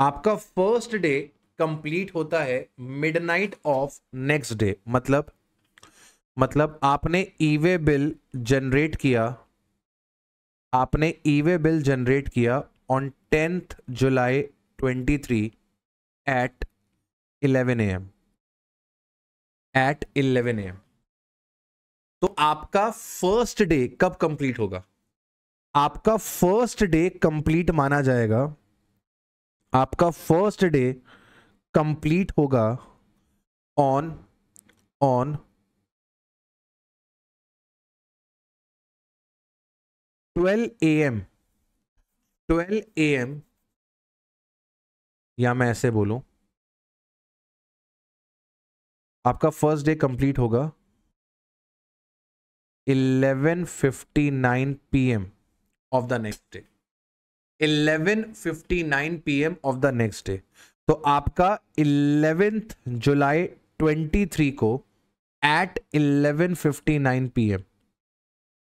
आपका फर्स्ट डे कंप्लीट होता है मिडनाइट ऑफ नेक्स्ट डे मतलब मतलब आपने ईवे बिल जनरेट किया आपने ईवे बिल जनरेट किया on tenth July 23 at 11 AM at 11 AM तो आपका फर्स्ट डे कब कंप्लीट होगा आपका फर्स्ट डे कंप्लीट माना जाएगा आपका फर्स्ट डे कंप्लीट होगा on on twelve A M twelve A M या मैं ऐसे बोलूं आपका फर्स्ट डे कंप्लीट होगा eleven fifty nine P of the next day 11:59 PM of the next day तो आपका 11th जुलाई 23 को एट 11:59 पीएम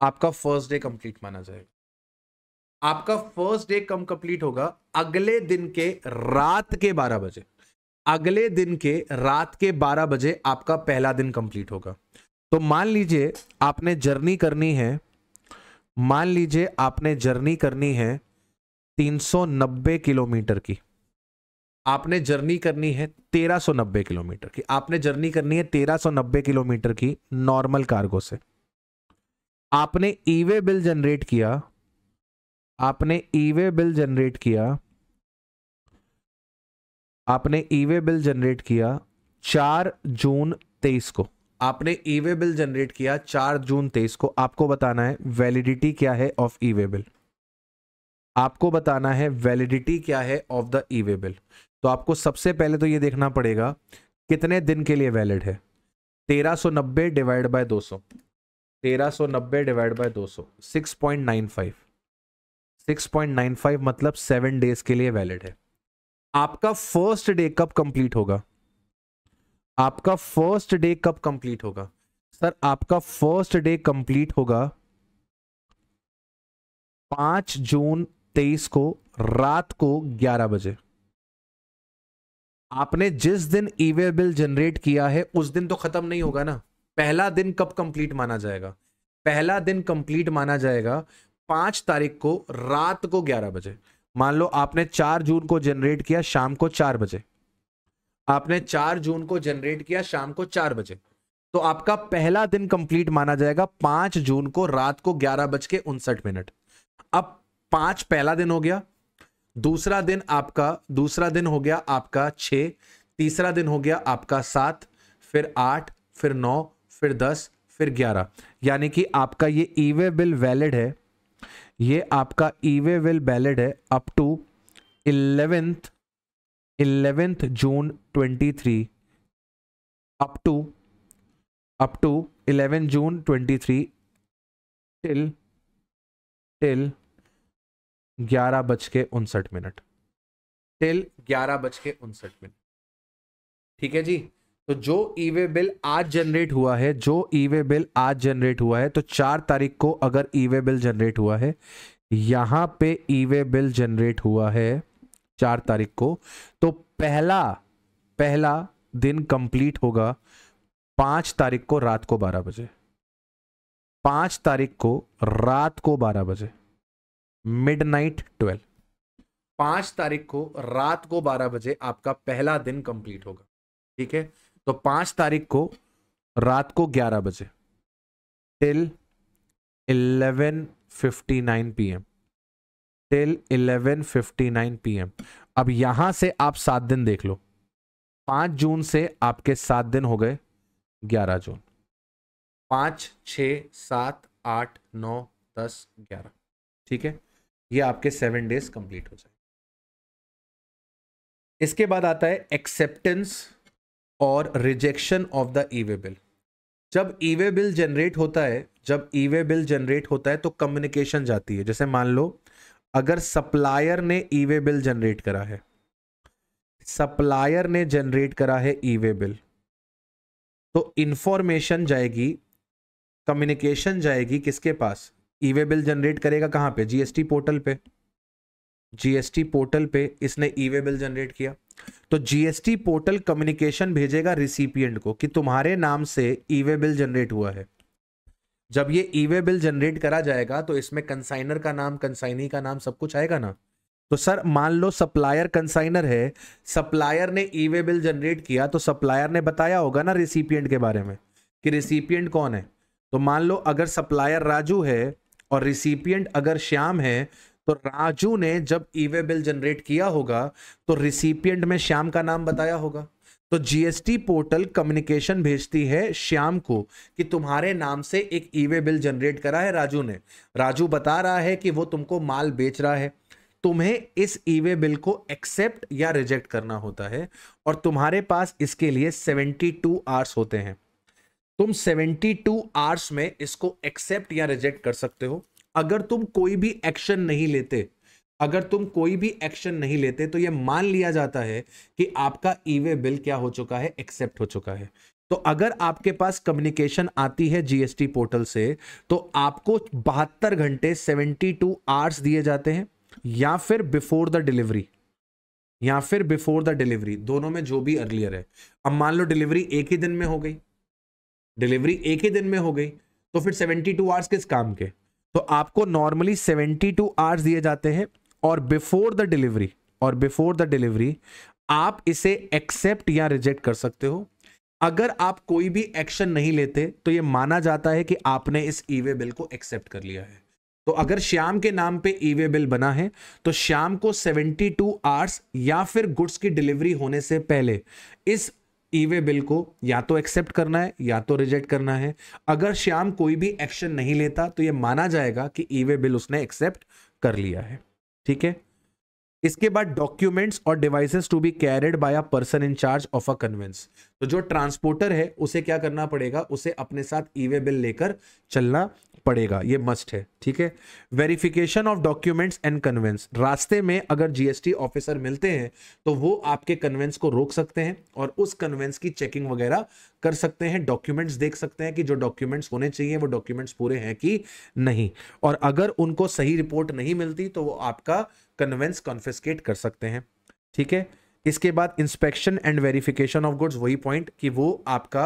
आपका फर्स्ट डे कंप्लीट माना जाएगा आपका फर्स्ट डे कम कंप्लीट होगा अगले दिन के रात के 12 बजे अगले दिन के रात के 12 बजे आपका पहला दिन कंप्लीट होगा तो मान लीजिए आपने जर्नी करनी है मान लीजिए आपने जर्नी करनी है 390 किलोमीटर की आपने जर्नी करनी है 1390 किलोमीटर की आपने जर्नी करनी है 1390 किलोमीटर की नॉर्मल कार्गो से आपने ईवे बिल जनरेट किया आपने ईवे बिल जनरेट किया आपने ईवे बिल जनरेट किया चार जून तेईस को आपने ईवे बिल जनरेट किया चार जून तेईस को आपको बताना है वैलिडिटी क्या है ऑफ ईवे बिल आपको बताना है वैलिडिटी क्या है ऑफ द ईवे बिल तो आपको सबसे पहले तो ये देखना पड़ेगा कितने दिन के लिए वैलिड है तेरह सौ नब्बे डिवाइड बाय दो सौ तेरह सौ नब्बे डिवाइड बाय दो सौ six point nine five six point nine five मतलब सेवन डेज के लिए वैलिड है आपका फर्स्ट डे कब कंप्लीट होगा आपका फर्स्ट डे कब कंप्लीट होगा सर आपका फर्स्ट डे कंप्लीट होगा पांच जून तेईस को रात को ग्यारह बजे आपने जिस दिन ईवे बिल जनरेट किया है उस दिन तो खत्म नहीं होगा ना पहला दिन कब कंप्लीट माना जाएगा पहला दिन कंप्लीट माना जाएगा पांच तारीख को रात को ग्यारह बजे मान लो आपने चार जून को जनरेट किया शाम को चार बजे आपने चार जून को जनरेट किया शाम को चार बजे तो आपका पहला दिन कंप्लीट माना जाएगा पांच जून को रात को ग्यारह बज के उनसठ मिनट अब पांच पहला दिन हो गया दूसरा दिन आपका दूसरा दिन हो गया आपका छ तीसरा दिन हो गया आपका सात फिर आठ फिर नौ फिर दस फिर ग्यारह यानी कि आपका ये ईवे बिल वैलिड है ये आपका ईवे बिल वैलिड है up to eleventh eleventh June twenty three up to up to eleventh June twenty three till till ग्यारह बज के उनसठ मिनट टिल ग्यारह बज के उनसठ मिनट ठीक है जी तो जो ईवे बिल आज जनरेट हुआ है जो ईवे बिल आज जनरेट हुआ है तो चार तारीख को अगर ईवे बिल जनरेट हुआ है यहां पे ईवे बिल जनरेट हुआ है चार तारीख को तो पहला पहला दिन कंप्लीट होगा पांच तारीख को रात को बारह बजे पांच तारीख को रात को बारह बजे मिड नाइट ट्वेल्व पांच तारीख को रात को बारह बजे आपका पहला दिन कंप्लीट होगा ठीक है तो पांच तारीख को रात को ग्यारह बजे till eleven fifty nine P M till 11:59 PM अब यहां से आप सात दिन देख लो पांच जून से आपके सात दिन हो गए ग्यारह जून पांच छ सात आठ नौ दस ग्यारह ठीक है ये आपके सेवन डेज कंप्लीट हो जाए इसके बाद आता है एक्सेप्टेंस और rejection of the e way bill जब ईवे बिल जनरेट होता है जब ईवे बिल जनरेट होता है तो कम्युनिकेशन जाती है जैसे मान लो अगर सप्लायर ने ईवे बिल जनरेट करा है सप्लायर ने जनरेट करा है ईवे बिल तो इंफॉर्मेशन जाएगी कम्युनिकेशन जाएगी किसके पास ईवे बिल जनरेट करेगा कहां पे जीएसटी पोर्टल पे जीएसटी पोर्टल पे इसने ईवे बिल जनरेट किया तो जीएसटी पोर्टल कम्युनिकेशन भेजेगा रिसिपियंट को कि तुम्हारे नाम से ईवे बिल जनरेट हुआ है जब ये ईवे बिल जनरेट करा जाएगा तो इसमें कंसाइनर का नाम कंसाइनी का नाम सब कुछ आएगा ना तो सर मान लो सप्लायर कंसाइनर है सप्लायर ने ईवे बिल जनरेट किया तो सप्लायर ने बताया होगा ना रिसिपियंट के बारे में कि रिसिपियंट कौन है तो मान लो अगर सप्लायर राजू है और रिसिपियंट अगर श्याम है तो राजू ने जब ईवे बिल जनरेट किया होगा तो रिसिपियंट में श्याम का नाम बताया होगा तो जीएसटी पोर्टल कम्युनिकेशन भेजती है श्याम को कि तुम्हारे नाम से एक ईवे बिल जनरेट करा है राजू ने राजू बता रहा है कि वो तुमको माल बेच रहा है तुम्हें इस ईवे बिल को एक्सेप्ट या रिजेक्ट करना होता है और तुम्हारे पास इसके लिए 72 आवर्स होते हैं तुम 72 आवर्स में इसको एक्सेप्ट या रिजेक्ट कर सकते हो अगर तुम कोई भी एक्शन नहीं लेते अगर तुम कोई भी एक्शन नहीं लेते तो यह मान लिया जाता है कि आपका ईवे बिल क्या हो चुका है एक्सेप्ट हो चुका है तो अगर आपके पास कम्युनिकेशन आती है जीएसटी पोर्टल से तो आपको बहत्तर घंटे 72 आवर्स दिए जाते हैं या फिर बिफोर द डिलीवरी या फिर बिफोर द डिलीवरी दोनों में जो भी अर्लियर है अब मान लो डिलीवरी एक ही दिन में हो गई डिलीवरी एक ही दिन में हो गई तो फिर 72 आवर्स किस काम के तो आपको नॉर्मली 72 आवर्स दिए जाते हैं और बिफोर द डिलीवरी और बिफोर द डिलीवरी आप इसे एक्सेप्ट या रिजेक्ट कर सकते हो अगर आप कोई भी एक्शन नहीं लेते तो ये माना जाता है कि आपने इस ईवे बिल को एक्सेप्ट कर लिया है तो अगर श्याम के नाम पे ईवे बिल बना है तो श्याम को 72 टू आवर्स या फिर गुड्स की डिलीवरी होने से पहले इस ईवे बिल को या तो एक्सेप्ट करना है या तो रिजेक्ट करना है अगर श्याम कोई भी एक्शन नहीं लेता तो ये माना जाएगा कि ईवे बिल उसने एक्सेप्ट कर लिया है ठीक है इसके बाद डॉक्यूमेंट्स और devices to be carried by a person in charge of a conveyance तो जो ट्रांसपोर्टर है उसे क्या करना पड़ेगा उसे अपने साथ ईवे बिल लेकर चलना पड़ेगा ये मस्ट है ठीक है verification of documents and conveyance रास्ते में अगर जीएसटी ऑफिसर मिलते हैं तो वो आपके कन्वेंस को रोक सकते हैं और उस कन्वेंस की चेकिंग वगैरह कर सकते हैं डॉक्यूमेंट्स देख सकते हैं कि जो डॉक्यूमेंट्स होने चाहिए वो डॉक्यूमेंट्स पूरे हैं कि नहीं और अगर उनको सही रिपोर्ट नहीं मिलती तो वो आपका कन्वेंस कॉन्फिस्केट कर सकते हैं ठीक है इसके बाद inspection and verification of goods वही पॉइंट कि वो आपका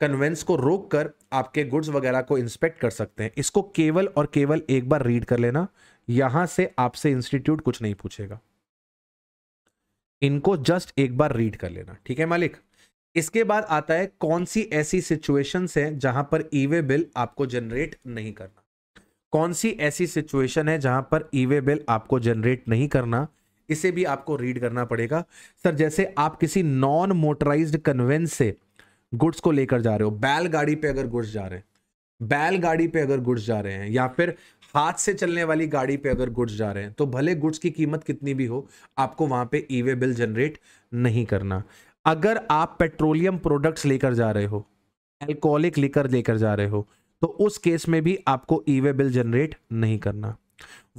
कन्वेंस को रोक कर आपके गुड्स वगैरह को इंस्पेक्ट कर सकते हैं इसको केवल और केवल एक बार रीड कर लेना यहां से आपसे इंस्टीट्यूट कुछ नहीं पूछेगा इनको जस्ट एक बार रीड कर लेना ठीक है मालिक इसके बाद आता है कौन सी ऐसी सिचुएशंस हैं जहां पर ईवे e बिल आपको जनरेट नहीं करना कौन सी ऐसी सिचुएशन है जहां पर ईवे बिल आपको जनरेट नहीं करना इसे भी आपको रीड करना पड़ेगा सर जैसे आप किसी नॉन मोटराइज कन्वेंस से गुड्स को लेकर जा रहे हो बैल गाड़ी पे अगर गुड्स जा रहे हैं बैल गाड़ी पे अगर गुड्स जा रहे हैं या फिर हाथ से चलने वाली गाड़ी पे अगर गुड्स जा रहे हैं तो भले गुड्स की कीमत कितनी भी हो आपको वहां पे ईवे बिल जनरेट नहीं करना अगर आप पेट्रोलियम प्रोडक्ट्स लेकर जा रहे हो एल्कोहलिक लेकर लेकर जा रहे हो तो उस केस में भी आपको ई वे बिल जनरेट नहीं करना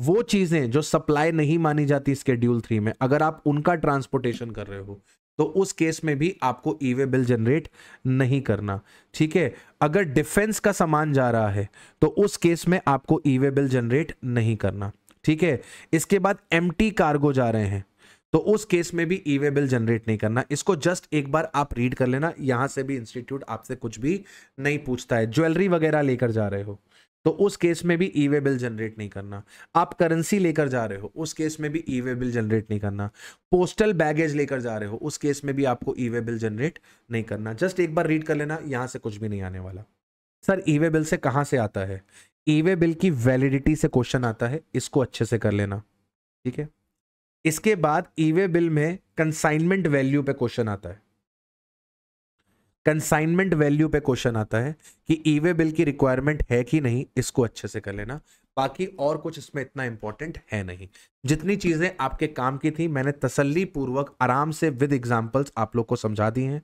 वो चीज़ें जो सप्लाई नहीं मानी जाती स्केड्यूल थ्री में अगर आप उनका ट्रांसपोर्टेशन कर रहे हो तो उस केस में भी आपको ई वे बिल जनरेट नहीं करना ठीक है अगर डिफेंस का सामान जा रहा है तो उस केस में आपको ई वे बिल जनरेट नहीं करना ठीक है इसके बाद एम कार्गो जा रहे हैं तो उस केस में भी ई वे बिल जनरेट नहीं करना इसको जस्ट एक बार आप रीड कर लेना यहां से भी इंस्टीट्यूट आपसे कुछ भी नहीं पूछता है ज्वेलरी वगैरह लेकर जा रहे हो तो उस केस में भी ई वे बिल जनरेट नहीं करना आप करेंसी लेकर जा रहे हो उस केस में भी ई वे बिल जनरेट नहीं करना पोस्टल बैगेज लेकर जा रहे हो उस केस में भी आपको ई वे बिल जनरेट नहीं करना जस्ट एक बार रीड कर लेना यहाँ से कुछ भी नहीं आने वाला सर ई वे बिल से कहाँ से आता है ई वे बिल की वैलिडिटी से क्वेश्चन आता है इसको अच्छे से कर लेना ठीक है इसके बाद ईवे बिल में कंसाइनमेंट वैल्यू पे क्वेश्चन आता है कंसाइनमेंट वैल्यू पे क्वेश्चन आता है कि ईवे बिल की रिक्वायरमेंट है कि नहीं इसको अच्छे से कर लेना बाकी और कुछ इसमें इतना इंपॉर्टेंट है नहीं जितनी चीज़ें आपके काम की थी मैंने तसल्ली पूर्वक आराम से विद एग्जांपल्स आप लोग को समझा दी हैं